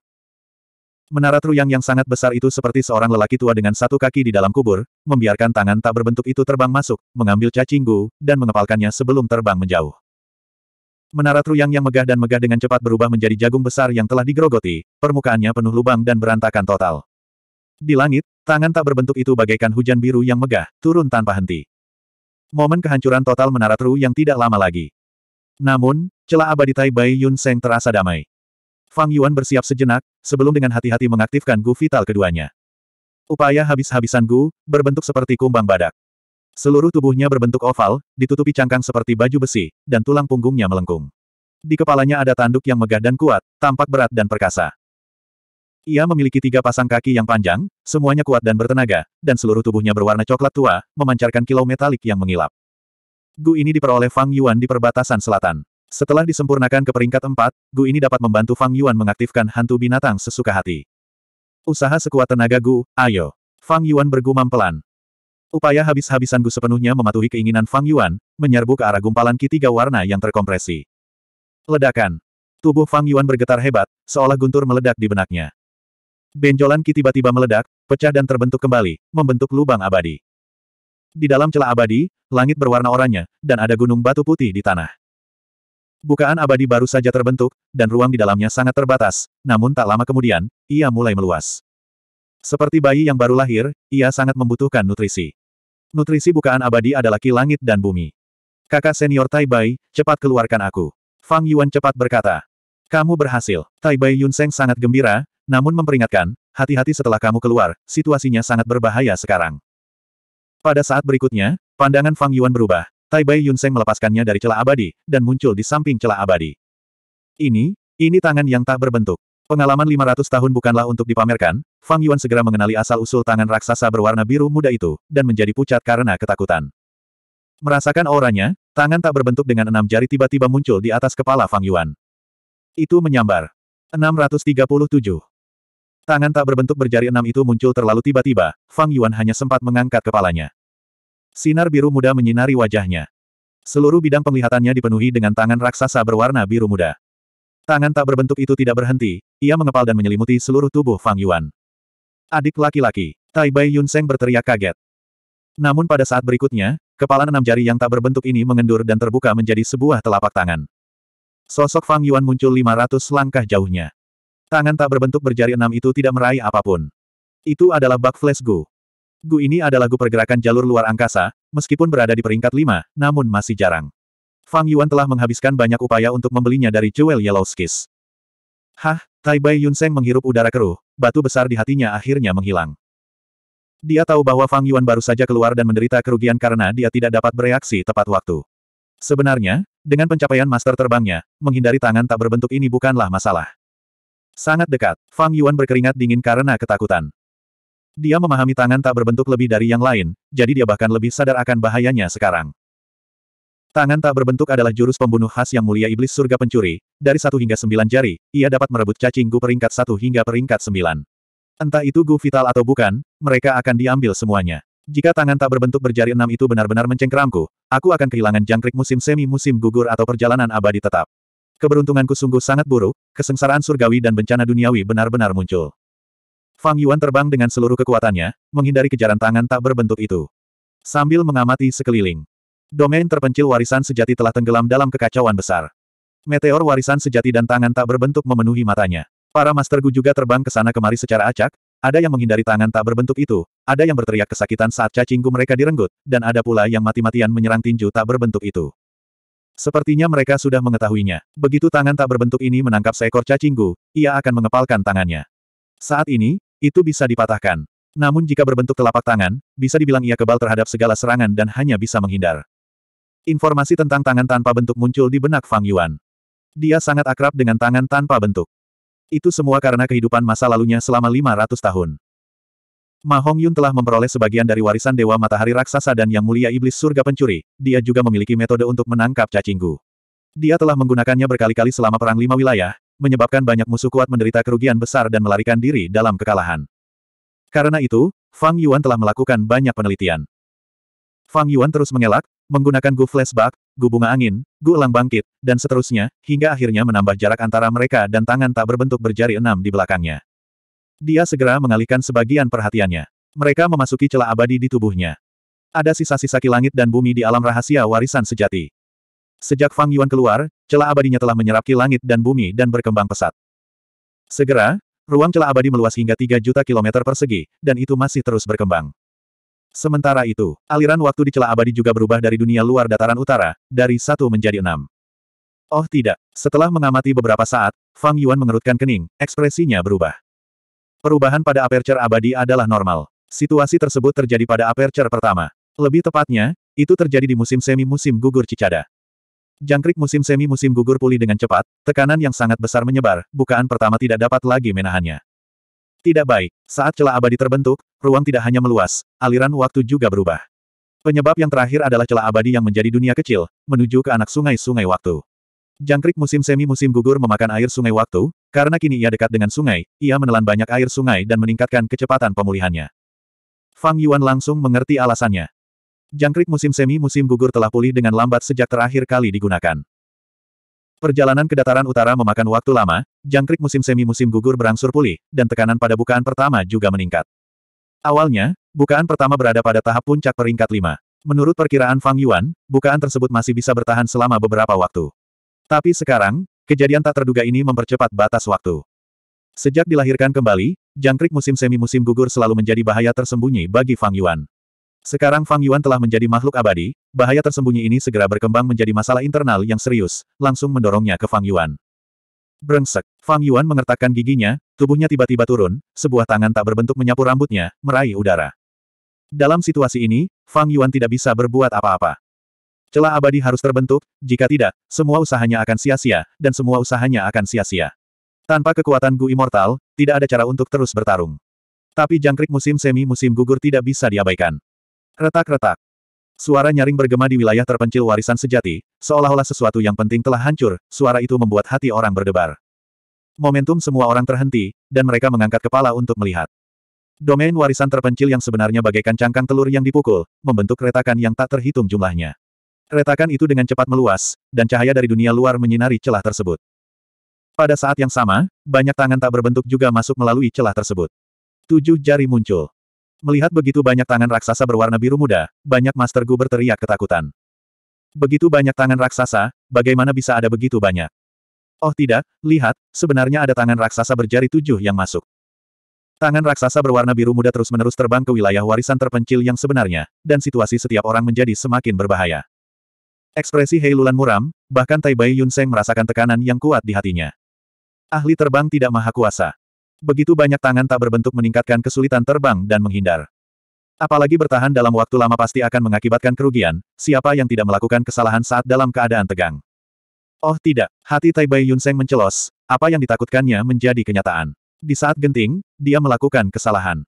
Menara Truyang yang sangat besar itu seperti seorang lelaki tua dengan satu kaki di dalam kubur, membiarkan tangan tak berbentuk itu terbang masuk, mengambil cacinggu, dan mengepalkannya sebelum terbang menjauh. Menara Truyang yang megah dan megah dengan cepat berubah menjadi jagung besar yang telah digerogoti, permukaannya penuh lubang dan berantakan total. Di langit, tangan tak berbentuk itu bagaikan hujan biru yang megah, turun tanpa henti. Momen kehancuran total menara Tru yang tidak lama lagi. Namun, celah abadi Tai Bai Yun Seng terasa damai. Fang Yuan bersiap sejenak, sebelum dengan hati-hati mengaktifkan Gu Vital keduanya. Upaya habis-habisan Gu, berbentuk seperti kumbang badak. Seluruh tubuhnya berbentuk oval, ditutupi cangkang seperti baju besi, dan tulang punggungnya melengkung. Di kepalanya ada tanduk yang megah dan kuat, tampak berat dan perkasa. Ia memiliki tiga pasang kaki yang panjang, semuanya kuat dan bertenaga, dan seluruh tubuhnya berwarna coklat tua, memancarkan kilau metalik yang mengilap. Gu ini diperoleh Fang Yuan di perbatasan selatan. Setelah disempurnakan ke peringkat empat, Gu ini dapat membantu Fang Yuan mengaktifkan hantu binatang sesuka hati. Usaha sekuat tenaga Gu, ayo. Fang Yuan bergumam pelan. Upaya habis-habisan Gu sepenuhnya mematuhi keinginan Fang Yuan, menyerbu ke arah gumpalan ki tiga warna yang terkompresi. Ledakan. Tubuh Fang Yuan bergetar hebat, seolah guntur meledak di benaknya. Benjolan ki tiba-tiba meledak, pecah dan terbentuk kembali, membentuk lubang abadi. Di dalam celah abadi, langit berwarna oranye, dan ada gunung batu putih di tanah. Bukaan abadi baru saja terbentuk, dan ruang di dalamnya sangat terbatas, namun tak lama kemudian, ia mulai meluas. Seperti bayi yang baru lahir, ia sangat membutuhkan nutrisi. Nutrisi bukaan abadi adalah ki langit dan bumi. Kakak senior Tai Bai, cepat keluarkan aku. Fang Yuan cepat berkata. Kamu berhasil. Tai Bai Yunseng sangat gembira, namun memperingatkan, hati-hati setelah kamu keluar, situasinya sangat berbahaya sekarang. Pada saat berikutnya, pandangan Fang Yuan berubah, Tai Bai Yunseng melepaskannya dari celah abadi, dan muncul di samping celah abadi. Ini, ini tangan yang tak berbentuk. Pengalaman 500 tahun bukanlah untuk dipamerkan, Fang Yuan segera mengenali asal-usul tangan raksasa berwarna biru muda itu, dan menjadi pucat karena ketakutan. Merasakan auranya, tangan tak berbentuk dengan enam jari tiba-tiba muncul di atas kepala Fang Yuan. Itu menyambar. 637. Tangan tak berbentuk berjari enam itu muncul terlalu tiba-tiba, Fang Yuan hanya sempat mengangkat kepalanya. Sinar biru muda menyinari wajahnya. Seluruh bidang penglihatannya dipenuhi dengan tangan raksasa berwarna biru muda. Tangan tak berbentuk itu tidak berhenti, ia mengepal dan menyelimuti seluruh tubuh Fang Yuan. Adik laki-laki, Tai Bai Yun Seng berteriak kaget. Namun pada saat berikutnya, kepala enam jari yang tak berbentuk ini mengendur dan terbuka menjadi sebuah telapak tangan. Sosok Fang Yuan muncul 500 langkah jauhnya. Tangan tak berbentuk berjari enam itu tidak meraih apapun. Itu adalah Bug Flash Gu. Gu ini adalah gu pergerakan jalur luar angkasa, meskipun berada di peringkat lima, namun masih jarang. Fang Yuan telah menghabiskan banyak upaya untuk membelinya dari Jewel Yellow Skis. Hah, Tai Bai Yun Seng menghirup udara keruh, batu besar di hatinya akhirnya menghilang. Dia tahu bahwa Fang Yuan baru saja keluar dan menderita kerugian karena dia tidak dapat bereaksi tepat waktu. Sebenarnya, dengan pencapaian master terbangnya, menghindari tangan tak berbentuk ini bukanlah masalah. Sangat dekat, Fang Yuan berkeringat dingin karena ketakutan. Dia memahami tangan tak berbentuk lebih dari yang lain, jadi dia bahkan lebih sadar akan bahayanya sekarang. Tangan tak berbentuk adalah jurus pembunuh khas yang mulia iblis surga pencuri, dari satu hingga sembilan jari, ia dapat merebut cacing gu peringkat satu hingga peringkat sembilan. Entah itu gu vital atau bukan, mereka akan diambil semuanya. Jika tangan tak berbentuk berjari enam itu benar-benar mencengkeramku, aku akan kehilangan jangkrik musim semi musim gugur atau perjalanan abadi tetap. Keberuntunganku sungguh sangat buruk, kesengsaraan surgawi dan bencana duniawi benar-benar muncul. Fang Yuan terbang dengan seluruh kekuatannya, menghindari kejaran tangan tak berbentuk itu. Sambil mengamati sekeliling. Domain terpencil warisan sejati telah tenggelam dalam kekacauan besar. Meteor warisan sejati dan tangan tak berbentuk memenuhi matanya. Para Master Gu juga terbang ke sana kemari secara acak, ada yang menghindari tangan tak berbentuk itu, ada yang berteriak kesakitan saat cacing gu mereka direnggut, dan ada pula yang mati-matian menyerang tinju tak berbentuk itu. Sepertinya mereka sudah mengetahuinya. Begitu tangan tak berbentuk ini menangkap seekor cacing gu, ia akan mengepalkan tangannya. Saat ini, itu bisa dipatahkan. Namun jika berbentuk telapak tangan, bisa dibilang ia kebal terhadap segala serangan dan hanya bisa menghindar. Informasi tentang tangan tanpa bentuk muncul di benak Fang Yuan. Dia sangat akrab dengan tangan tanpa bentuk. Itu semua karena kehidupan masa lalunya selama 500 tahun. Ma Hong Yun telah memperoleh sebagian dari warisan Dewa Matahari Raksasa dan Yang Mulia Iblis Surga Pencuri, dia juga memiliki metode untuk menangkap cacinggu. Dia telah menggunakannya berkali-kali selama Perang Lima Wilayah, menyebabkan banyak musuh kuat menderita kerugian besar dan melarikan diri dalam kekalahan. Karena itu, Fang Yuan telah melakukan banyak penelitian. Fang Yuan terus mengelak, menggunakan Gu Flashback, Gu Bunga Angin, Gu Elang Bangkit, dan seterusnya, hingga akhirnya menambah jarak antara mereka dan tangan tak berbentuk berjari enam di belakangnya. Dia segera mengalihkan sebagian perhatiannya. Mereka memasuki celah abadi di tubuhnya. Ada sisa-sisa kilangit dan bumi di alam rahasia warisan sejati. Sejak Fang Yuan keluar, celah abadinya telah menyerap ki langit dan bumi dan berkembang pesat. Segera, ruang celah abadi meluas hingga 3 juta kilometer persegi, dan itu masih terus berkembang. Sementara itu, aliran waktu di celah abadi juga berubah dari dunia luar dataran utara, dari satu menjadi enam. Oh tidak, setelah mengamati beberapa saat, Fang Yuan mengerutkan kening, ekspresinya berubah. Perubahan pada aperture abadi adalah normal. Situasi tersebut terjadi pada aperture pertama. Lebih tepatnya, itu terjadi di musim semi-musim gugur cicada. Jangkrik musim semi musim gugur pulih dengan cepat, tekanan yang sangat besar menyebar, bukaan pertama tidak dapat lagi menahannya. Tidak baik, saat celah abadi terbentuk, ruang tidak hanya meluas, aliran waktu juga berubah. Penyebab yang terakhir adalah celah abadi yang menjadi dunia kecil, menuju ke anak sungai-sungai waktu. Jangkrik musim semi musim gugur memakan air sungai waktu, karena kini ia dekat dengan sungai, ia menelan banyak air sungai dan meningkatkan kecepatan pemulihannya. Fang Yuan langsung mengerti alasannya. Jangkrik musim semi musim gugur telah pulih dengan lambat sejak terakhir kali digunakan. Perjalanan ke dataran utara memakan waktu lama, jangkrik musim semi musim gugur berangsur pulih, dan tekanan pada bukaan pertama juga meningkat. Awalnya, bukaan pertama berada pada tahap puncak peringkat 5. Menurut perkiraan Fang Yuan, bukaan tersebut masih bisa bertahan selama beberapa waktu. Tapi sekarang, kejadian tak terduga ini mempercepat batas waktu. Sejak dilahirkan kembali, jangkrik musim semi musim gugur selalu menjadi bahaya tersembunyi bagi Fang Yuan. Sekarang Fang Yuan telah menjadi makhluk abadi, bahaya tersembunyi ini segera berkembang menjadi masalah internal yang serius, langsung mendorongnya ke Fang Yuan. Brengsek, Fang Yuan mengertakkan giginya, tubuhnya tiba-tiba turun, sebuah tangan tak berbentuk menyapu rambutnya, meraih udara. Dalam situasi ini, Fang Yuan tidak bisa berbuat apa-apa. Celah abadi harus terbentuk, jika tidak, semua usahanya akan sia-sia, dan semua usahanya akan sia-sia. Tanpa kekuatan Gu Immortal, tidak ada cara untuk terus bertarung. Tapi jangkrik musim semi musim gugur tidak bisa diabaikan. Retak-retak. Suara nyaring bergema di wilayah terpencil warisan sejati, seolah-olah sesuatu yang penting telah hancur, suara itu membuat hati orang berdebar. Momentum semua orang terhenti, dan mereka mengangkat kepala untuk melihat. Domain warisan terpencil yang sebenarnya bagaikan cangkang telur yang dipukul, membentuk retakan yang tak terhitung jumlahnya. Retakan itu dengan cepat meluas, dan cahaya dari dunia luar menyinari celah tersebut. Pada saat yang sama, banyak tangan tak berbentuk juga masuk melalui celah tersebut. Tujuh jari muncul. Melihat begitu banyak tangan raksasa berwarna biru muda, banyak Master Gu berteriak ketakutan. Begitu banyak tangan raksasa, bagaimana bisa ada begitu banyak? Oh tidak, lihat, sebenarnya ada tangan raksasa berjari tujuh yang masuk. Tangan raksasa berwarna biru muda terus-menerus terbang ke wilayah warisan terpencil yang sebenarnya, dan situasi setiap orang menjadi semakin berbahaya. Ekspresi Lulan muram, bahkan Tai Bai Yunseng merasakan tekanan yang kuat di hatinya. Ahli terbang tidak maha kuasa begitu banyak tangan tak berbentuk meningkatkan kesulitan terbang dan menghindar. Apalagi bertahan dalam waktu lama pasti akan mengakibatkan kerugian, siapa yang tidak melakukan kesalahan saat dalam keadaan tegang. Oh tidak, hati Tai Yun Yunseng mencelos, apa yang ditakutkannya menjadi kenyataan. Di saat genting, dia melakukan kesalahan.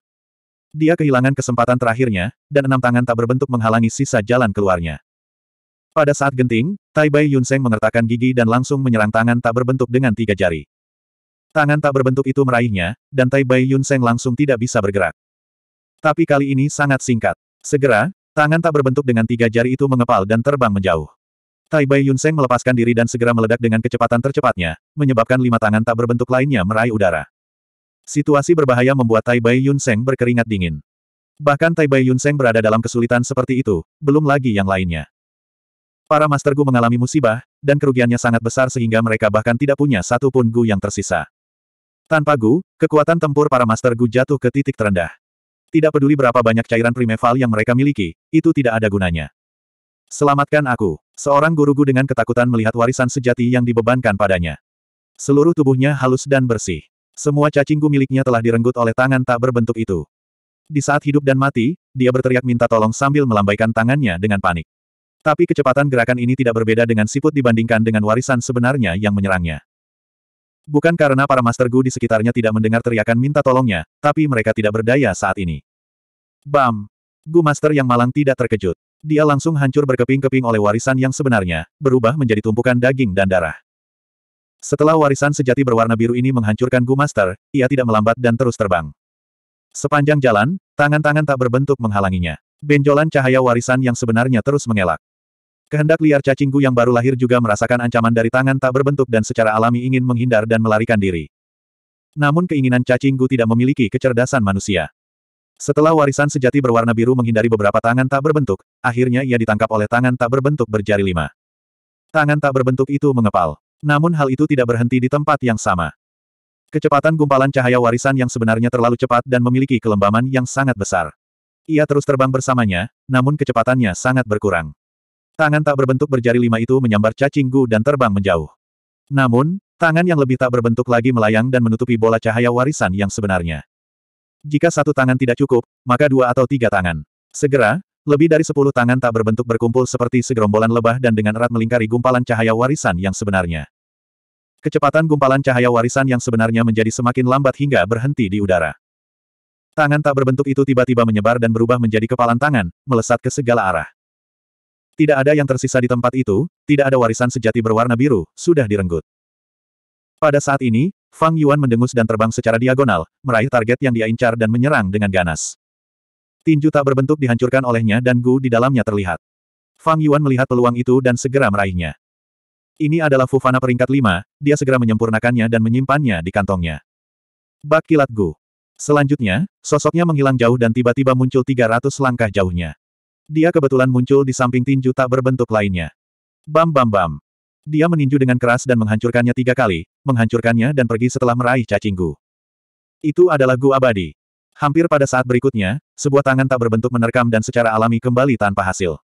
Dia kehilangan kesempatan terakhirnya, dan enam tangan tak berbentuk menghalangi sisa jalan keluarnya. Pada saat genting, Tai Bai Yunseng mengertakkan gigi dan langsung menyerang tangan tak berbentuk dengan tiga jari. Tangan tak berbentuk itu meraihnya, dan Tai Bai Yun Seng langsung tidak bisa bergerak. Tapi kali ini sangat singkat. Segera, tangan tak berbentuk dengan tiga jari itu mengepal dan terbang menjauh. Tai Bai Yun Seng melepaskan diri dan segera meledak dengan kecepatan tercepatnya, menyebabkan lima tangan tak berbentuk lainnya meraih udara. Situasi berbahaya membuat Tai Bai Yun Seng berkeringat dingin. Bahkan Tai Bai Yun Seng berada dalam kesulitan seperti itu, belum lagi yang lainnya. Para Master Gu mengalami musibah, dan kerugiannya sangat besar sehingga mereka bahkan tidak punya satu pun Gu yang tersisa. Tanpa Gu, kekuatan tempur para Master Gu jatuh ke titik terendah. Tidak peduli berapa banyak cairan primeval yang mereka miliki, itu tidak ada gunanya. Selamatkan aku. Seorang guru Gu dengan ketakutan melihat warisan sejati yang dibebankan padanya. Seluruh tubuhnya halus dan bersih. Semua cacing Gu miliknya telah direnggut oleh tangan tak berbentuk itu. Di saat hidup dan mati, dia berteriak minta tolong sambil melambaikan tangannya dengan panik. Tapi kecepatan gerakan ini tidak berbeda dengan siput dibandingkan dengan warisan sebenarnya yang menyerangnya. Bukan karena para Master Gu di sekitarnya tidak mendengar teriakan minta tolongnya, tapi mereka tidak berdaya saat ini. Bam! Gu Master yang malang tidak terkejut. Dia langsung hancur berkeping-keping oleh warisan yang sebenarnya, berubah menjadi tumpukan daging dan darah. Setelah warisan sejati berwarna biru ini menghancurkan Gu Master, ia tidak melambat dan terus terbang. Sepanjang jalan, tangan-tangan tak berbentuk menghalanginya. Benjolan cahaya warisan yang sebenarnya terus mengelak. Kehendak liar cacingku yang baru lahir juga merasakan ancaman dari tangan tak berbentuk dan secara alami ingin menghindar dan melarikan diri. Namun keinginan cacingku tidak memiliki kecerdasan manusia. Setelah warisan sejati berwarna biru menghindari beberapa tangan tak berbentuk, akhirnya ia ditangkap oleh tangan tak berbentuk berjari lima. Tangan tak berbentuk itu mengepal. Namun hal itu tidak berhenti di tempat yang sama. Kecepatan gumpalan cahaya warisan yang sebenarnya terlalu cepat dan memiliki kelembaman yang sangat besar. Ia terus terbang bersamanya, namun kecepatannya sangat berkurang. Tangan tak berbentuk berjari lima itu menyambar cacing gu dan terbang menjauh. Namun, tangan yang lebih tak berbentuk lagi melayang dan menutupi bola cahaya warisan yang sebenarnya. Jika satu tangan tidak cukup, maka dua atau tiga tangan. Segera, lebih dari sepuluh tangan tak berbentuk berkumpul seperti segerombolan lebah dan dengan erat melingkari gumpalan cahaya warisan yang sebenarnya. Kecepatan gumpalan cahaya warisan yang sebenarnya menjadi semakin lambat hingga berhenti di udara. Tangan tak berbentuk itu tiba-tiba menyebar dan berubah menjadi kepalan tangan, melesat ke segala arah. Tidak ada yang tersisa di tempat itu, tidak ada warisan sejati berwarna biru, sudah direnggut. Pada saat ini, Fang Yuan mendengus dan terbang secara diagonal, meraih target yang dia incar dan menyerang dengan ganas. Tinju tak berbentuk dihancurkan olehnya dan Gu di dalamnya terlihat. Fang Yuan melihat peluang itu dan segera meraihnya. Ini adalah Fufana peringkat lima. dia segera menyempurnakannya dan menyimpannya di kantongnya. Bak kilat Gu. Selanjutnya, sosoknya menghilang jauh dan tiba-tiba muncul 300 langkah jauhnya. Dia kebetulan muncul di samping tinju tak berbentuk lainnya. Bam bam bam. Dia meninju dengan keras dan menghancurkannya tiga kali, menghancurkannya dan pergi setelah meraih cacinggu. Itu adalah Gu Abadi. Hampir pada saat berikutnya, sebuah tangan tak berbentuk menerkam dan secara alami kembali tanpa hasil.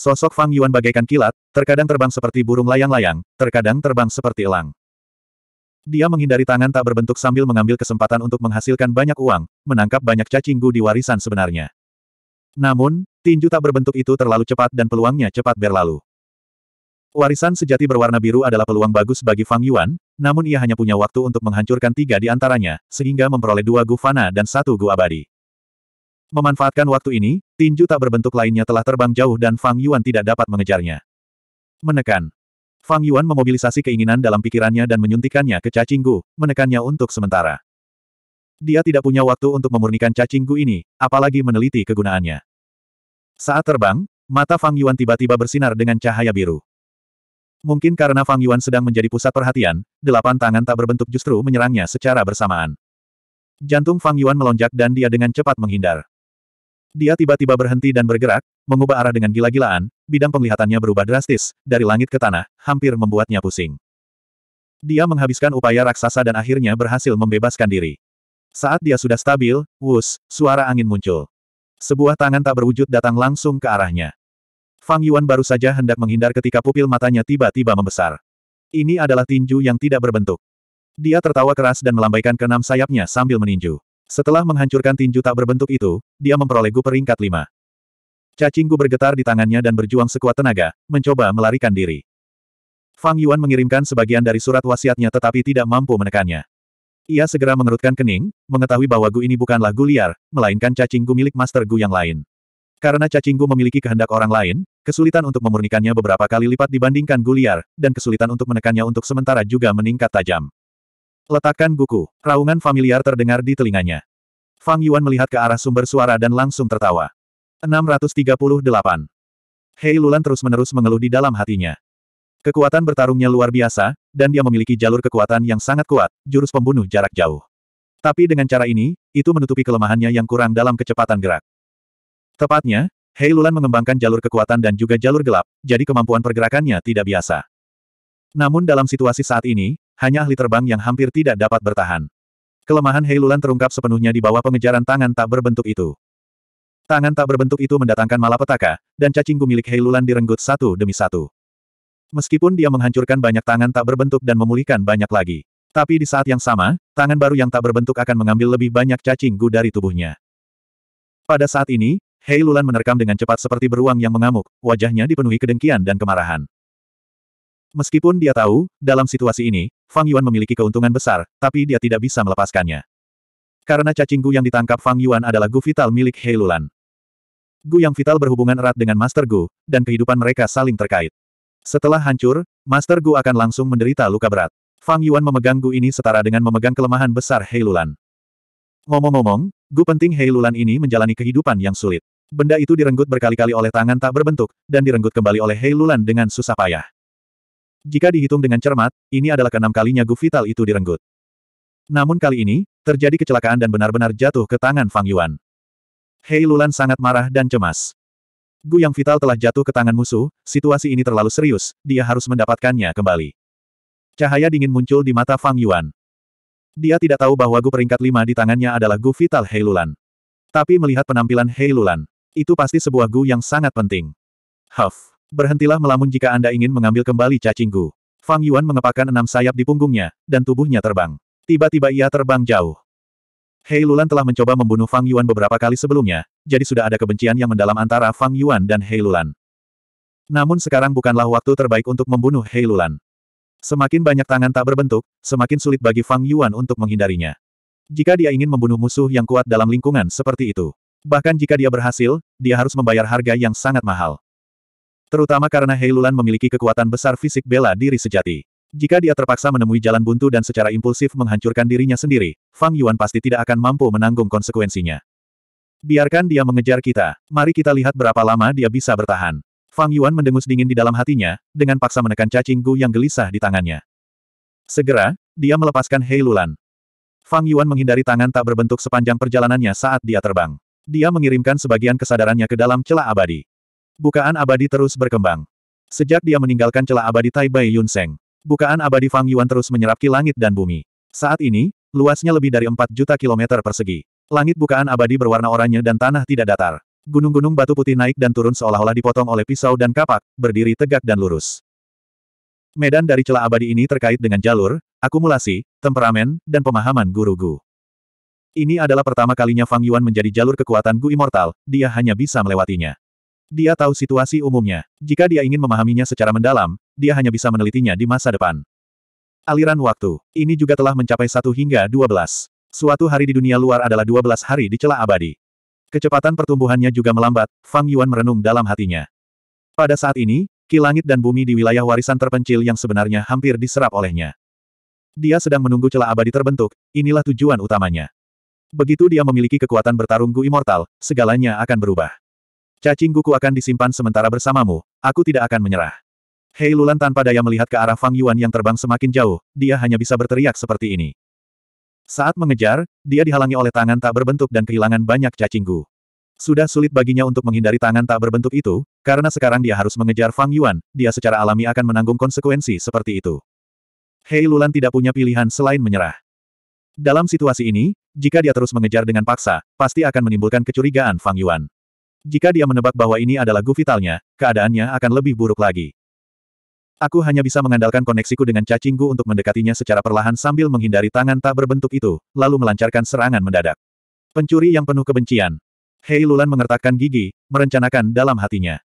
Sosok Fang Yuan bagaikan kilat, terkadang terbang seperti burung layang-layang, terkadang terbang seperti elang. Dia menghindari tangan tak berbentuk sambil mengambil kesempatan untuk menghasilkan banyak uang, menangkap banyak cacinggu di warisan sebenarnya. Namun, tinju tak berbentuk itu terlalu cepat dan peluangnya cepat berlalu. Warisan sejati berwarna biru adalah peluang bagus bagi Fang Yuan, namun ia hanya punya waktu untuk menghancurkan tiga di antaranya, sehingga memperoleh dua Gu dan satu Gu Abadi. Memanfaatkan waktu ini, tinju tak berbentuk lainnya telah terbang jauh dan Fang Yuan tidak dapat mengejarnya. Menekan. Fang Yuan memobilisasi keinginan dalam pikirannya dan menyuntikannya ke cacing Gu, menekannya untuk sementara. Dia tidak punya waktu untuk memurnikan cacingku ini, apalagi meneliti kegunaannya. Saat terbang, mata Fang Yuan tiba-tiba bersinar dengan cahaya biru. Mungkin karena Fang Yuan sedang menjadi pusat perhatian, delapan tangan tak berbentuk justru menyerangnya secara bersamaan. Jantung Fang Yuan melonjak dan dia dengan cepat menghindar. Dia tiba-tiba berhenti dan bergerak, mengubah arah dengan gila-gilaan, bidang penglihatannya berubah drastis, dari langit ke tanah, hampir membuatnya pusing. Dia menghabiskan upaya raksasa dan akhirnya berhasil membebaskan diri. Saat dia sudah stabil, wus, suara angin muncul. Sebuah tangan tak berwujud datang langsung ke arahnya. Fang Yuan baru saja hendak menghindar ketika pupil matanya tiba-tiba membesar. Ini adalah tinju yang tidak berbentuk. Dia tertawa keras dan melambaikan keenam sayapnya sambil meninju. Setelah menghancurkan tinju tak berbentuk itu, dia memperoleh gu peringkat lima. Cacingku bergetar di tangannya dan berjuang sekuat tenaga, mencoba melarikan diri. Fang Yuan mengirimkan sebagian dari surat wasiatnya tetapi tidak mampu menekannya. Ia segera mengerutkan kening, mengetahui bahwa Gu ini bukanlah Gu liar, melainkan cacing Gu milik Master Gu yang lain. Karena cacing Gu memiliki kehendak orang lain, kesulitan untuk memurnikannya beberapa kali lipat dibandingkan Gu liar, dan kesulitan untuk menekannya untuk sementara juga meningkat tajam. Letakkan buku, raungan familiar terdengar di telinganya. Fang Yuan melihat ke arah sumber suara dan langsung tertawa. 638. Hei Lulan terus-menerus mengeluh di dalam hatinya. Kekuatan bertarungnya luar biasa, dan dia memiliki jalur kekuatan yang sangat kuat, jurus pembunuh jarak jauh. Tapi dengan cara ini, itu menutupi kelemahannya yang kurang dalam kecepatan gerak. Tepatnya, Hei Lulan mengembangkan jalur kekuatan dan juga jalur gelap, jadi kemampuan pergerakannya tidak biasa. Namun dalam situasi saat ini, hanya ahli terbang yang hampir tidak dapat bertahan. Kelemahan Hei Lulan terungkap sepenuhnya di bawah pengejaran tangan tak berbentuk itu. Tangan tak berbentuk itu mendatangkan malapetaka, dan cacing milik Hei Lulan direnggut satu demi satu. Meskipun dia menghancurkan banyak tangan tak berbentuk dan memulihkan banyak lagi. Tapi di saat yang sama, tangan baru yang tak berbentuk akan mengambil lebih banyak cacing gu dari tubuhnya. Pada saat ini, Hei Lulan menerkam dengan cepat seperti beruang yang mengamuk, wajahnya dipenuhi kedengkian dan kemarahan. Meskipun dia tahu, dalam situasi ini, Fang Yuan memiliki keuntungan besar, tapi dia tidak bisa melepaskannya. Karena cacing gu yang ditangkap Fang Yuan adalah gu vital milik Hei Lulan. Gu yang vital berhubungan erat dengan Master Gu, dan kehidupan mereka saling terkait. Setelah hancur, Master Gu akan langsung menderita luka berat. Fang Yuan memegang Gu ini setara dengan memegang kelemahan besar Heilulan. Ngomong-ngomong, Gu penting Heilulan ini menjalani kehidupan yang sulit. Benda itu direnggut berkali-kali oleh tangan tak berbentuk, dan direnggut kembali oleh Heilulan dengan susah payah. Jika dihitung dengan cermat, ini adalah keenam kalinya Gu Vital itu direnggut. Namun kali ini, terjadi kecelakaan dan benar-benar jatuh ke tangan Fang Yuan. Heilulan sangat marah dan cemas. Gu yang vital telah jatuh ke tangan musuh, situasi ini terlalu serius, dia harus mendapatkannya kembali. Cahaya dingin muncul di mata Fang Yuan. Dia tidak tahu bahwa Gu peringkat lima di tangannya adalah Gu vital Heilulan. Tapi melihat penampilan Heilulan, itu pasti sebuah Gu yang sangat penting. Huff, berhentilah melamun jika Anda ingin mengambil kembali cacing Gu. Fang Yuan mengepakkan enam sayap di punggungnya, dan tubuhnya terbang. Tiba-tiba ia terbang jauh. Hei Lulan telah mencoba membunuh Fang Yuan beberapa kali sebelumnya, jadi sudah ada kebencian yang mendalam antara Fang Yuan dan Hei Lulan. Namun sekarang bukanlah waktu terbaik untuk membunuh Hei Lulan. Semakin banyak tangan tak berbentuk, semakin sulit bagi Fang Yuan untuk menghindarinya. Jika dia ingin membunuh musuh yang kuat dalam lingkungan seperti itu, bahkan jika dia berhasil, dia harus membayar harga yang sangat mahal. Terutama karena Hei Lulan memiliki kekuatan besar fisik bela diri sejati. Jika dia terpaksa menemui jalan buntu dan secara impulsif menghancurkan dirinya sendiri, Fang Yuan pasti tidak akan mampu menanggung konsekuensinya. Biarkan dia mengejar kita. Mari kita lihat berapa lama dia bisa bertahan. Fang Yuan mendengus dingin di dalam hatinya, dengan paksa menekan cacing gu yang gelisah di tangannya. Segera, dia melepaskan Hei Lulan. Fang Yuan menghindari tangan tak berbentuk sepanjang perjalanannya saat dia terbang. Dia mengirimkan sebagian kesadarannya ke dalam celah abadi. Bukaan abadi terus berkembang. Sejak dia meninggalkan celah abadi Taibai Yunseng, Bukaan abadi Fang Yuan terus menyerap ki langit dan bumi. Saat ini, luasnya lebih dari 4 juta kilometer persegi. Langit bukaan abadi berwarna oranye dan tanah tidak datar. Gunung-gunung batu putih naik dan turun seolah-olah dipotong oleh pisau dan kapak, berdiri tegak dan lurus. Medan dari celah abadi ini terkait dengan jalur, akumulasi, temperamen, dan pemahaman guru Gu. Ini adalah pertama kalinya Fang Yuan menjadi jalur kekuatan Gu Immortal, dia hanya bisa melewatinya. Dia tahu situasi umumnya. Jika dia ingin memahaminya secara mendalam, dia hanya bisa menelitinya di masa depan. Aliran waktu, ini juga telah mencapai satu hingga 12. Suatu hari di dunia luar adalah 12 hari di celah abadi. Kecepatan pertumbuhannya juga melambat, Fang Yuan merenung dalam hatinya. Pada saat ini, ki langit dan bumi di wilayah warisan terpencil yang sebenarnya hampir diserap olehnya. Dia sedang menunggu celah abadi terbentuk, inilah tujuan utamanya. Begitu dia memiliki kekuatan bertarung Gu Immortal, segalanya akan berubah. Cacing Guku akan disimpan sementara bersamamu, aku tidak akan menyerah. Hei Lulan tanpa daya melihat ke arah Fang Yuan yang terbang semakin jauh, dia hanya bisa berteriak seperti ini. Saat mengejar, dia dihalangi oleh tangan tak berbentuk dan kehilangan banyak cacinggu. Sudah sulit baginya untuk menghindari tangan tak berbentuk itu, karena sekarang dia harus mengejar Fang Yuan, dia secara alami akan menanggung konsekuensi seperti itu. Hei Lulan tidak punya pilihan selain menyerah. Dalam situasi ini, jika dia terus mengejar dengan paksa, pasti akan menimbulkan kecurigaan Fang Yuan. Jika dia menebak bahwa ini adalah Gu Vitalnya, keadaannya akan lebih buruk lagi. Aku hanya bisa mengandalkan koneksiku dengan cacingku untuk mendekatinya secara perlahan sambil menghindari tangan tak berbentuk itu, lalu melancarkan serangan mendadak. Pencuri yang penuh kebencian. Hei Lulan mengertakkan gigi, merencanakan dalam hatinya.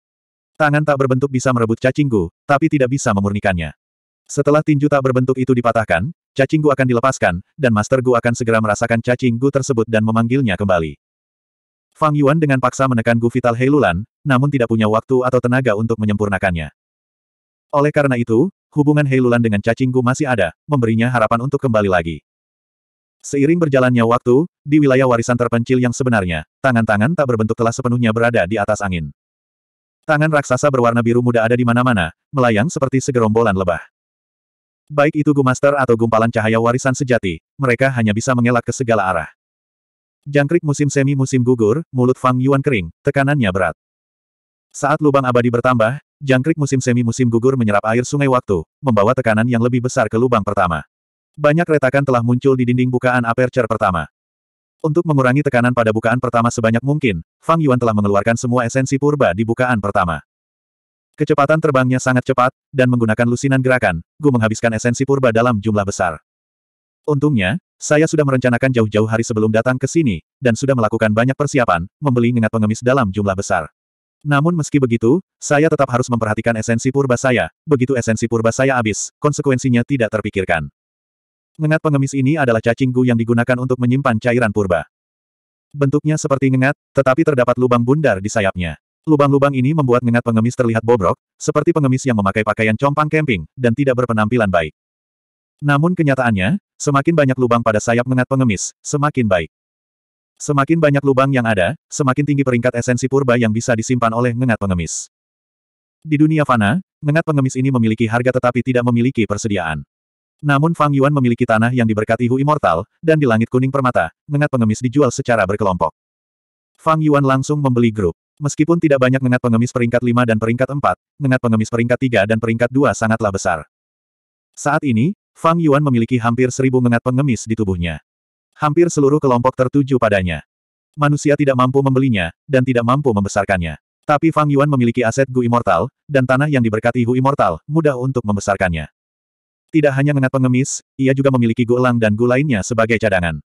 Tangan tak berbentuk bisa merebut cacingku, tapi tidak bisa memurnikannya. Setelah tinju tak berbentuk itu dipatahkan, cacingku akan dilepaskan, dan Master Gu akan segera merasakan cacingku tersebut dan memanggilnya kembali. Fang Yuan dengan paksa menekan Gu Vital Heilulan, namun tidak punya waktu atau tenaga untuk menyempurnakannya. Oleh karena itu, hubungan Heilulan dengan Cacinggu masih ada, memberinya harapan untuk kembali lagi. Seiring berjalannya waktu, di wilayah warisan terpencil yang sebenarnya, tangan-tangan tak berbentuk telah sepenuhnya berada di atas angin. Tangan raksasa berwarna biru muda ada di mana-mana, melayang seperti segerombolan lebah. Baik itu Gumaster atau gumpalan cahaya warisan sejati, mereka hanya bisa mengelak ke segala arah. Jangkrik musim semi musim gugur, mulut Fang Yuan kering, tekanannya berat. Saat lubang abadi bertambah, Jangkrik musim semi-musim gugur menyerap air sungai waktu, membawa tekanan yang lebih besar ke lubang pertama. Banyak retakan telah muncul di dinding bukaan aperture pertama. Untuk mengurangi tekanan pada bukaan pertama sebanyak mungkin, Fang Yuan telah mengeluarkan semua esensi purba di bukaan pertama. Kecepatan terbangnya sangat cepat, dan menggunakan lusinan gerakan, Gu menghabiskan esensi purba dalam jumlah besar. Untungnya, saya sudah merencanakan jauh-jauh hari sebelum datang ke sini, dan sudah melakukan banyak persiapan, membeli ngengat pengemis dalam jumlah besar. Namun meski begitu, saya tetap harus memperhatikan esensi purba saya. Begitu esensi purba saya habis, konsekuensinya tidak terpikirkan. Ngengat pengemis ini adalah cacing gu yang digunakan untuk menyimpan cairan purba. Bentuknya seperti ngengat, tetapi terdapat lubang bundar di sayapnya. Lubang-lubang ini membuat ngengat pengemis terlihat bobrok, seperti pengemis yang memakai pakaian compang camping, dan tidak berpenampilan baik. Namun kenyataannya, semakin banyak lubang pada sayap ngengat pengemis, semakin baik. Semakin banyak lubang yang ada, semakin tinggi peringkat esensi purba yang bisa disimpan oleh ngengat pengemis. Di dunia fana, ngengat pengemis ini memiliki harga tetapi tidak memiliki persediaan. Namun Fang Yuan memiliki tanah yang diberkati Hu Immortal, dan di langit kuning permata, ngengat pengemis dijual secara berkelompok. Fang Yuan langsung membeli grup. Meskipun tidak banyak ngengat pengemis peringkat 5 dan peringkat 4, ngengat pengemis peringkat 3 dan peringkat 2 sangatlah besar. Saat ini, Fang Yuan memiliki hampir seribu ngengat pengemis di tubuhnya. Hampir seluruh kelompok tertuju padanya. Manusia tidak mampu membelinya, dan tidak mampu membesarkannya. Tapi Fang Yuan memiliki aset Gu Immortal, dan tanah yang diberkati Hu Immortal, mudah untuk membesarkannya. Tidak hanya mengat pengemis, ia juga memiliki Gu Elang dan Gu lainnya sebagai cadangan.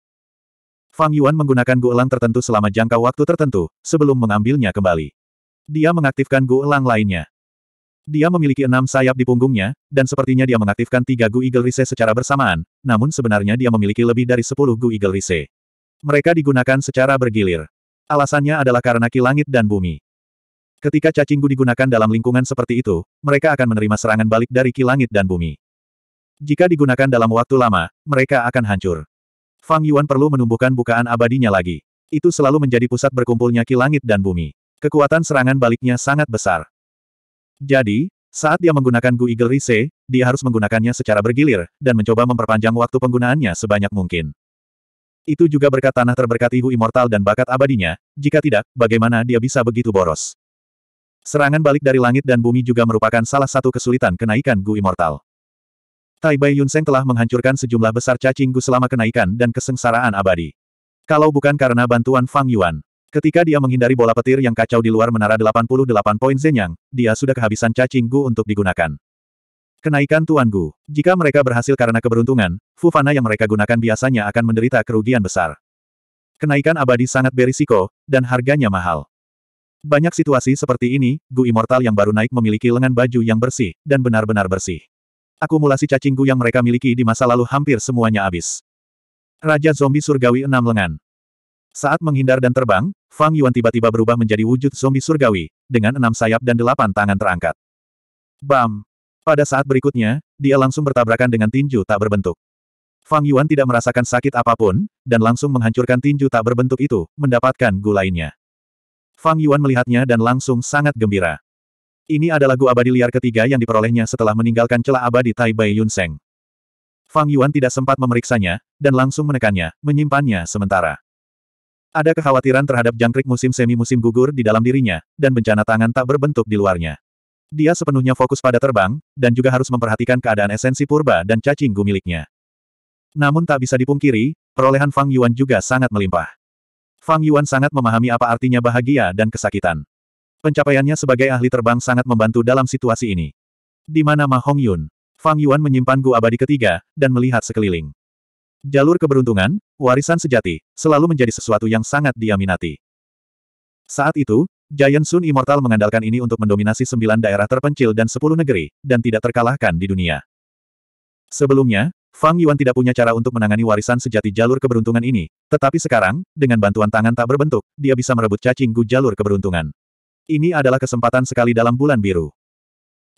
Fang Yuan menggunakan Gu Elang tertentu selama jangka waktu tertentu, sebelum mengambilnya kembali. Dia mengaktifkan Gu Elang lainnya. Dia memiliki enam sayap di punggungnya, dan sepertinya dia mengaktifkan tiga Gu Eagle Rise secara bersamaan, namun sebenarnya dia memiliki lebih dari sepuluh Gu Eagle Rise. Mereka digunakan secara bergilir. Alasannya adalah karena ki langit dan bumi. Ketika cacing Gu digunakan dalam lingkungan seperti itu, mereka akan menerima serangan balik dari ki langit dan bumi. Jika digunakan dalam waktu lama, mereka akan hancur. Fang Yuan perlu menumbuhkan bukaan abadinya lagi. Itu selalu menjadi pusat berkumpulnya ki langit dan bumi. Kekuatan serangan baliknya sangat besar. Jadi, saat dia menggunakan Gu Eagle Rise, dia harus menggunakannya secara bergilir, dan mencoba memperpanjang waktu penggunaannya sebanyak mungkin. Itu juga berkat tanah terberkati Hu Immortal dan bakat abadinya, jika tidak, bagaimana dia bisa begitu boros? Serangan balik dari langit dan bumi juga merupakan salah satu kesulitan kenaikan Gu Immortal. Tai Bai Yunseng telah menghancurkan sejumlah besar cacing Gu selama kenaikan dan kesengsaraan abadi. Kalau bukan karena bantuan Fang Yuan, Ketika dia menghindari bola petir yang kacau di luar menara 88 poin Zenyang, dia sudah kehabisan cacing gu untuk digunakan. Kenaikan Tuan Gu. Jika mereka berhasil karena keberuntungan, Fufana yang mereka gunakan biasanya akan menderita kerugian besar. Kenaikan abadi sangat berisiko, dan harganya mahal. Banyak situasi seperti ini, Gu Immortal yang baru naik memiliki lengan baju yang bersih, dan benar-benar bersih. Akumulasi cacing Gu yang mereka miliki di masa lalu hampir semuanya habis. Raja Zombie Surgawi Enam Lengan. Saat menghindar dan terbang, Fang Yuan tiba-tiba berubah menjadi wujud zombie surgawi, dengan enam sayap dan delapan tangan terangkat. Bam! Pada saat berikutnya, dia langsung bertabrakan dengan tinju tak berbentuk. Fang Yuan tidak merasakan sakit apapun, dan langsung menghancurkan tinju tak berbentuk itu, mendapatkan gu lainnya. Fang Yuan melihatnya dan langsung sangat gembira. Ini adalah gu abadi liar ketiga yang diperolehnya setelah meninggalkan celah abadi Tai Bai Yun Seng. Fang Yuan tidak sempat memeriksanya, dan langsung menekannya, menyimpannya sementara. Ada kekhawatiran terhadap jangkrik musim semi-musim gugur di dalam dirinya, dan bencana tangan tak berbentuk di luarnya. Dia sepenuhnya fokus pada terbang, dan juga harus memperhatikan keadaan esensi purba dan cacing gu miliknya. Namun tak bisa dipungkiri, perolehan Fang Yuan juga sangat melimpah. Fang Yuan sangat memahami apa artinya bahagia dan kesakitan. Pencapaiannya sebagai ahli terbang sangat membantu dalam situasi ini. Di mana Ma Hong Yun? Fang Yuan menyimpan Gu Abadi ketiga, dan melihat sekeliling. Jalur keberuntungan, warisan sejati, selalu menjadi sesuatu yang sangat diaminati. Saat itu, Giant Sun Immortal mengandalkan ini untuk mendominasi sembilan daerah terpencil dan sepuluh negeri, dan tidak terkalahkan di dunia. Sebelumnya, Fang Yuan tidak punya cara untuk menangani warisan sejati jalur keberuntungan ini, tetapi sekarang, dengan bantuan tangan tak berbentuk, dia bisa merebut cacing gu jalur keberuntungan. Ini adalah kesempatan sekali dalam bulan biru.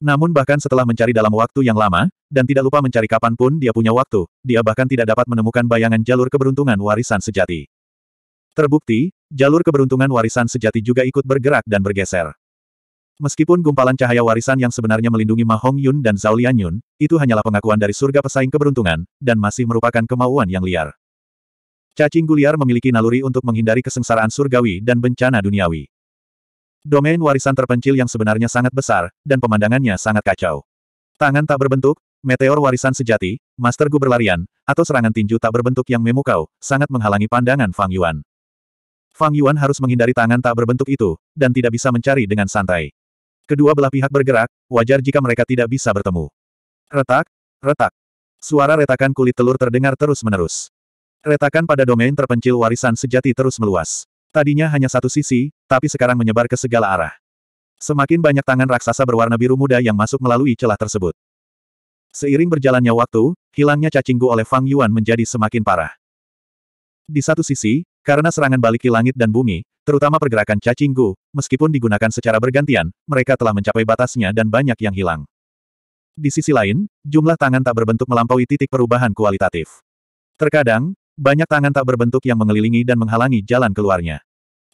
Namun bahkan setelah mencari dalam waktu yang lama, dan tidak lupa mencari kapan pun dia punya waktu, dia bahkan tidak dapat menemukan bayangan jalur keberuntungan warisan sejati. Terbukti, jalur keberuntungan warisan sejati juga ikut bergerak dan bergeser. Meskipun gumpalan cahaya warisan yang sebenarnya melindungi Ma Hong Yun dan Zhao Lian Yun, itu hanyalah pengakuan dari surga pesaing keberuntungan, dan masih merupakan kemauan yang liar. Cacing Guliar memiliki naluri untuk menghindari kesengsaraan surgawi dan bencana duniawi. Domain warisan terpencil yang sebenarnya sangat besar, dan pemandangannya sangat kacau. Tangan tak berbentuk, meteor warisan sejati, master gu berlarian, atau serangan tinju tak berbentuk yang memukau, sangat menghalangi pandangan Fang Yuan. Fang Yuan harus menghindari tangan tak berbentuk itu, dan tidak bisa mencari dengan santai. Kedua belah pihak bergerak, wajar jika mereka tidak bisa bertemu. Retak, retak. Suara retakan kulit telur terdengar terus-menerus. Retakan pada domain terpencil warisan sejati terus meluas. Tadinya hanya satu sisi, tapi sekarang menyebar ke segala arah. Semakin banyak tangan raksasa berwarna biru muda yang masuk melalui celah tersebut. Seiring berjalannya waktu, hilangnya cacinggu oleh Fang Yuan menjadi semakin parah. Di satu sisi, karena serangan ke langit dan bumi, terutama pergerakan cacinggu, meskipun digunakan secara bergantian, mereka telah mencapai batasnya dan banyak yang hilang. Di sisi lain, jumlah tangan tak berbentuk melampaui titik perubahan kualitatif. Terkadang, banyak tangan tak berbentuk yang mengelilingi dan menghalangi jalan keluarnya.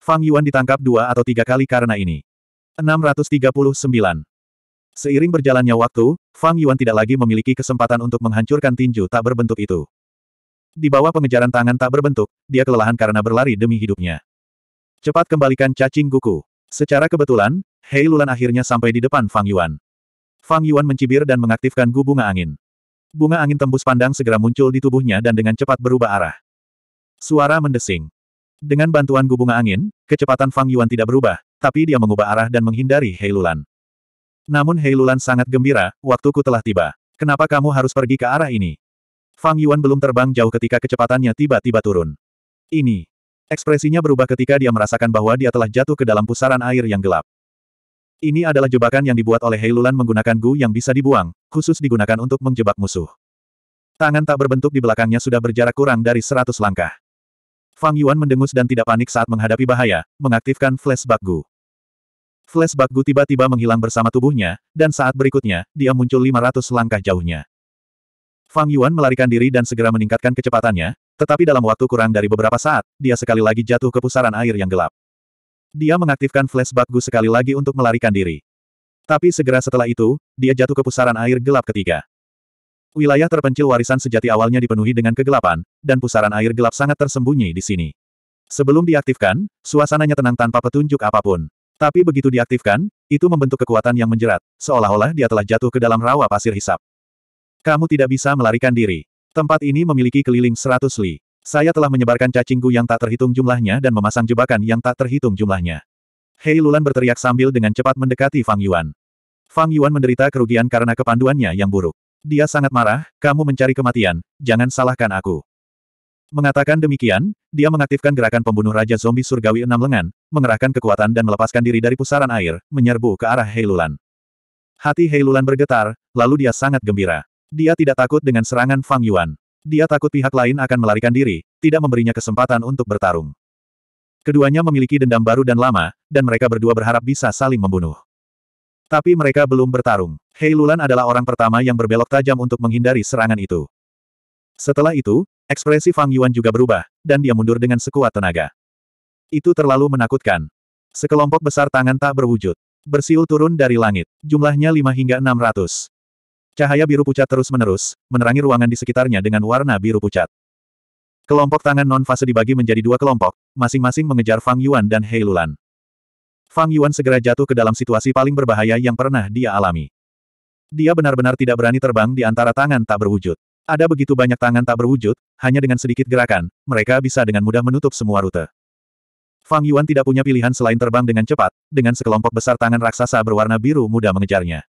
Fang Yuan ditangkap dua atau tiga kali karena ini. 639. Seiring berjalannya waktu, Fang Yuan tidak lagi memiliki kesempatan untuk menghancurkan tinju tak berbentuk itu. Di bawah pengejaran tangan tak berbentuk, dia kelelahan karena berlari demi hidupnya. Cepat kembalikan cacing guku. Secara kebetulan, Hei Lulan akhirnya sampai di depan Fang Yuan. Fang Yuan mencibir dan mengaktifkan gu angin. Bunga angin tembus pandang segera muncul di tubuhnya dan dengan cepat berubah arah. Suara mendesing. Dengan bantuan gubunga angin, kecepatan Fang Yuan tidak berubah, tapi dia mengubah arah dan menghindari Heilulan. Namun Heilulan sangat gembira, waktuku telah tiba. Kenapa kamu harus pergi ke arah ini? Fang Yuan belum terbang jauh ketika kecepatannya tiba-tiba turun. Ini. Ekspresinya berubah ketika dia merasakan bahwa dia telah jatuh ke dalam pusaran air yang gelap. Ini adalah jebakan yang dibuat oleh Heilulan menggunakan Gu yang bisa dibuang, khusus digunakan untuk menjebak musuh. Tangan tak berbentuk di belakangnya sudah berjarak kurang dari 100 langkah. Fang Yuan mendengus dan tidak panik saat menghadapi bahaya, mengaktifkan flashback Gu. Flashback Gu tiba-tiba menghilang bersama tubuhnya, dan saat berikutnya, dia muncul 500 langkah jauhnya. Fang Yuan melarikan diri dan segera meningkatkan kecepatannya, tetapi dalam waktu kurang dari beberapa saat, dia sekali lagi jatuh ke pusaran air yang gelap. Dia mengaktifkan flashback Gu sekali lagi untuk melarikan diri. Tapi segera setelah itu, dia jatuh ke pusaran air gelap ketiga. Wilayah terpencil warisan sejati awalnya dipenuhi dengan kegelapan, dan pusaran air gelap sangat tersembunyi di sini. Sebelum diaktifkan, suasananya tenang tanpa petunjuk apapun. Tapi begitu diaktifkan, itu membentuk kekuatan yang menjerat, seolah-olah dia telah jatuh ke dalam rawa pasir hisap. Kamu tidak bisa melarikan diri. Tempat ini memiliki keliling seratus li. Saya telah menyebarkan cacingku yang tak terhitung jumlahnya dan memasang jebakan yang tak terhitung jumlahnya. Hei Lulan berteriak sambil dengan cepat mendekati Fang Yuan. Fang Yuan menderita kerugian karena kepanduannya yang buruk. Dia sangat marah, kamu mencari kematian, jangan salahkan aku. Mengatakan demikian, dia mengaktifkan gerakan pembunuh Raja Zombie Surgawi Enam Lengan, mengerahkan kekuatan dan melepaskan diri dari pusaran air, menyerbu ke arah Heilulan. Hati Heilulan bergetar, lalu dia sangat gembira. Dia tidak takut dengan serangan Fang Yuan. Dia takut pihak lain akan melarikan diri, tidak memberinya kesempatan untuk bertarung. Keduanya memiliki dendam baru dan lama, dan mereka berdua berharap bisa saling membunuh. Tapi mereka belum bertarung. Hei Lulan adalah orang pertama yang berbelok tajam untuk menghindari serangan itu. Setelah itu, ekspresi Fang Yuan juga berubah, dan dia mundur dengan sekuat tenaga. Itu terlalu menakutkan. Sekelompok besar tangan tak berwujud. Bersiul turun dari langit. Jumlahnya 5 hingga 600. Cahaya biru pucat terus-menerus, menerangi ruangan di sekitarnya dengan warna biru pucat. Kelompok tangan non-fase dibagi menjadi dua kelompok, masing-masing mengejar Fang Yuan dan Hei Lulan. Fang Yuan segera jatuh ke dalam situasi paling berbahaya yang pernah dia alami. Dia benar-benar tidak berani terbang di antara tangan tak berwujud. Ada begitu banyak tangan tak berwujud, hanya dengan sedikit gerakan, mereka bisa dengan mudah menutup semua rute. Fang Yuan tidak punya pilihan selain terbang dengan cepat, dengan sekelompok besar tangan raksasa berwarna biru muda mengejarnya.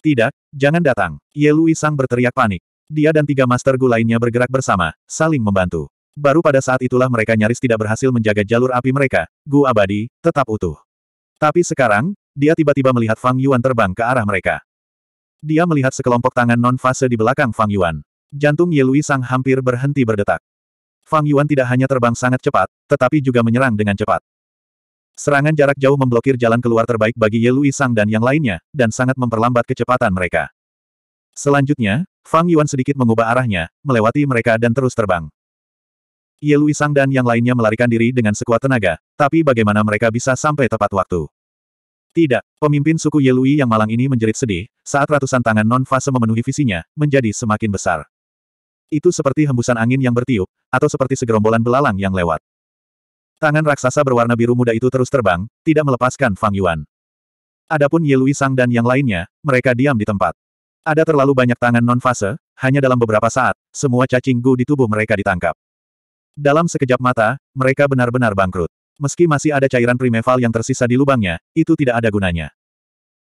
Tidak, jangan datang. Ye Lui Sang berteriak panik. Dia dan tiga master gu lainnya bergerak bersama, saling membantu. Baru pada saat itulah mereka nyaris tidak berhasil menjaga jalur api mereka, gu abadi, tetap utuh. Tapi sekarang, dia tiba-tiba melihat Fang Yuan terbang ke arah mereka. Dia melihat sekelompok tangan non-fase di belakang Fang Yuan. Jantung Ye Lui Sang hampir berhenti berdetak. Fang Yuan tidak hanya terbang sangat cepat, tetapi juga menyerang dengan cepat. Serangan jarak jauh memblokir jalan keluar terbaik bagi Ye Lui Sang dan yang lainnya, dan sangat memperlambat kecepatan mereka. Selanjutnya, Fang Yuan sedikit mengubah arahnya, melewati mereka dan terus terbang. Ye Luisang dan yang lainnya melarikan diri dengan sekuat tenaga, tapi bagaimana mereka bisa sampai tepat waktu? Tidak, pemimpin suku Ye Lui yang malang ini menjerit sedih, saat ratusan tangan non-fase memenuhi visinya, menjadi semakin besar. Itu seperti hembusan angin yang bertiup, atau seperti segerombolan belalang yang lewat. Tangan raksasa berwarna biru muda itu terus terbang, tidak melepaskan Fang Yuan. Adapun Ye Lui Sang dan yang lainnya, mereka diam di tempat. Ada terlalu banyak tangan non-fase, hanya dalam beberapa saat, semua cacing gu di tubuh mereka ditangkap. Dalam sekejap mata, mereka benar-benar bangkrut. Meski masih ada cairan primeval yang tersisa di lubangnya, itu tidak ada gunanya.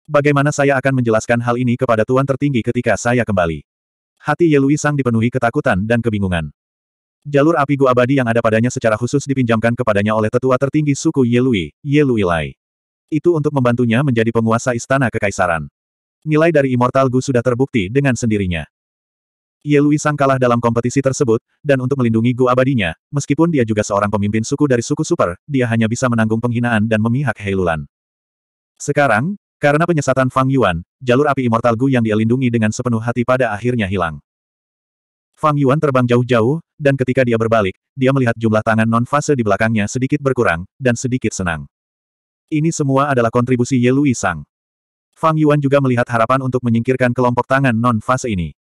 Bagaimana saya akan menjelaskan hal ini kepada Tuan Tertinggi ketika saya kembali? Hati Yelui Sang dipenuhi ketakutan dan kebingungan. Jalur api gua abadi yang ada padanya secara khusus dipinjamkan kepadanya oleh tetua tertinggi suku Yelui, Yelui Lai. Itu untuk membantunya menjadi penguasa istana kekaisaran. Nilai dari Immortal Gu sudah terbukti dengan sendirinya. Ye Sang kalah dalam kompetisi tersebut, dan untuk melindungi Gu abadinya, meskipun dia juga seorang pemimpin suku dari suku super, dia hanya bisa menanggung penghinaan dan memihak Heilulan. Sekarang, karena penyesatan Fang Yuan, jalur api immortal Gu yang dia lindungi dengan sepenuh hati pada akhirnya hilang. Fang Yuan terbang jauh-jauh, dan ketika dia berbalik, dia melihat jumlah tangan non-fase di belakangnya sedikit berkurang, dan sedikit senang. Ini semua adalah kontribusi Ye Sang. Fang Yuan juga melihat harapan untuk menyingkirkan kelompok tangan non-fase ini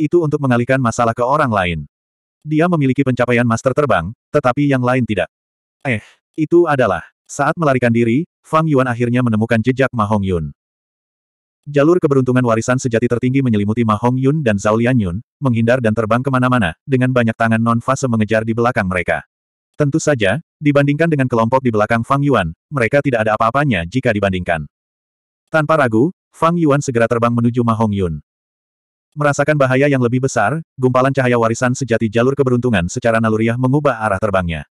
itu untuk mengalihkan masalah ke orang lain. Dia memiliki pencapaian master terbang, tetapi yang lain tidak. Eh, itu adalah, saat melarikan diri, Fang Yuan akhirnya menemukan jejak Ma Hong Yun. Jalur keberuntungan warisan sejati tertinggi menyelimuti Ma Hong Yun dan Zhao Lian Yun, menghindar dan terbang kemana-mana, dengan banyak tangan non-fase mengejar di belakang mereka. Tentu saja, dibandingkan dengan kelompok di belakang Fang Yuan, mereka tidak ada apa-apanya jika dibandingkan. Tanpa ragu, Fang Yuan segera terbang menuju Ma Hong Yun. Merasakan bahaya yang lebih besar, gumpalan cahaya warisan sejati jalur keberuntungan secara naluriah mengubah arah terbangnya.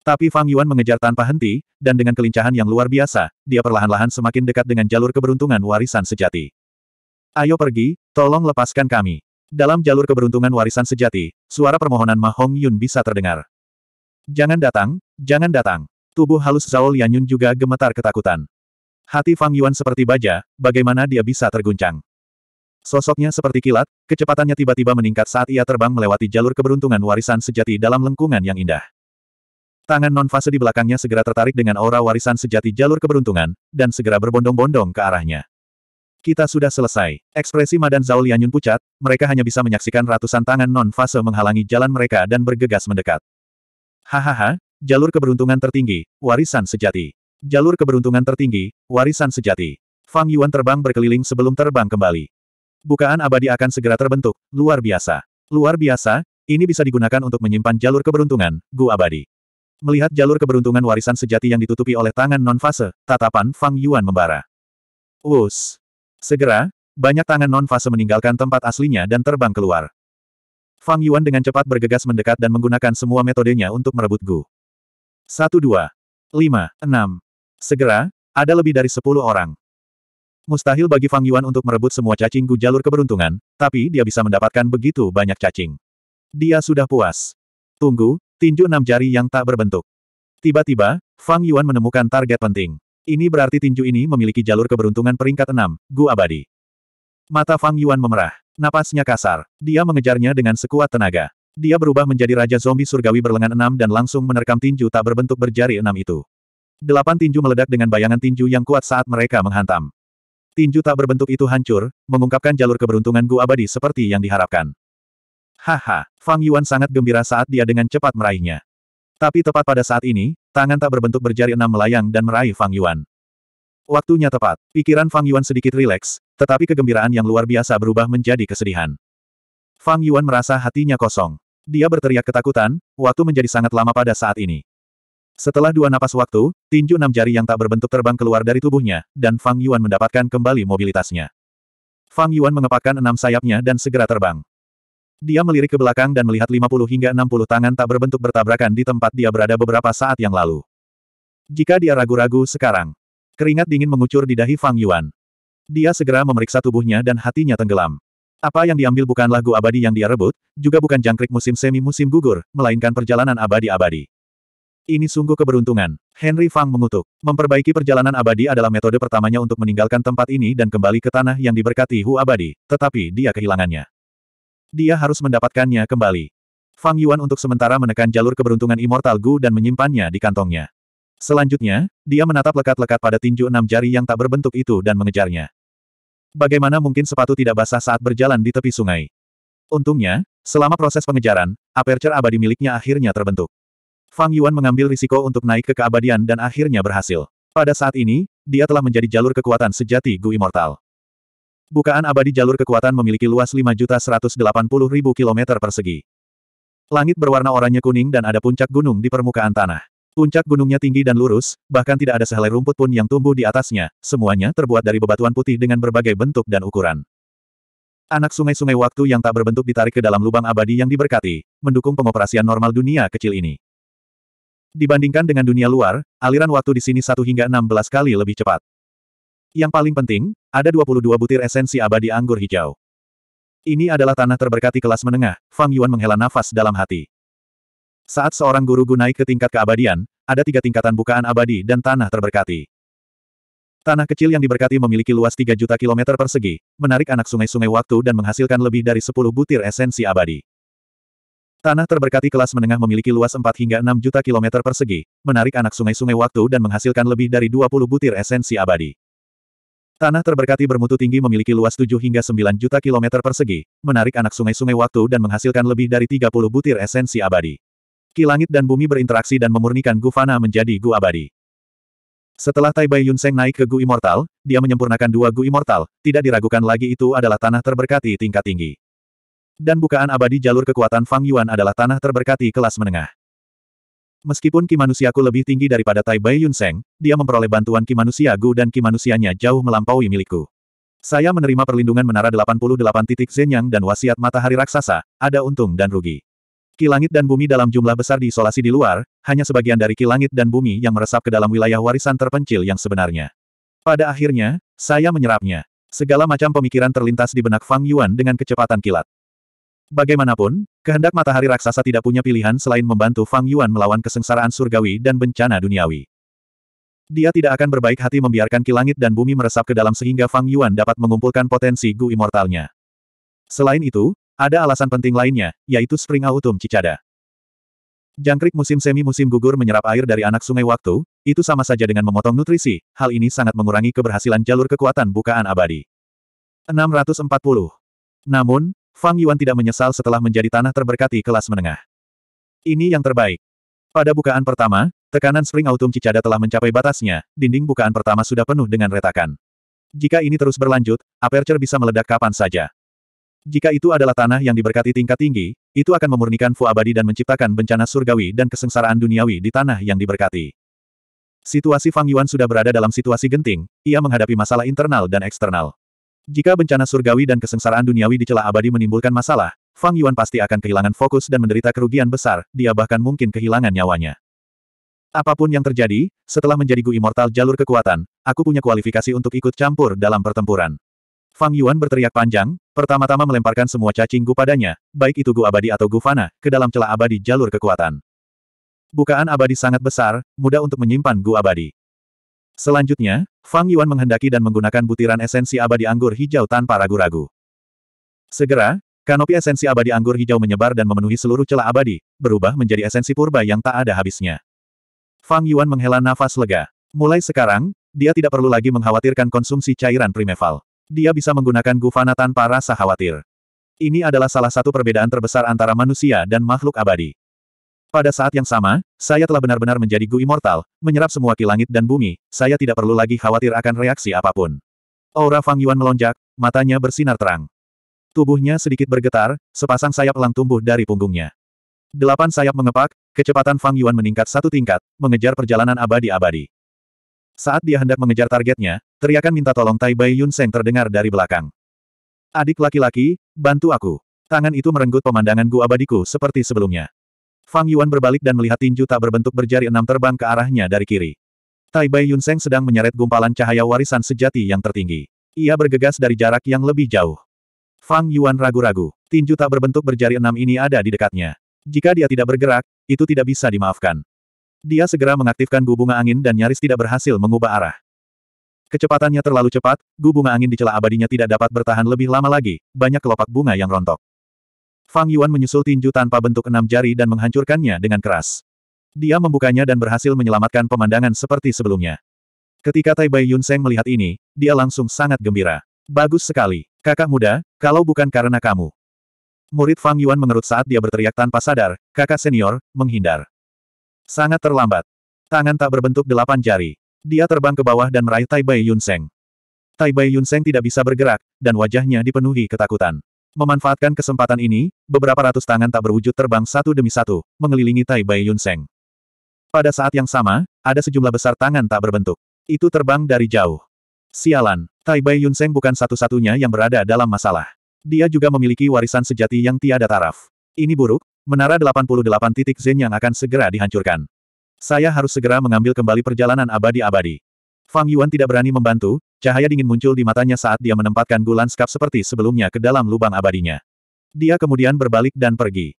Tapi Fang Yuan mengejar tanpa henti, dan dengan kelincahan yang luar biasa, dia perlahan-lahan semakin dekat dengan jalur keberuntungan warisan sejati. Ayo pergi, tolong lepaskan kami. Dalam jalur keberuntungan warisan sejati, suara permohonan Ma Hong Yun bisa terdengar. Jangan datang, jangan datang. Tubuh halus Zhao Lianyun juga gemetar ketakutan. Hati Fang Yuan seperti baja, bagaimana dia bisa terguncang. Sosoknya seperti kilat, kecepatannya tiba-tiba meningkat saat ia terbang melewati jalur keberuntungan warisan sejati dalam lengkungan yang indah. Tangan non-fase di belakangnya segera tertarik dengan aura warisan sejati jalur keberuntungan, dan segera berbondong-bondong ke arahnya. Kita sudah selesai. Ekspresi Madan Zhao Lianyun pucat, mereka hanya bisa menyaksikan ratusan tangan non-fase menghalangi jalan mereka dan bergegas mendekat. Hahaha, jalur keberuntungan tertinggi, warisan sejati. Jalur keberuntungan tertinggi, warisan sejati. Fang Yuan terbang berkeliling sebelum terbang kembali. Bukaan abadi akan segera terbentuk, luar biasa. Luar biasa, ini bisa digunakan untuk menyimpan jalur keberuntungan, Gu Abadi. Melihat jalur keberuntungan warisan sejati yang ditutupi oleh tangan non-fase, tatapan Fang Yuan membara. Us. Segera, banyak tangan non-fase meninggalkan tempat aslinya dan terbang keluar. Fang Yuan dengan cepat bergegas mendekat dan menggunakan semua metodenya untuk merebut Gu. Satu dua lima enam. Segera, ada lebih dari sepuluh orang. Mustahil bagi Fang Yuan untuk merebut semua cacing Gu jalur keberuntungan, tapi dia bisa mendapatkan begitu banyak cacing. Dia sudah puas. Tunggu, tinju enam jari yang tak berbentuk. Tiba-tiba, Fang Yuan menemukan target penting. Ini berarti tinju ini memiliki jalur keberuntungan peringkat enam, Gu Abadi. Mata Fang Yuan memerah. Napasnya kasar. Dia mengejarnya dengan sekuat tenaga. Dia berubah menjadi Raja Zombie Surgawi berlengan enam dan langsung menerkam tinju tak berbentuk berjari enam itu. Delapan tinju meledak dengan bayangan tinju yang kuat saat mereka menghantam. Tinju tak berbentuk itu hancur, mengungkapkan jalur keberuntungan Gu Abadi seperti yang diharapkan. Haha, Fang Yuan sangat gembira saat dia dengan cepat meraihnya. Tapi tepat pada saat ini, tangan tak berbentuk berjari enam melayang dan meraih Fang Yuan. Waktunya tepat, pikiran Fang Yuan sedikit rileks, tetapi kegembiraan yang luar biasa berubah menjadi kesedihan. Fang Yuan merasa hatinya kosong. Dia berteriak ketakutan, waktu menjadi sangat lama pada saat ini. Setelah dua napas waktu, tinju enam jari yang tak berbentuk terbang keluar dari tubuhnya, dan Fang Yuan mendapatkan kembali mobilitasnya. Fang Yuan mengepakkan enam sayapnya dan segera terbang. Dia melirik ke belakang dan melihat 50 hingga 60 tangan tak berbentuk bertabrakan di tempat dia berada beberapa saat yang lalu. Jika dia ragu-ragu sekarang, keringat dingin mengucur di dahi Fang Yuan. Dia segera memeriksa tubuhnya dan hatinya tenggelam. Apa yang diambil bukanlah lagu abadi yang dia rebut, juga bukan jangkrik musim semi musim gugur, melainkan perjalanan abadi-abadi. Ini sungguh keberuntungan. Henry Fang mengutuk. Memperbaiki perjalanan abadi adalah metode pertamanya untuk meninggalkan tempat ini dan kembali ke tanah yang diberkati Hu abadi, tetapi dia kehilangannya. Dia harus mendapatkannya kembali. Fang Yuan untuk sementara menekan jalur keberuntungan Immortal Gu dan menyimpannya di kantongnya. Selanjutnya, dia menatap lekat-lekat pada tinju enam jari yang tak berbentuk itu dan mengejarnya. Bagaimana mungkin sepatu tidak basah saat berjalan di tepi sungai? Untungnya, selama proses pengejaran, aperture abadi miliknya akhirnya terbentuk. Fang Yuan mengambil risiko untuk naik ke keabadian dan akhirnya berhasil. Pada saat ini, dia telah menjadi jalur kekuatan sejati Gu Immortal. Bukaan abadi jalur kekuatan memiliki luas 5.180.000 km persegi. Langit berwarna oranye kuning dan ada puncak gunung di permukaan tanah. Puncak gunungnya tinggi dan lurus, bahkan tidak ada sehelai rumput pun yang tumbuh di atasnya, semuanya terbuat dari bebatuan putih dengan berbagai bentuk dan ukuran. Anak sungai-sungai waktu yang tak berbentuk ditarik ke dalam lubang abadi yang diberkati, mendukung pengoperasian normal dunia kecil ini. Dibandingkan dengan dunia luar, aliran waktu di sini satu hingga 16 kali lebih cepat. Yang paling penting, ada 22 butir esensi abadi anggur hijau. Ini adalah tanah terberkati kelas menengah, Fang Yuan menghela nafas dalam hati. Saat seorang guru gu naik ke tingkat keabadian, ada tiga tingkatan bukaan abadi dan tanah terberkati. Tanah kecil yang diberkati memiliki luas 3 juta kilometer persegi, menarik anak sungai-sungai waktu dan menghasilkan lebih dari 10 butir esensi abadi. Tanah terberkati kelas menengah memiliki luas 4 hingga 6 juta kilometer persegi, menarik anak sungai-sungai waktu dan menghasilkan lebih dari 20 butir esensi abadi. Tanah terberkati bermutu tinggi memiliki luas 7 hingga 9 juta kilometer persegi, menarik anak sungai-sungai waktu dan menghasilkan lebih dari 30 butir esensi abadi. Ki dan bumi berinteraksi dan memurnikan Gu menjadi Gu abadi. Setelah Tai Bai Yun Seng naik ke Gu Immortal, dia menyempurnakan dua Gu Immortal, tidak diragukan lagi itu adalah tanah terberkati tingkat tinggi. Dan bukaan abadi jalur kekuatan Fang Yuan adalah tanah terberkati kelas menengah. Meskipun ki manusiaku lebih tinggi daripada Tai Bai Yun Seng, dia memperoleh bantuan ki manusia Gu dan ki manusianya jauh melampaui milikku. Saya menerima perlindungan menara 88 titik Zenyang dan wasiat matahari raksasa, ada untung dan rugi. Ki langit dan bumi dalam jumlah besar diisolasi di luar, hanya sebagian dari ki langit dan bumi yang meresap ke dalam wilayah warisan terpencil yang sebenarnya. Pada akhirnya, saya menyerapnya. Segala macam pemikiran terlintas di benak Fang Yuan dengan kecepatan kilat. Bagaimanapun, kehendak matahari raksasa tidak punya pilihan selain membantu Fang Yuan melawan kesengsaraan surgawi dan bencana duniawi. Dia tidak akan berbaik hati membiarkan kilangit dan bumi meresap ke dalam sehingga Fang Yuan dapat mengumpulkan potensi Gu Immortalnya. Selain itu, ada alasan penting lainnya, yaitu Spring Autumn Cicada. Jangkrik musim semi-musim gugur menyerap air dari anak sungai waktu, itu sama saja dengan memotong nutrisi, hal ini sangat mengurangi keberhasilan jalur kekuatan bukaan abadi. 640. Namun, Fang Yuan tidak menyesal setelah menjadi tanah terberkati kelas menengah. Ini yang terbaik. Pada bukaan pertama, tekanan Spring Autumn Cicada telah mencapai batasnya, dinding bukaan pertama sudah penuh dengan retakan. Jika ini terus berlanjut, aperture bisa meledak kapan saja. Jika itu adalah tanah yang diberkati tingkat tinggi, itu akan memurnikan Fu abadi dan menciptakan bencana surgawi dan kesengsaraan duniawi di tanah yang diberkati. Situasi Fang Yuan sudah berada dalam situasi genting, ia menghadapi masalah internal dan eksternal. Jika bencana surgawi dan kesengsaraan duniawi di celah abadi menimbulkan masalah, Fang Yuan pasti akan kehilangan fokus dan menderita kerugian besar, dia bahkan mungkin kehilangan nyawanya. Apapun yang terjadi, setelah menjadi Gu Immortal jalur kekuatan, aku punya kualifikasi untuk ikut campur dalam pertempuran. Fang Yuan berteriak panjang, pertama-tama melemparkan semua cacing Gu padanya, baik itu Gu abadi atau Gu fana, ke dalam celah abadi jalur kekuatan. Bukaan abadi sangat besar, mudah untuk menyimpan Gu abadi. Selanjutnya, Fang Yuan menghendaki dan menggunakan butiran esensi abadi anggur hijau tanpa ragu-ragu. Segera, kanopi esensi abadi anggur hijau menyebar dan memenuhi seluruh celah abadi, berubah menjadi esensi purba yang tak ada habisnya. Fang Yuan menghela nafas lega. Mulai sekarang, dia tidak perlu lagi mengkhawatirkan konsumsi cairan primeval. Dia bisa menggunakan gufana tanpa rasa khawatir. Ini adalah salah satu perbedaan terbesar antara manusia dan makhluk abadi. Pada saat yang sama, saya telah benar-benar menjadi Gu Immortal, menyerap semua ki langit dan bumi, saya tidak perlu lagi khawatir akan reaksi apapun. Aura Fang Yuan melonjak, matanya bersinar terang. Tubuhnya sedikit bergetar, sepasang sayap elang tumbuh dari punggungnya. Delapan sayap mengepak, kecepatan Fang Yuan meningkat satu tingkat, mengejar perjalanan abadi-abadi. Saat dia hendak mengejar targetnya, teriakan minta tolong Tai Bai Yun Seng terdengar dari belakang. Adik laki-laki, bantu aku. Tangan itu merenggut pemandangan gua abadiku seperti sebelumnya. Fang Yuan berbalik dan melihat tinju tak berbentuk berjari enam terbang ke arahnya dari kiri. Tai Bai Yunseng sedang menyeret gumpalan cahaya warisan sejati yang tertinggi. Ia bergegas dari jarak yang lebih jauh. Fang Yuan ragu-ragu. Tinju tak berbentuk berjari enam ini ada di dekatnya. Jika dia tidak bergerak, itu tidak bisa dimaafkan. Dia segera mengaktifkan gu angin dan nyaris tidak berhasil mengubah arah. Kecepatannya terlalu cepat, gu angin di celah abadinya tidak dapat bertahan lebih lama lagi, banyak kelopak bunga yang rontok. Fang Yuan menyusul tinju tanpa bentuk enam jari dan menghancurkannya dengan keras. Dia membukanya dan berhasil menyelamatkan pemandangan seperti sebelumnya. Ketika Tai Bai Yun Seng melihat ini, dia langsung sangat gembira. Bagus sekali, kakak muda, kalau bukan karena kamu. Murid Fang Yuan mengerut saat dia berteriak tanpa sadar, kakak senior, menghindar. Sangat terlambat. Tangan tak berbentuk delapan jari. Dia terbang ke bawah dan meraih Tai Bai Yun Seng. Tai Bai Yun Seng tidak bisa bergerak, dan wajahnya dipenuhi ketakutan. Memanfaatkan kesempatan ini, beberapa ratus tangan tak berwujud terbang satu demi satu, mengelilingi Tai Bai Yun Pada saat yang sama, ada sejumlah besar tangan tak berbentuk. Itu terbang dari jauh. Sialan, Tai Bai Yun bukan satu-satunya yang berada dalam masalah. Dia juga memiliki warisan sejati yang tiada taraf. Ini buruk, menara 88 titik Zen yang akan segera dihancurkan. Saya harus segera mengambil kembali perjalanan abadi-abadi. Fang Yuan tidak berani membantu, Cahaya dingin muncul di matanya saat dia menempatkan Gulan Skap seperti sebelumnya ke dalam lubang abadinya. Dia kemudian berbalik dan pergi.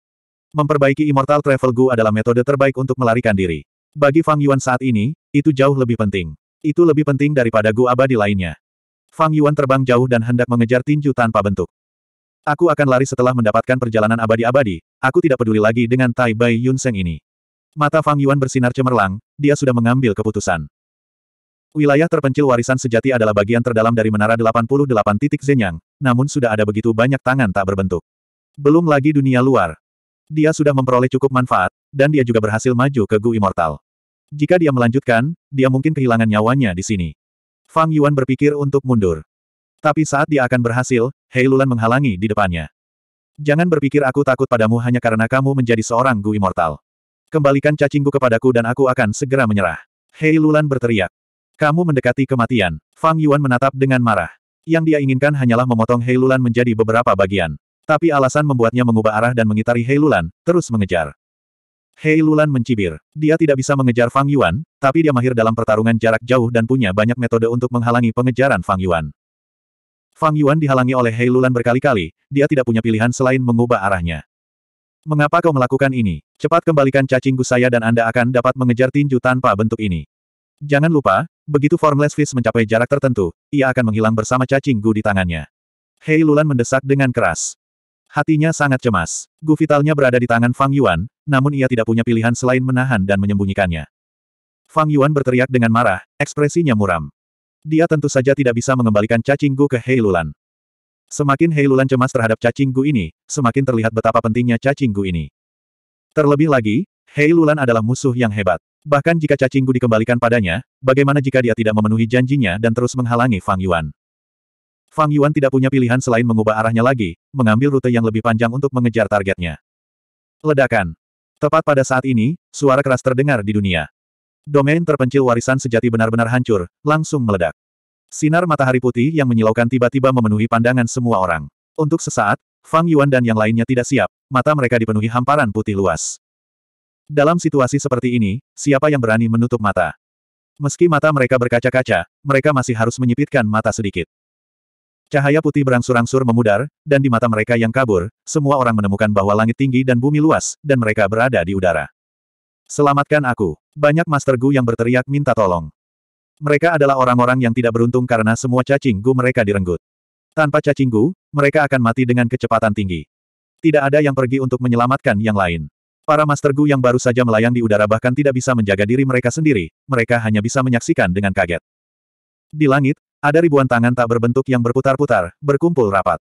Memperbaiki Immortal Travel Gu adalah metode terbaik untuk melarikan diri. Bagi Fang Yuan saat ini, itu jauh lebih penting. Itu lebih penting daripada Gu abadi lainnya. Fang Yuan terbang jauh dan hendak mengejar tinju tanpa bentuk. Aku akan lari setelah mendapatkan perjalanan abadi-abadi, aku tidak peduli lagi dengan Tai Bai Yun Seng ini. Mata Fang Yuan bersinar cemerlang, dia sudah mengambil keputusan. Wilayah terpencil warisan sejati adalah bagian terdalam dari menara 88 titik Zenyang, namun sudah ada begitu banyak tangan tak berbentuk. Belum lagi dunia luar. Dia sudah memperoleh cukup manfaat, dan dia juga berhasil maju ke Gu Immortal. Jika dia melanjutkan, dia mungkin kehilangan nyawanya di sini. Fang Yuan berpikir untuk mundur. Tapi saat dia akan berhasil, Hei Lulan menghalangi di depannya. Jangan berpikir aku takut padamu hanya karena kamu menjadi seorang Gu Immortal. Kembalikan cacingku kepadaku dan aku akan segera menyerah. Hei Lulan berteriak. Kamu mendekati kematian. Fang Yuan menatap dengan marah. Yang dia inginkan hanyalah memotong Heilulan menjadi beberapa bagian. Tapi alasan membuatnya mengubah arah dan mengitari Heilulan, terus mengejar. Heilulan mencibir. Dia tidak bisa mengejar Fang Yuan, tapi dia mahir dalam pertarungan jarak jauh dan punya banyak metode untuk menghalangi pengejaran Fang Yuan. Fang Yuan dihalangi oleh Heilulan berkali-kali, dia tidak punya pilihan selain mengubah arahnya. Mengapa kau melakukan ini? Cepat kembalikan cacingku saya dan Anda akan dapat mengejar tinju tanpa bentuk ini. Jangan lupa, begitu Formless Fist mencapai jarak tertentu, ia akan menghilang bersama cacing gu di tangannya. Hei Lulan mendesak dengan keras. Hatinya sangat cemas. Gu vitalnya berada di tangan Fang Yuan, namun ia tidak punya pilihan selain menahan dan menyembunyikannya. Fang Yuan berteriak dengan marah, ekspresinya muram. Dia tentu saja tidak bisa mengembalikan cacing Gu ke Hei Lulan. Semakin Hei Lulan cemas terhadap cacing Gu ini, semakin terlihat betapa pentingnya cacing Gu ini. Terlebih lagi, Hei Lulan adalah musuh yang hebat. Bahkan jika cacingku dikembalikan padanya, bagaimana jika dia tidak memenuhi janjinya dan terus menghalangi Fang Yuan? Fang Yuan tidak punya pilihan selain mengubah arahnya lagi, mengambil rute yang lebih panjang untuk mengejar targetnya. Ledakan. Tepat pada saat ini, suara keras terdengar di dunia. Domain terpencil warisan sejati benar-benar hancur, langsung meledak. Sinar matahari putih yang menyilaukan tiba-tiba memenuhi pandangan semua orang. Untuk sesaat, Fang Yuan dan yang lainnya tidak siap, mata mereka dipenuhi hamparan putih luas. Dalam situasi seperti ini, siapa yang berani menutup mata? Meski mata mereka berkaca-kaca, mereka masih harus menyipitkan mata sedikit. Cahaya putih berangsur-angsur memudar, dan di mata mereka yang kabur, semua orang menemukan bahwa langit tinggi dan bumi luas, dan mereka berada di udara. Selamatkan aku. Banyak Master Gu yang berteriak minta tolong. Mereka adalah orang-orang yang tidak beruntung karena semua cacing Gu mereka direnggut. Tanpa cacing Gu, mereka akan mati dengan kecepatan tinggi. Tidak ada yang pergi untuk menyelamatkan yang lain. Para Master Gu yang baru saja melayang di udara bahkan tidak bisa menjaga diri mereka sendiri, mereka hanya bisa menyaksikan dengan kaget. Di langit, ada ribuan tangan tak berbentuk yang berputar-putar, berkumpul rapat.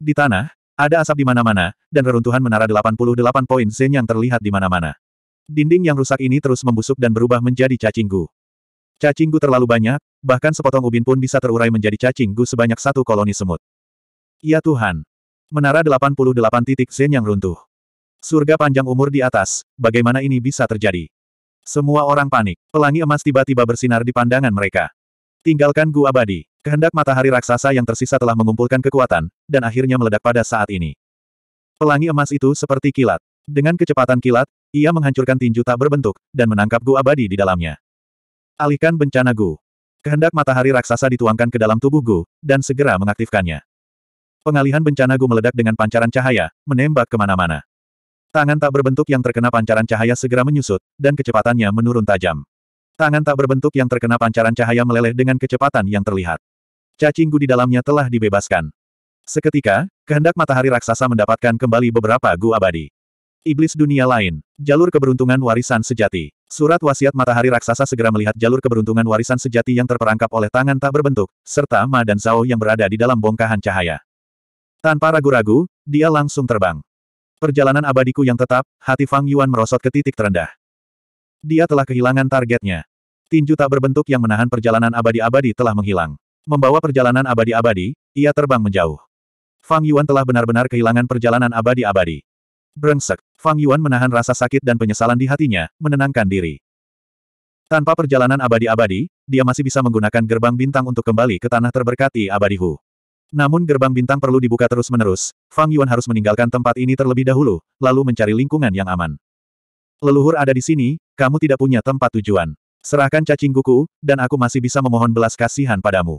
Di tanah, ada asap di mana-mana, dan reruntuhan menara 88 poin Zen yang terlihat di mana-mana. Dinding yang rusak ini terus membusuk dan berubah menjadi cacing gu. Cacing gu terlalu banyak, bahkan sepotong ubin pun bisa terurai menjadi cacing gu sebanyak satu koloni semut. Ya Tuhan! Menara 88 titik Zen yang runtuh. Surga panjang umur di atas, bagaimana ini bisa terjadi? Semua orang panik. Pelangi emas tiba-tiba bersinar di pandangan mereka. Tinggalkan gua abadi. Kehendak matahari raksasa yang tersisa telah mengumpulkan kekuatan, dan akhirnya meledak pada saat ini. Pelangi emas itu seperti kilat. Dengan kecepatan kilat, ia menghancurkan tinju tak berbentuk, dan menangkap gua abadi di dalamnya. Alihkan bencana gua. Kehendak matahari raksasa dituangkan ke dalam tubuh Gu, dan segera mengaktifkannya. Pengalihan bencana Gu meledak dengan pancaran cahaya, menembak kemana-mana. Tangan tak berbentuk yang terkena pancaran cahaya segera menyusut, dan kecepatannya menurun tajam. Tangan tak berbentuk yang terkena pancaran cahaya meleleh dengan kecepatan yang terlihat. Cacinggu di dalamnya telah dibebaskan. Seketika, kehendak matahari raksasa mendapatkan kembali beberapa gu abadi. Iblis dunia lain, jalur keberuntungan warisan sejati. Surat wasiat matahari raksasa segera melihat jalur keberuntungan warisan sejati yang terperangkap oleh tangan tak berbentuk, serta Ma dan Zhao yang berada di dalam bongkahan cahaya. Tanpa ragu-ragu, dia langsung terbang. Perjalanan abadiku yang tetap, hati Fang Yuan merosot ke titik terendah. Dia telah kehilangan targetnya. Tinju tak berbentuk yang menahan perjalanan abadi-abadi telah menghilang. Membawa perjalanan abadi-abadi, ia terbang menjauh. Fang Yuan telah benar-benar kehilangan perjalanan abadi-abadi. Brengsek, Fang Yuan menahan rasa sakit dan penyesalan di hatinya, menenangkan diri. Tanpa perjalanan abadi-abadi, dia masih bisa menggunakan gerbang bintang untuk kembali ke tanah terberkati Hu. Namun gerbang bintang perlu dibuka terus-menerus, Fang Yuan harus meninggalkan tempat ini terlebih dahulu, lalu mencari lingkungan yang aman. Leluhur ada di sini, kamu tidak punya tempat tujuan. Serahkan cacing kuku, dan aku masih bisa memohon belas kasihan padamu.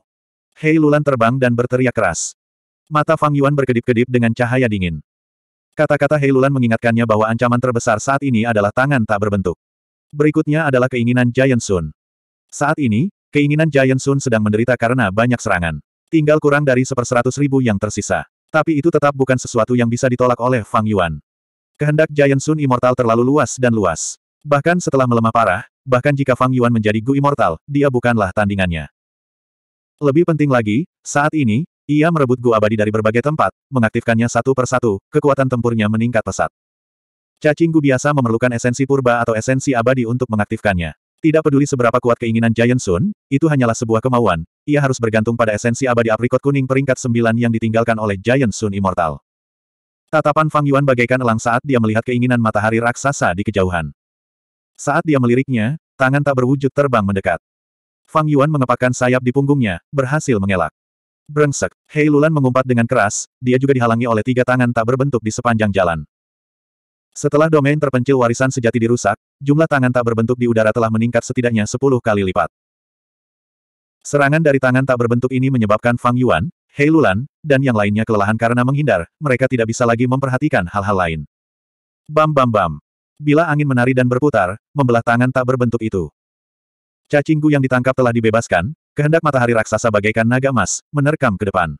Hei Lulan terbang dan berteriak keras. Mata Fang Yuan berkedip-kedip dengan cahaya dingin. Kata-kata Hei Lulan mengingatkannya bahwa ancaman terbesar saat ini adalah tangan tak berbentuk. Berikutnya adalah keinginan Giant Sun. Saat ini, keinginan Giant Sun sedang menderita karena banyak serangan. Tinggal kurang dari seperseratus ribu yang tersisa. Tapi itu tetap bukan sesuatu yang bisa ditolak oleh Fang Yuan. Kehendak Giant Sun Immortal terlalu luas dan luas. Bahkan setelah melemah parah, bahkan jika Fang Yuan menjadi Gu Immortal, dia bukanlah tandingannya. Lebih penting lagi, saat ini, ia merebut Gu Abadi dari berbagai tempat, mengaktifkannya satu persatu, kekuatan tempurnya meningkat pesat. Cacing Gu biasa memerlukan esensi purba atau esensi abadi untuk mengaktifkannya. Tidak peduli seberapa kuat keinginan Giant Sun, itu hanyalah sebuah kemauan, ia harus bergantung pada esensi abadi aprikot kuning peringkat sembilan yang ditinggalkan oleh Giant Sun Immortal. Tatapan Fang Yuan bagaikan elang saat dia melihat keinginan matahari raksasa di kejauhan. Saat dia meliriknya, tangan tak berwujud terbang mendekat. Fang Yuan mengepakkan sayap di punggungnya, berhasil mengelak. Brengsek, Hei Lulan mengumpat dengan keras, dia juga dihalangi oleh tiga tangan tak berbentuk di sepanjang jalan. Setelah domain terpencil warisan sejati dirusak, jumlah tangan tak berbentuk di udara telah meningkat setidaknya 10 kali lipat. Serangan dari tangan tak berbentuk ini menyebabkan Fang Yuan, Hei Lulan, dan yang lainnya kelelahan karena menghindar, mereka tidak bisa lagi memperhatikan hal-hal lain. Bam bam bam. Bila angin menari dan berputar, membelah tangan tak berbentuk itu. Cacingku yang ditangkap telah dibebaskan, kehendak matahari raksasa bagaikan naga emas, menerkam ke depan.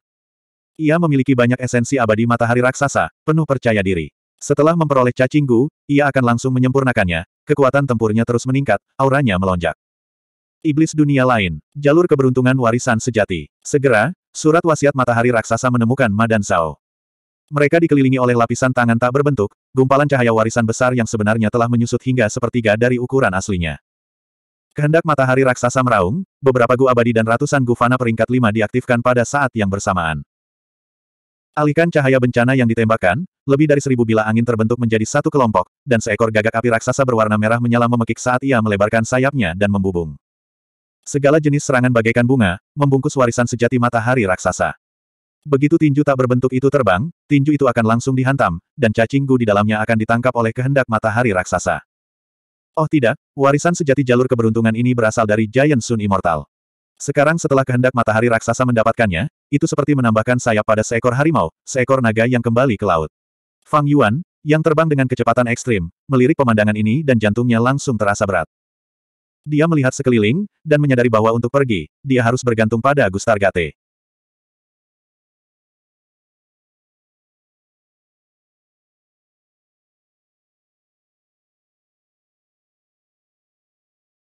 Ia memiliki banyak esensi abadi matahari raksasa, penuh percaya diri. Setelah memperoleh cacing gu, ia akan langsung menyempurnakannya, kekuatan tempurnya terus meningkat, auranya melonjak. Iblis dunia lain, jalur keberuntungan warisan sejati. Segera, surat wasiat matahari raksasa menemukan Madan Sao. Mereka dikelilingi oleh lapisan tangan tak berbentuk, gumpalan cahaya warisan besar yang sebenarnya telah menyusut hingga sepertiga dari ukuran aslinya. Kehendak matahari raksasa meraung, beberapa gu abadi dan ratusan gu fana peringkat lima diaktifkan pada saat yang bersamaan. Alihkan cahaya bencana yang ditembakkan, lebih dari seribu bila angin terbentuk menjadi satu kelompok, dan seekor gagak api raksasa berwarna merah menyala memekik saat ia melebarkan sayapnya dan membubung. Segala jenis serangan bagaikan bunga, membungkus warisan sejati matahari raksasa. Begitu tinju tak berbentuk itu terbang, tinju itu akan langsung dihantam, dan cacing gu di dalamnya akan ditangkap oleh kehendak matahari raksasa. Oh tidak, warisan sejati jalur keberuntungan ini berasal dari Giant Sun Immortal. Sekarang setelah kehendak matahari raksasa mendapatkannya, itu seperti menambahkan sayap pada seekor harimau, seekor naga yang kembali ke laut. Fang Yuan, yang terbang dengan kecepatan ekstrim, melirik pemandangan ini dan jantungnya langsung terasa berat. Dia melihat sekeliling, dan menyadari bahwa untuk pergi, dia harus bergantung pada Gustar Gate.